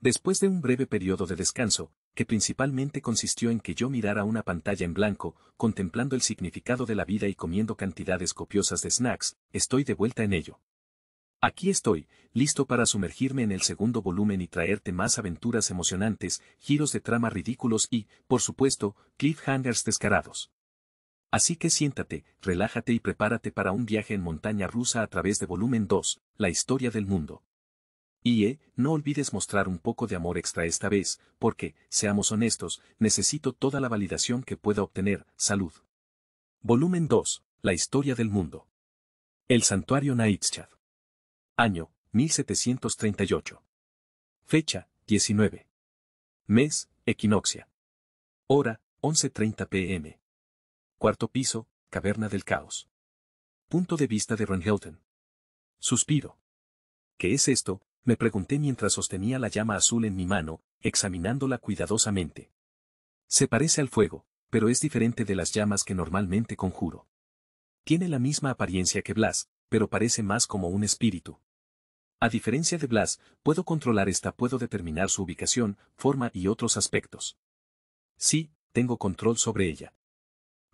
Después de un breve periodo de descanso, que principalmente consistió en que yo mirara una pantalla en blanco, contemplando el significado de la vida y comiendo cantidades copiosas de snacks, estoy de vuelta en ello. Aquí estoy, listo para sumergirme en el segundo volumen y traerte más aventuras emocionantes, giros de trama ridículos y, por supuesto, cliffhangers descarados. Así que siéntate, relájate y prepárate para un viaje en montaña rusa a través de volumen 2, la historia del mundo. Y eh, no olvides mostrar un poco de amor extra esta vez, porque, seamos honestos, necesito toda la validación que pueda obtener, salud. Volumen 2, la historia del mundo. El santuario Naitschad. Año, 1738. Fecha, 19. Mes, equinoxia. Hora, 11.30 pm. Cuarto piso, Caverna del Caos. Punto de vista de Ron Suspiro. ¿Qué es esto? Me pregunté mientras sostenía la llama azul en mi mano, examinándola cuidadosamente. Se parece al fuego, pero es diferente de las llamas que normalmente conjuro. Tiene la misma apariencia que Blas, pero parece más como un espíritu. A diferencia de Blas, puedo controlar esta, puedo determinar su ubicación, forma y otros aspectos. Sí, tengo control sobre ella.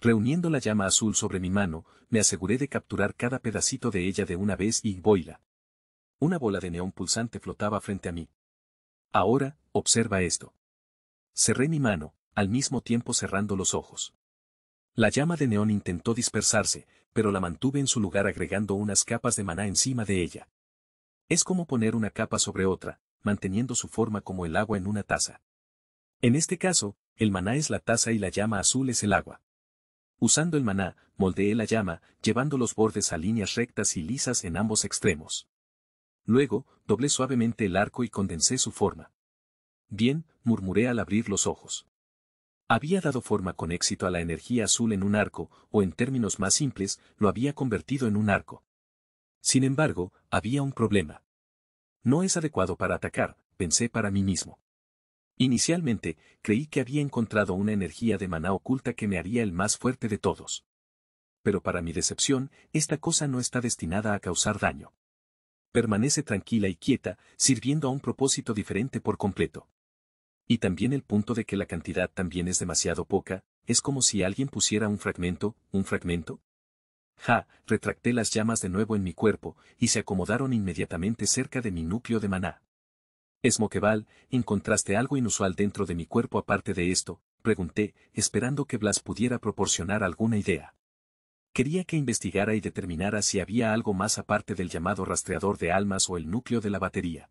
Reuniendo la llama azul sobre mi mano, me aseguré de capturar cada pedacito de ella de una vez y boila. Una bola de neón pulsante flotaba frente a mí. Ahora, observa esto. Cerré mi mano, al mismo tiempo cerrando los ojos. La llama de neón intentó dispersarse, pero la mantuve en su lugar agregando unas capas de maná encima de ella. Es como poner una capa sobre otra, manteniendo su forma como el agua en una taza. En este caso, el maná es la taza y la llama azul es el agua. Usando el maná, moldeé la llama, llevando los bordes a líneas rectas y lisas en ambos extremos. Luego, doblé suavemente el arco y condensé su forma. Bien, murmuré al abrir los ojos. Había dado forma con éxito a la energía azul en un arco, o en términos más simples, lo había convertido en un arco. Sin embargo, había un problema. No es adecuado para atacar, pensé para mí mismo. Inicialmente, creí que había encontrado una energía de maná oculta que me haría el más fuerte de todos. Pero para mi decepción, esta cosa no está destinada a causar daño. Permanece tranquila y quieta, sirviendo a un propósito diferente por completo. Y también el punto de que la cantidad también es demasiado poca, es como si alguien pusiera un fragmento, un fragmento. Ja, retracté las llamas de nuevo en mi cuerpo, y se acomodaron inmediatamente cerca de mi núcleo de maná. Esmoqueval, ¿encontraste algo inusual dentro de mi cuerpo aparte de esto? Pregunté, esperando que Blas pudiera proporcionar alguna idea. Quería que investigara y determinara si había algo más aparte del llamado rastreador de almas o el núcleo de la batería.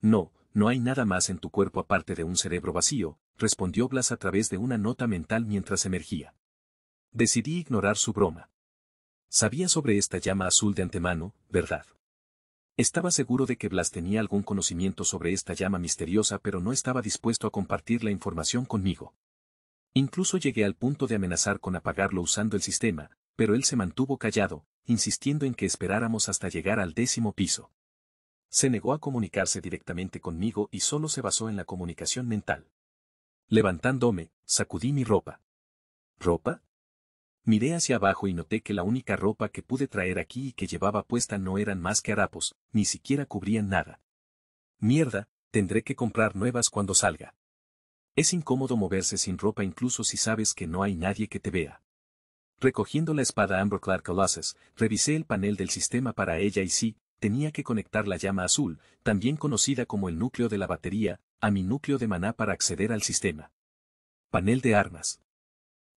No, no hay nada más en tu cuerpo aparte de un cerebro vacío, respondió Blas a través de una nota mental mientras emergía. Decidí ignorar su broma. Sabía sobre esta llama azul de antemano, ¿verdad? Estaba seguro de que Blas tenía algún conocimiento sobre esta llama misteriosa pero no estaba dispuesto a compartir la información conmigo. Incluso llegué al punto de amenazar con apagarlo usando el sistema, pero él se mantuvo callado, insistiendo en que esperáramos hasta llegar al décimo piso. Se negó a comunicarse directamente conmigo y solo se basó en la comunicación mental. Levantándome, sacudí mi ropa. ¿Ropa? Miré hacia abajo y noté que la única ropa que pude traer aquí y que llevaba puesta no eran más que harapos, ni siquiera cubrían nada. Mierda, tendré que comprar nuevas cuando salga. Es incómodo moverse sin ropa incluso si sabes que no hay nadie que te vea. Recogiendo la espada Clark Colossus, revisé el panel del sistema para ella y sí, tenía que conectar la llama azul, también conocida como el núcleo de la batería, a mi núcleo de maná para acceder al sistema. Panel de armas.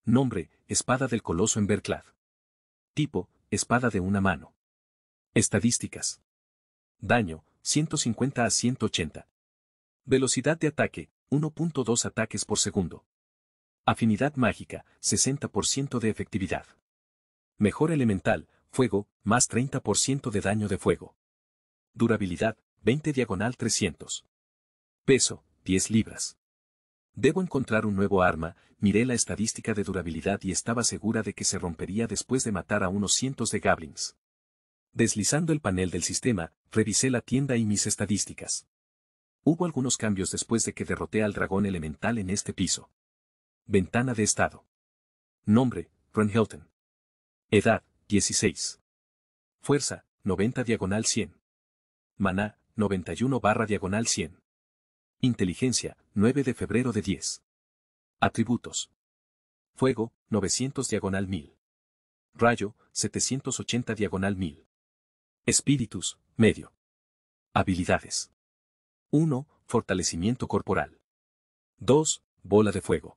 Nombre, Espada del Coloso en Berclad. Tipo, Espada de una mano. Estadísticas. Daño, 150 a 180. Velocidad de ataque, 1.2 ataques por segundo. Afinidad mágica, 60% de efectividad. Mejor elemental, fuego, más 30% de daño de fuego. Durabilidad, 20 diagonal 300. Peso, 10 libras. Debo encontrar un nuevo arma, miré la estadística de durabilidad y estaba segura de que se rompería después de matar a unos cientos de goblins. Deslizando el panel del sistema, revisé la tienda y mis estadísticas. Hubo algunos cambios después de que derroté al dragón elemental en este piso. Ventana de estado. Nombre, Hilton. Edad, 16. Fuerza, 90 diagonal 100. Maná, 91 barra diagonal 100. Inteligencia, 9 de febrero de 10. Atributos. Fuego, 900 diagonal 1000. Rayo, 780 diagonal 1000. Espíritus, medio. Habilidades. 1. Fortalecimiento corporal. 2. Bola de fuego.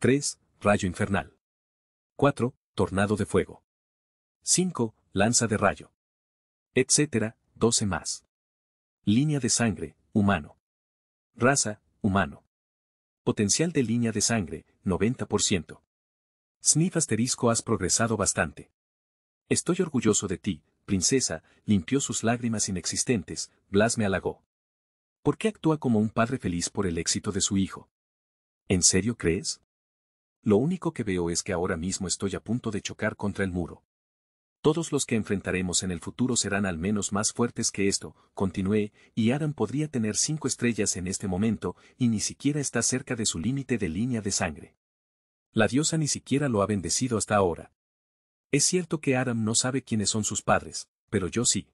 3. Rayo infernal. 4. Tornado de fuego. 5. Lanza de rayo. Etcétera, 12 más. Línea de sangre, humano. Raza, humano. Potencial de línea de sangre, 90%. Sniff asterisco has progresado bastante. Estoy orgulloso de ti, princesa, limpió sus lágrimas inexistentes, Blas me halagó. ¿Por qué actúa como un padre feliz por el éxito de su hijo? ¿En serio crees? Lo único que veo es que ahora mismo estoy a punto de chocar contra el muro. Todos los que enfrentaremos en el futuro serán al menos más fuertes que esto, continué, y Adam podría tener cinco estrellas en este momento, y ni siquiera está cerca de su límite de línea de sangre. La diosa ni siquiera lo ha bendecido hasta ahora. Es cierto que Adam no sabe quiénes son sus padres, pero yo sí.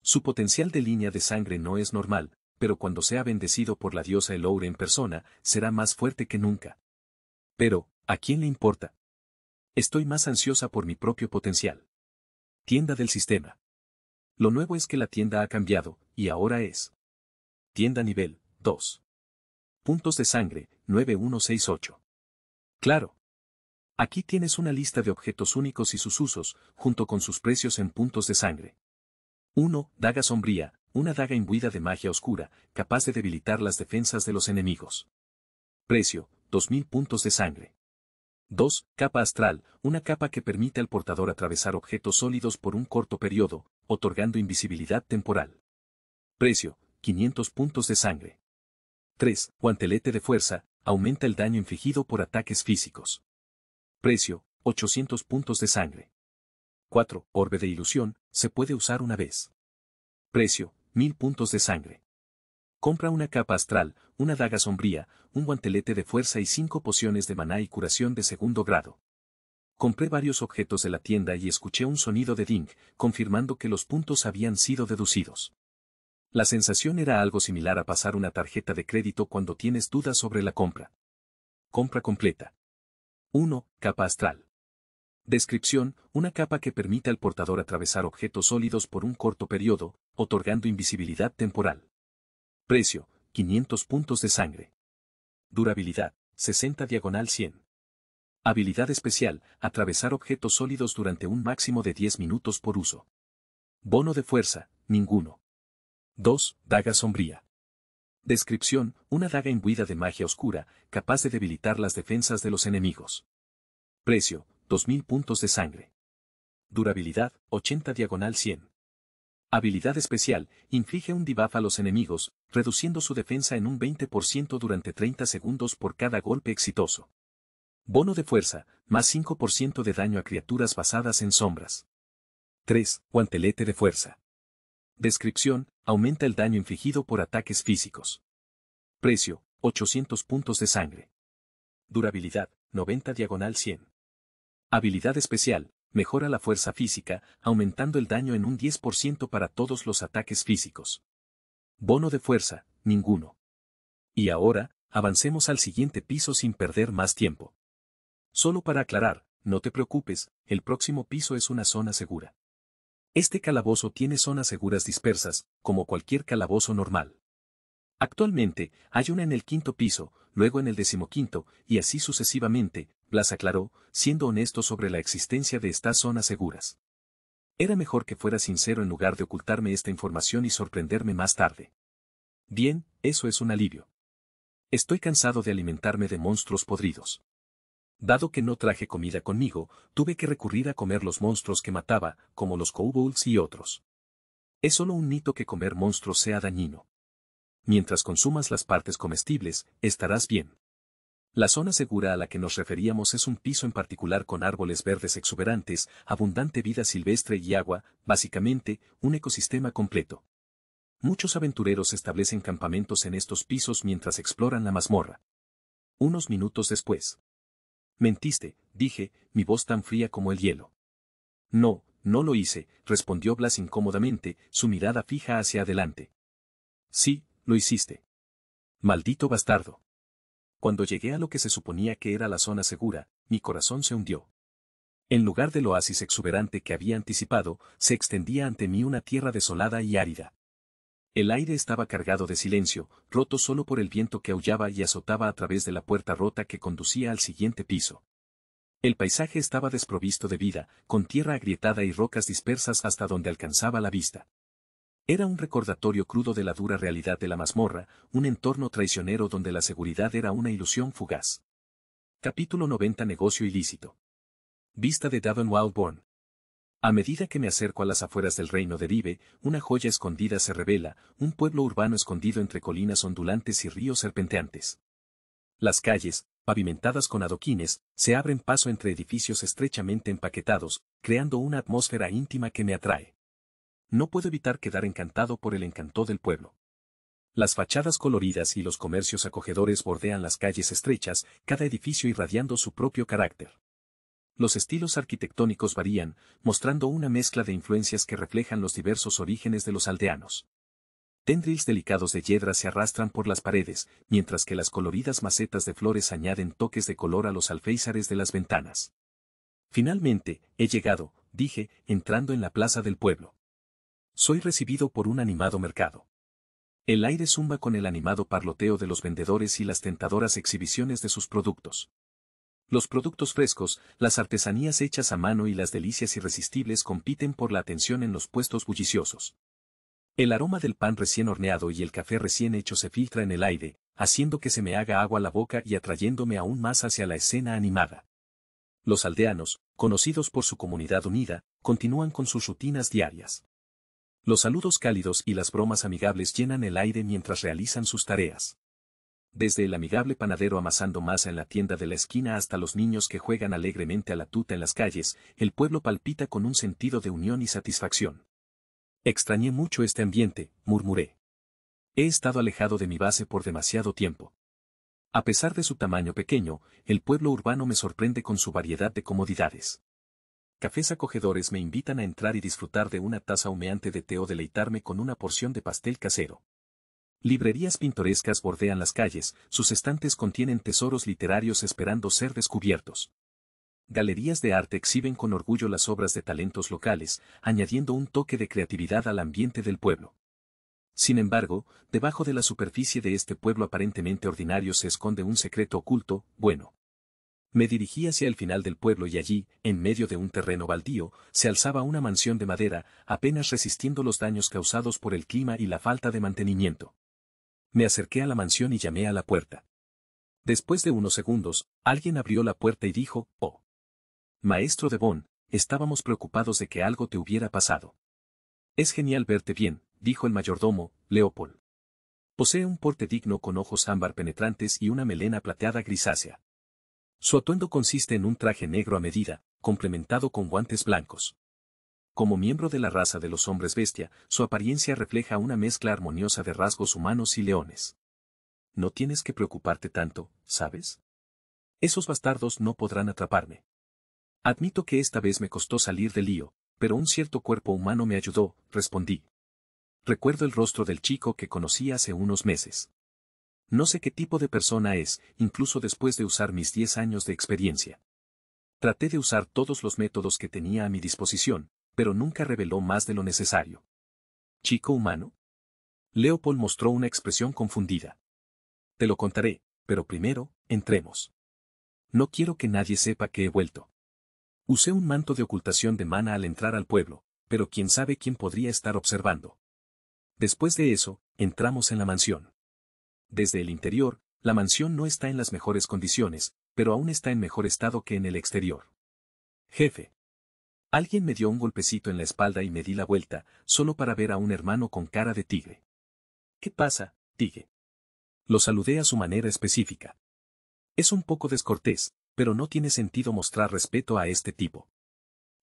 Su potencial de línea de sangre no es normal, pero cuando sea bendecido por la diosa Eloure en persona, será más fuerte que nunca. Pero, ¿a quién le importa? Estoy más ansiosa por mi propio potencial. Tienda del sistema. Lo nuevo es que la tienda ha cambiado, y ahora es. Tienda nivel 2. Puntos de sangre 9168. Claro. Aquí tienes una lista de objetos únicos y sus usos, junto con sus precios en puntos de sangre. 1. Daga sombría, una daga imbuida de magia oscura, capaz de debilitar las defensas de los enemigos. Precio, 2000 puntos de sangre. 2. Capa astral, una capa que permite al portador atravesar objetos sólidos por un corto periodo, otorgando invisibilidad temporal. Precio, 500 puntos de sangre. 3. Guantelete de fuerza, aumenta el daño infligido por ataques físicos. Precio, 800 puntos de sangre. 4. Orbe de ilusión, se puede usar una vez. Precio, 1000 puntos de sangre. Compra una capa astral, una daga sombría, un guantelete de fuerza y cinco pociones de maná y curación de segundo grado. Compré varios objetos de la tienda y escuché un sonido de ding, confirmando que los puntos habían sido deducidos. La sensación era algo similar a pasar una tarjeta de crédito cuando tienes dudas sobre la compra. Compra completa. 1. Capa astral. Descripción, una capa que permite al portador atravesar objetos sólidos por un corto periodo, otorgando invisibilidad temporal. Precio, 500 puntos de sangre. Durabilidad, 60 diagonal 100. Habilidad especial, atravesar objetos sólidos durante un máximo de 10 minutos por uso. Bono de fuerza, ninguno. 2. Daga sombría. Descripción, una daga imbuida de magia oscura, capaz de debilitar las defensas de los enemigos. Precio, 2.000 puntos de sangre. Durabilidad, 80 diagonal 100. Habilidad especial, inflige un debuff a los enemigos, reduciendo su defensa en un 20% durante 30 segundos por cada golpe exitoso. Bono de fuerza, más 5% de daño a criaturas basadas en sombras. 3. Guantelete de fuerza. Descripción, aumenta el daño infligido por ataques físicos. Precio, 800 puntos de sangre. Durabilidad, 90 diagonal 100. Habilidad especial, mejora la fuerza física, aumentando el daño en un 10% para todos los ataques físicos. Bono de fuerza, ninguno. Y ahora, avancemos al siguiente piso sin perder más tiempo. Solo para aclarar, no te preocupes, el próximo piso es una zona segura. Este calabozo tiene zonas seguras dispersas, como cualquier calabozo normal. Actualmente, hay una en el quinto piso, luego en el decimoquinto, y así sucesivamente, las aclaró, siendo honesto sobre la existencia de estas zonas seguras. Era mejor que fuera sincero en lugar de ocultarme esta información y sorprenderme más tarde. Bien, eso es un alivio. Estoy cansado de alimentarme de monstruos podridos. Dado que no traje comida conmigo, tuve que recurrir a comer los monstruos que mataba, como los kobolds y otros. Es solo un mito que comer monstruos sea dañino. Mientras consumas las partes comestibles, estarás bien. La zona segura a la que nos referíamos es un piso en particular con árboles verdes exuberantes, abundante vida silvestre y agua, básicamente, un ecosistema completo. Muchos aventureros establecen campamentos en estos pisos mientras exploran la mazmorra. Unos minutos después. Mentiste, dije, mi voz tan fría como el hielo. No, no lo hice, respondió Blas incómodamente, su mirada fija hacia adelante. Sí, lo hiciste. Maldito bastardo. Cuando llegué a lo que se suponía que era la zona segura, mi corazón se hundió. En lugar del oasis exuberante que había anticipado, se extendía ante mí una tierra desolada y árida. El aire estaba cargado de silencio, roto solo por el viento que aullaba y azotaba a través de la puerta rota que conducía al siguiente piso. El paisaje estaba desprovisto de vida, con tierra agrietada y rocas dispersas hasta donde alcanzaba la vista. Era un recordatorio crudo de la dura realidad de la mazmorra, un entorno traicionero donde la seguridad era una ilusión fugaz. Capítulo 90 Negocio ilícito. Vista de Davon Wildborn. A medida que me acerco a las afueras del reino de Dive, una joya escondida se revela, un pueblo urbano escondido entre colinas ondulantes y ríos serpenteantes. Las calles, pavimentadas con adoquines, se abren paso entre edificios estrechamente empaquetados, creando una atmósfera íntima que me atrae no puedo evitar quedar encantado por el encanto del pueblo. Las fachadas coloridas y los comercios acogedores bordean las calles estrechas, cada edificio irradiando su propio carácter. Los estilos arquitectónicos varían, mostrando una mezcla de influencias que reflejan los diversos orígenes de los aldeanos. Tendrils delicados de yedra se arrastran por las paredes, mientras que las coloridas macetas de flores añaden toques de color a los alféizares de las ventanas. Finalmente, he llegado, dije, entrando en la plaza del pueblo. Soy recibido por un animado mercado. El aire zumba con el animado parloteo de los vendedores y las tentadoras exhibiciones de sus productos. Los productos frescos, las artesanías hechas a mano y las delicias irresistibles compiten por la atención en los puestos bulliciosos. El aroma del pan recién horneado y el café recién hecho se filtra en el aire, haciendo que se me haga agua la boca y atrayéndome aún más hacia la escena animada. Los aldeanos, conocidos por su comunidad unida, continúan con sus rutinas diarias. Los saludos cálidos y las bromas amigables llenan el aire mientras realizan sus tareas. Desde el amigable panadero amasando masa en la tienda de la esquina hasta los niños que juegan alegremente a la tuta en las calles, el pueblo palpita con un sentido de unión y satisfacción. Extrañé mucho este ambiente, murmuré. He estado alejado de mi base por demasiado tiempo. A pesar de su tamaño pequeño, el pueblo urbano me sorprende con su variedad de comodidades. Cafés acogedores me invitan a entrar y disfrutar de una taza humeante de té o deleitarme con una porción de pastel casero. Librerías pintorescas bordean las calles, sus estantes contienen tesoros literarios esperando ser descubiertos. Galerías de arte exhiben con orgullo las obras de talentos locales, añadiendo un toque de creatividad al ambiente del pueblo. Sin embargo, debajo de la superficie de este pueblo aparentemente ordinario se esconde un secreto oculto, bueno, me dirigí hacia el final del pueblo y allí, en medio de un terreno baldío, se alzaba una mansión de madera, apenas resistiendo los daños causados por el clima y la falta de mantenimiento. Me acerqué a la mansión y llamé a la puerta. Después de unos segundos, alguien abrió la puerta y dijo, Oh. Maestro de Bon, estábamos preocupados de que algo te hubiera pasado. Es genial verte bien, dijo el mayordomo, Leopold. Posee un porte digno con ojos ámbar penetrantes y una melena plateada grisácea. Su atuendo consiste en un traje negro a medida, complementado con guantes blancos. Como miembro de la raza de los hombres bestia, su apariencia refleja una mezcla armoniosa de rasgos humanos y leones. No tienes que preocuparte tanto, ¿sabes? Esos bastardos no podrán atraparme. Admito que esta vez me costó salir del lío, pero un cierto cuerpo humano me ayudó, respondí. Recuerdo el rostro del chico que conocí hace unos meses. No sé qué tipo de persona es, incluso después de usar mis diez años de experiencia. Traté de usar todos los métodos que tenía a mi disposición, pero nunca reveló más de lo necesario. ¿Chico humano? Leopold mostró una expresión confundida. Te lo contaré, pero primero, entremos. No quiero que nadie sepa que he vuelto. Usé un manto de ocultación de mana al entrar al pueblo, pero quién sabe quién podría estar observando. Después de eso, entramos en la mansión. Desde el interior, la mansión no está en las mejores condiciones, pero aún está en mejor estado que en el exterior. Jefe. Alguien me dio un golpecito en la espalda y me di la vuelta, solo para ver a un hermano con cara de tigre. ¿Qué pasa, tigre? Lo saludé a su manera específica. Es un poco descortés, pero no tiene sentido mostrar respeto a este tipo.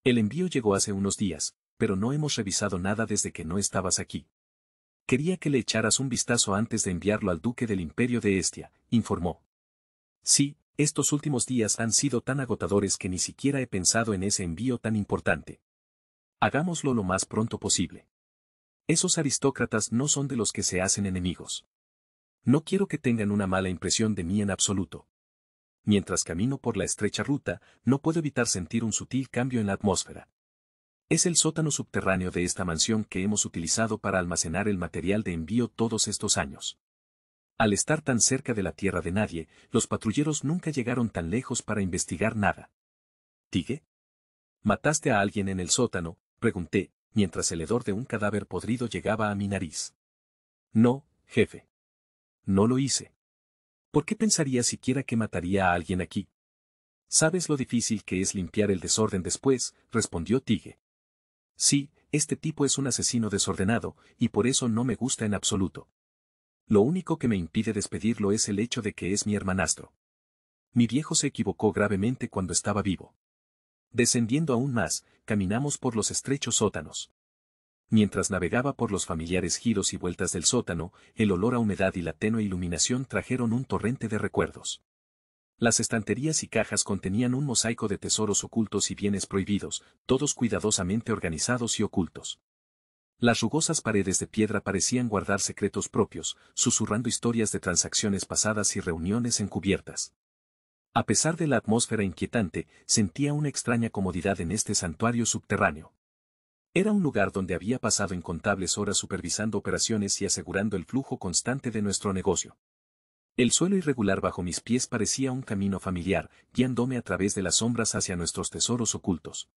El envío llegó hace unos días, pero no hemos revisado nada desde que no estabas aquí. Quería que le echaras un vistazo antes de enviarlo al duque del imperio de Estia, informó. Sí, estos últimos días han sido tan agotadores que ni siquiera he pensado en ese envío tan importante. Hagámoslo lo más pronto posible. Esos aristócratas no son de los que se hacen enemigos. No quiero que tengan una mala impresión de mí en absoluto. Mientras camino por la estrecha ruta, no puedo evitar sentir un sutil cambio en la atmósfera. Es el sótano subterráneo de esta mansión que hemos utilizado para almacenar el material de envío todos estos años. Al estar tan cerca de la tierra de nadie, los patrulleros nunca llegaron tan lejos para investigar nada. ¿Tigue? ¿Mataste a alguien en el sótano? pregunté, mientras el hedor de un cadáver podrido llegaba a mi nariz. No, jefe. No lo hice. ¿Por qué pensaría siquiera que mataría a alguien aquí? Sabes lo difícil que es limpiar el desorden después, respondió Tigue. Sí, este tipo es un asesino desordenado, y por eso no me gusta en absoluto. Lo único que me impide despedirlo es el hecho de que es mi hermanastro. Mi viejo se equivocó gravemente cuando estaba vivo. Descendiendo aún más, caminamos por los estrechos sótanos. Mientras navegaba por los familiares giros y vueltas del sótano, el olor a humedad y la tenue iluminación trajeron un torrente de recuerdos. Las estanterías y cajas contenían un mosaico de tesoros ocultos y bienes prohibidos, todos cuidadosamente organizados y ocultos. Las rugosas paredes de piedra parecían guardar secretos propios, susurrando historias de transacciones pasadas y reuniones encubiertas. A pesar de la atmósfera inquietante, sentía una extraña comodidad en este santuario subterráneo. Era un lugar donde había pasado incontables horas supervisando operaciones y asegurando el flujo constante de nuestro negocio. El suelo irregular bajo mis pies parecía un camino familiar, guiándome a través de las sombras hacia nuestros tesoros ocultos.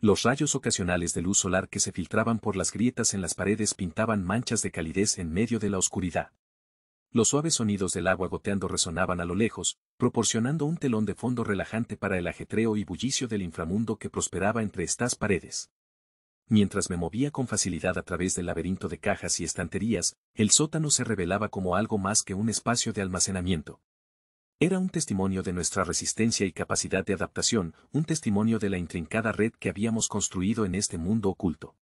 Los rayos ocasionales de luz solar que se filtraban por las grietas en las paredes pintaban manchas de calidez en medio de la oscuridad. Los suaves sonidos del agua goteando resonaban a lo lejos, proporcionando un telón de fondo relajante para el ajetreo y bullicio del inframundo que prosperaba entre estas paredes mientras me movía con facilidad a través del laberinto de cajas y estanterías, el sótano se revelaba como algo más que un espacio de almacenamiento. Era un testimonio de nuestra resistencia y capacidad de adaptación, un testimonio de la intrincada red que habíamos construido en este mundo oculto.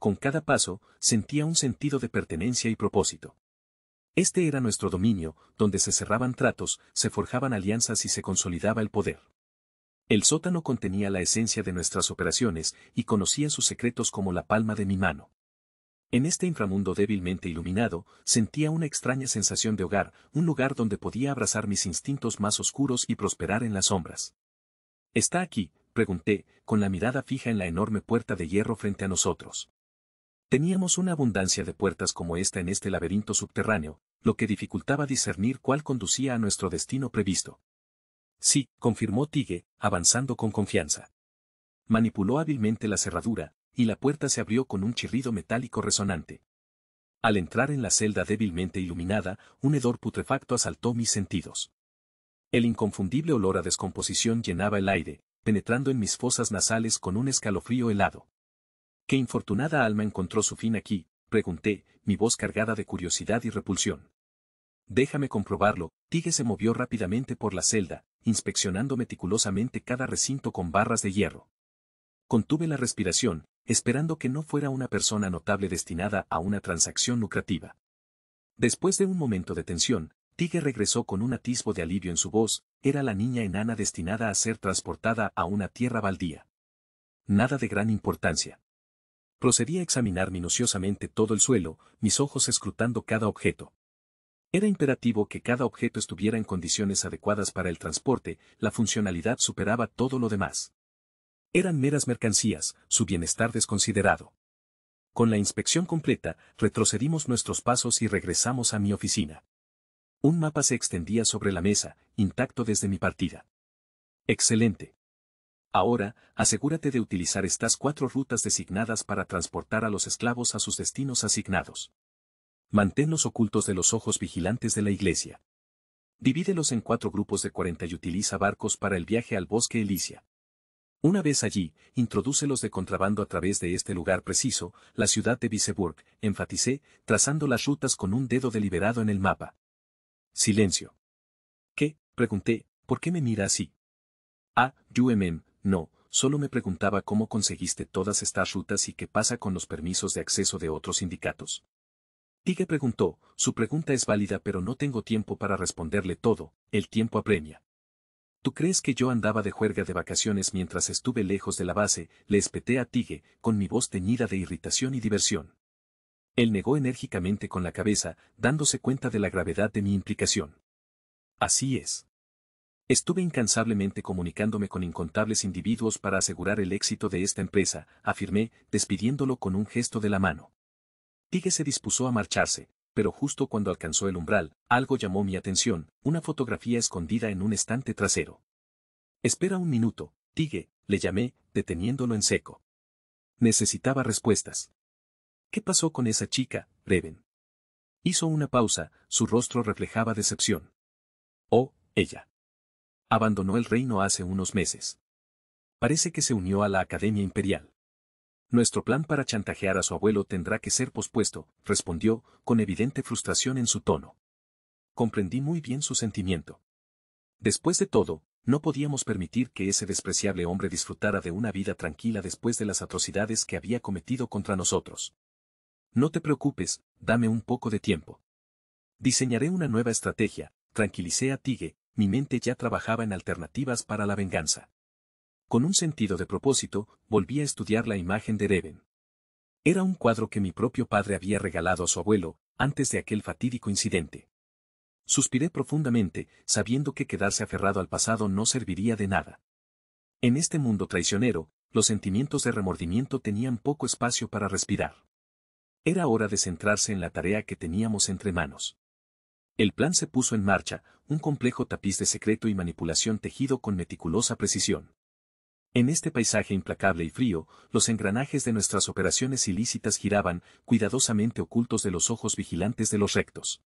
Con cada paso, sentía un sentido de pertenencia y propósito. Este era nuestro dominio, donde se cerraban tratos, se forjaban alianzas y se consolidaba el poder. El sótano contenía la esencia de nuestras operaciones y conocía sus secretos como la palma de mi mano. En este inframundo débilmente iluminado, sentía una extraña sensación de hogar, un lugar donde podía abrazar mis instintos más oscuros y prosperar en las sombras. ¿Está aquí? pregunté, con la mirada fija en la enorme puerta de hierro frente a nosotros. Teníamos una abundancia de puertas como esta en este laberinto subterráneo, lo que dificultaba discernir cuál conducía a nuestro destino previsto. Sí, confirmó Tigue, avanzando con confianza. Manipuló hábilmente la cerradura, y la puerta se abrió con un chirrido metálico resonante. Al entrar en la celda débilmente iluminada, un hedor putrefacto asaltó mis sentidos. El inconfundible olor a descomposición llenaba el aire, penetrando en mis fosas nasales con un escalofrío helado. ¿Qué infortunada alma encontró su fin aquí? pregunté, mi voz cargada de curiosidad y repulsión. Déjame comprobarlo, Tige se movió rápidamente por la celda, inspeccionando meticulosamente cada recinto con barras de hierro. Contuve la respiración, esperando que no fuera una persona notable destinada a una transacción lucrativa. Después de un momento de tensión, Tige regresó con un atisbo de alivio en su voz, era la niña enana destinada a ser transportada a una tierra baldía. Nada de gran importancia. Procedí a examinar minuciosamente todo el suelo, mis ojos escrutando cada objeto. Era imperativo que cada objeto estuviera en condiciones adecuadas para el transporte, la funcionalidad superaba todo lo demás. Eran meras mercancías, su bienestar desconsiderado. Con la inspección completa, retrocedimos nuestros pasos y regresamos a mi oficina. Un mapa se extendía sobre la mesa, intacto desde mi partida. Excelente. Ahora, asegúrate de utilizar estas cuatro rutas designadas para transportar a los esclavos a sus destinos asignados. Manténlos ocultos de los ojos vigilantes de la iglesia. Divídelos en cuatro grupos de cuarenta y utiliza barcos para el viaje al bosque Elicia. Una vez allí, introdúcelos de contrabando a través de este lugar preciso, la ciudad de Viseburg, enfaticé, trazando las rutas con un dedo deliberado en el mapa. Silencio. ¿Qué? pregunté, ¿por qué me mira así? Ah, UMM, no, solo me preguntaba cómo conseguiste todas estas rutas y qué pasa con los permisos de acceso de otros sindicatos. Tige preguntó, su pregunta es válida pero no tengo tiempo para responderle todo, el tiempo apremia. ¿Tú crees que yo andaba de juerga de vacaciones mientras estuve lejos de la base? Le espeté a Tige, con mi voz teñida de irritación y diversión. Él negó enérgicamente con la cabeza, dándose cuenta de la gravedad de mi implicación. Así es. Estuve incansablemente comunicándome con incontables individuos para asegurar el éxito de esta empresa, afirmé, despidiéndolo con un gesto de la mano. Tige se dispuso a marcharse, pero justo cuando alcanzó el umbral, algo llamó mi atención, una fotografía escondida en un estante trasero. Espera un minuto, Tige, le llamé, deteniéndolo en seco. Necesitaba respuestas. ¿Qué pasó con esa chica, Reven? Hizo una pausa, su rostro reflejaba decepción. Oh, ella. Abandonó el reino hace unos meses. Parece que se unió a la Academia Imperial. Nuestro plan para chantajear a su abuelo tendrá que ser pospuesto, respondió, con evidente frustración en su tono. Comprendí muy bien su sentimiento. Después de todo, no podíamos permitir que ese despreciable hombre disfrutara de una vida tranquila después de las atrocidades que había cometido contra nosotros. No te preocupes, dame un poco de tiempo. Diseñaré una nueva estrategia, tranquilicé a Tigue, mi mente ya trabajaba en alternativas para la venganza con un sentido de propósito, volví a estudiar la imagen de Deben. Era un cuadro que mi propio padre había regalado a su abuelo, antes de aquel fatídico incidente. Suspiré profundamente, sabiendo que quedarse aferrado al pasado no serviría de nada. En este mundo traicionero, los sentimientos de remordimiento tenían poco espacio para respirar. Era hora de centrarse en la tarea que teníamos entre manos. El plan se puso en marcha, un complejo tapiz de secreto y manipulación tejido con meticulosa precisión. En este paisaje implacable y frío, los engranajes de nuestras operaciones ilícitas giraban, cuidadosamente ocultos de los ojos vigilantes de los rectos.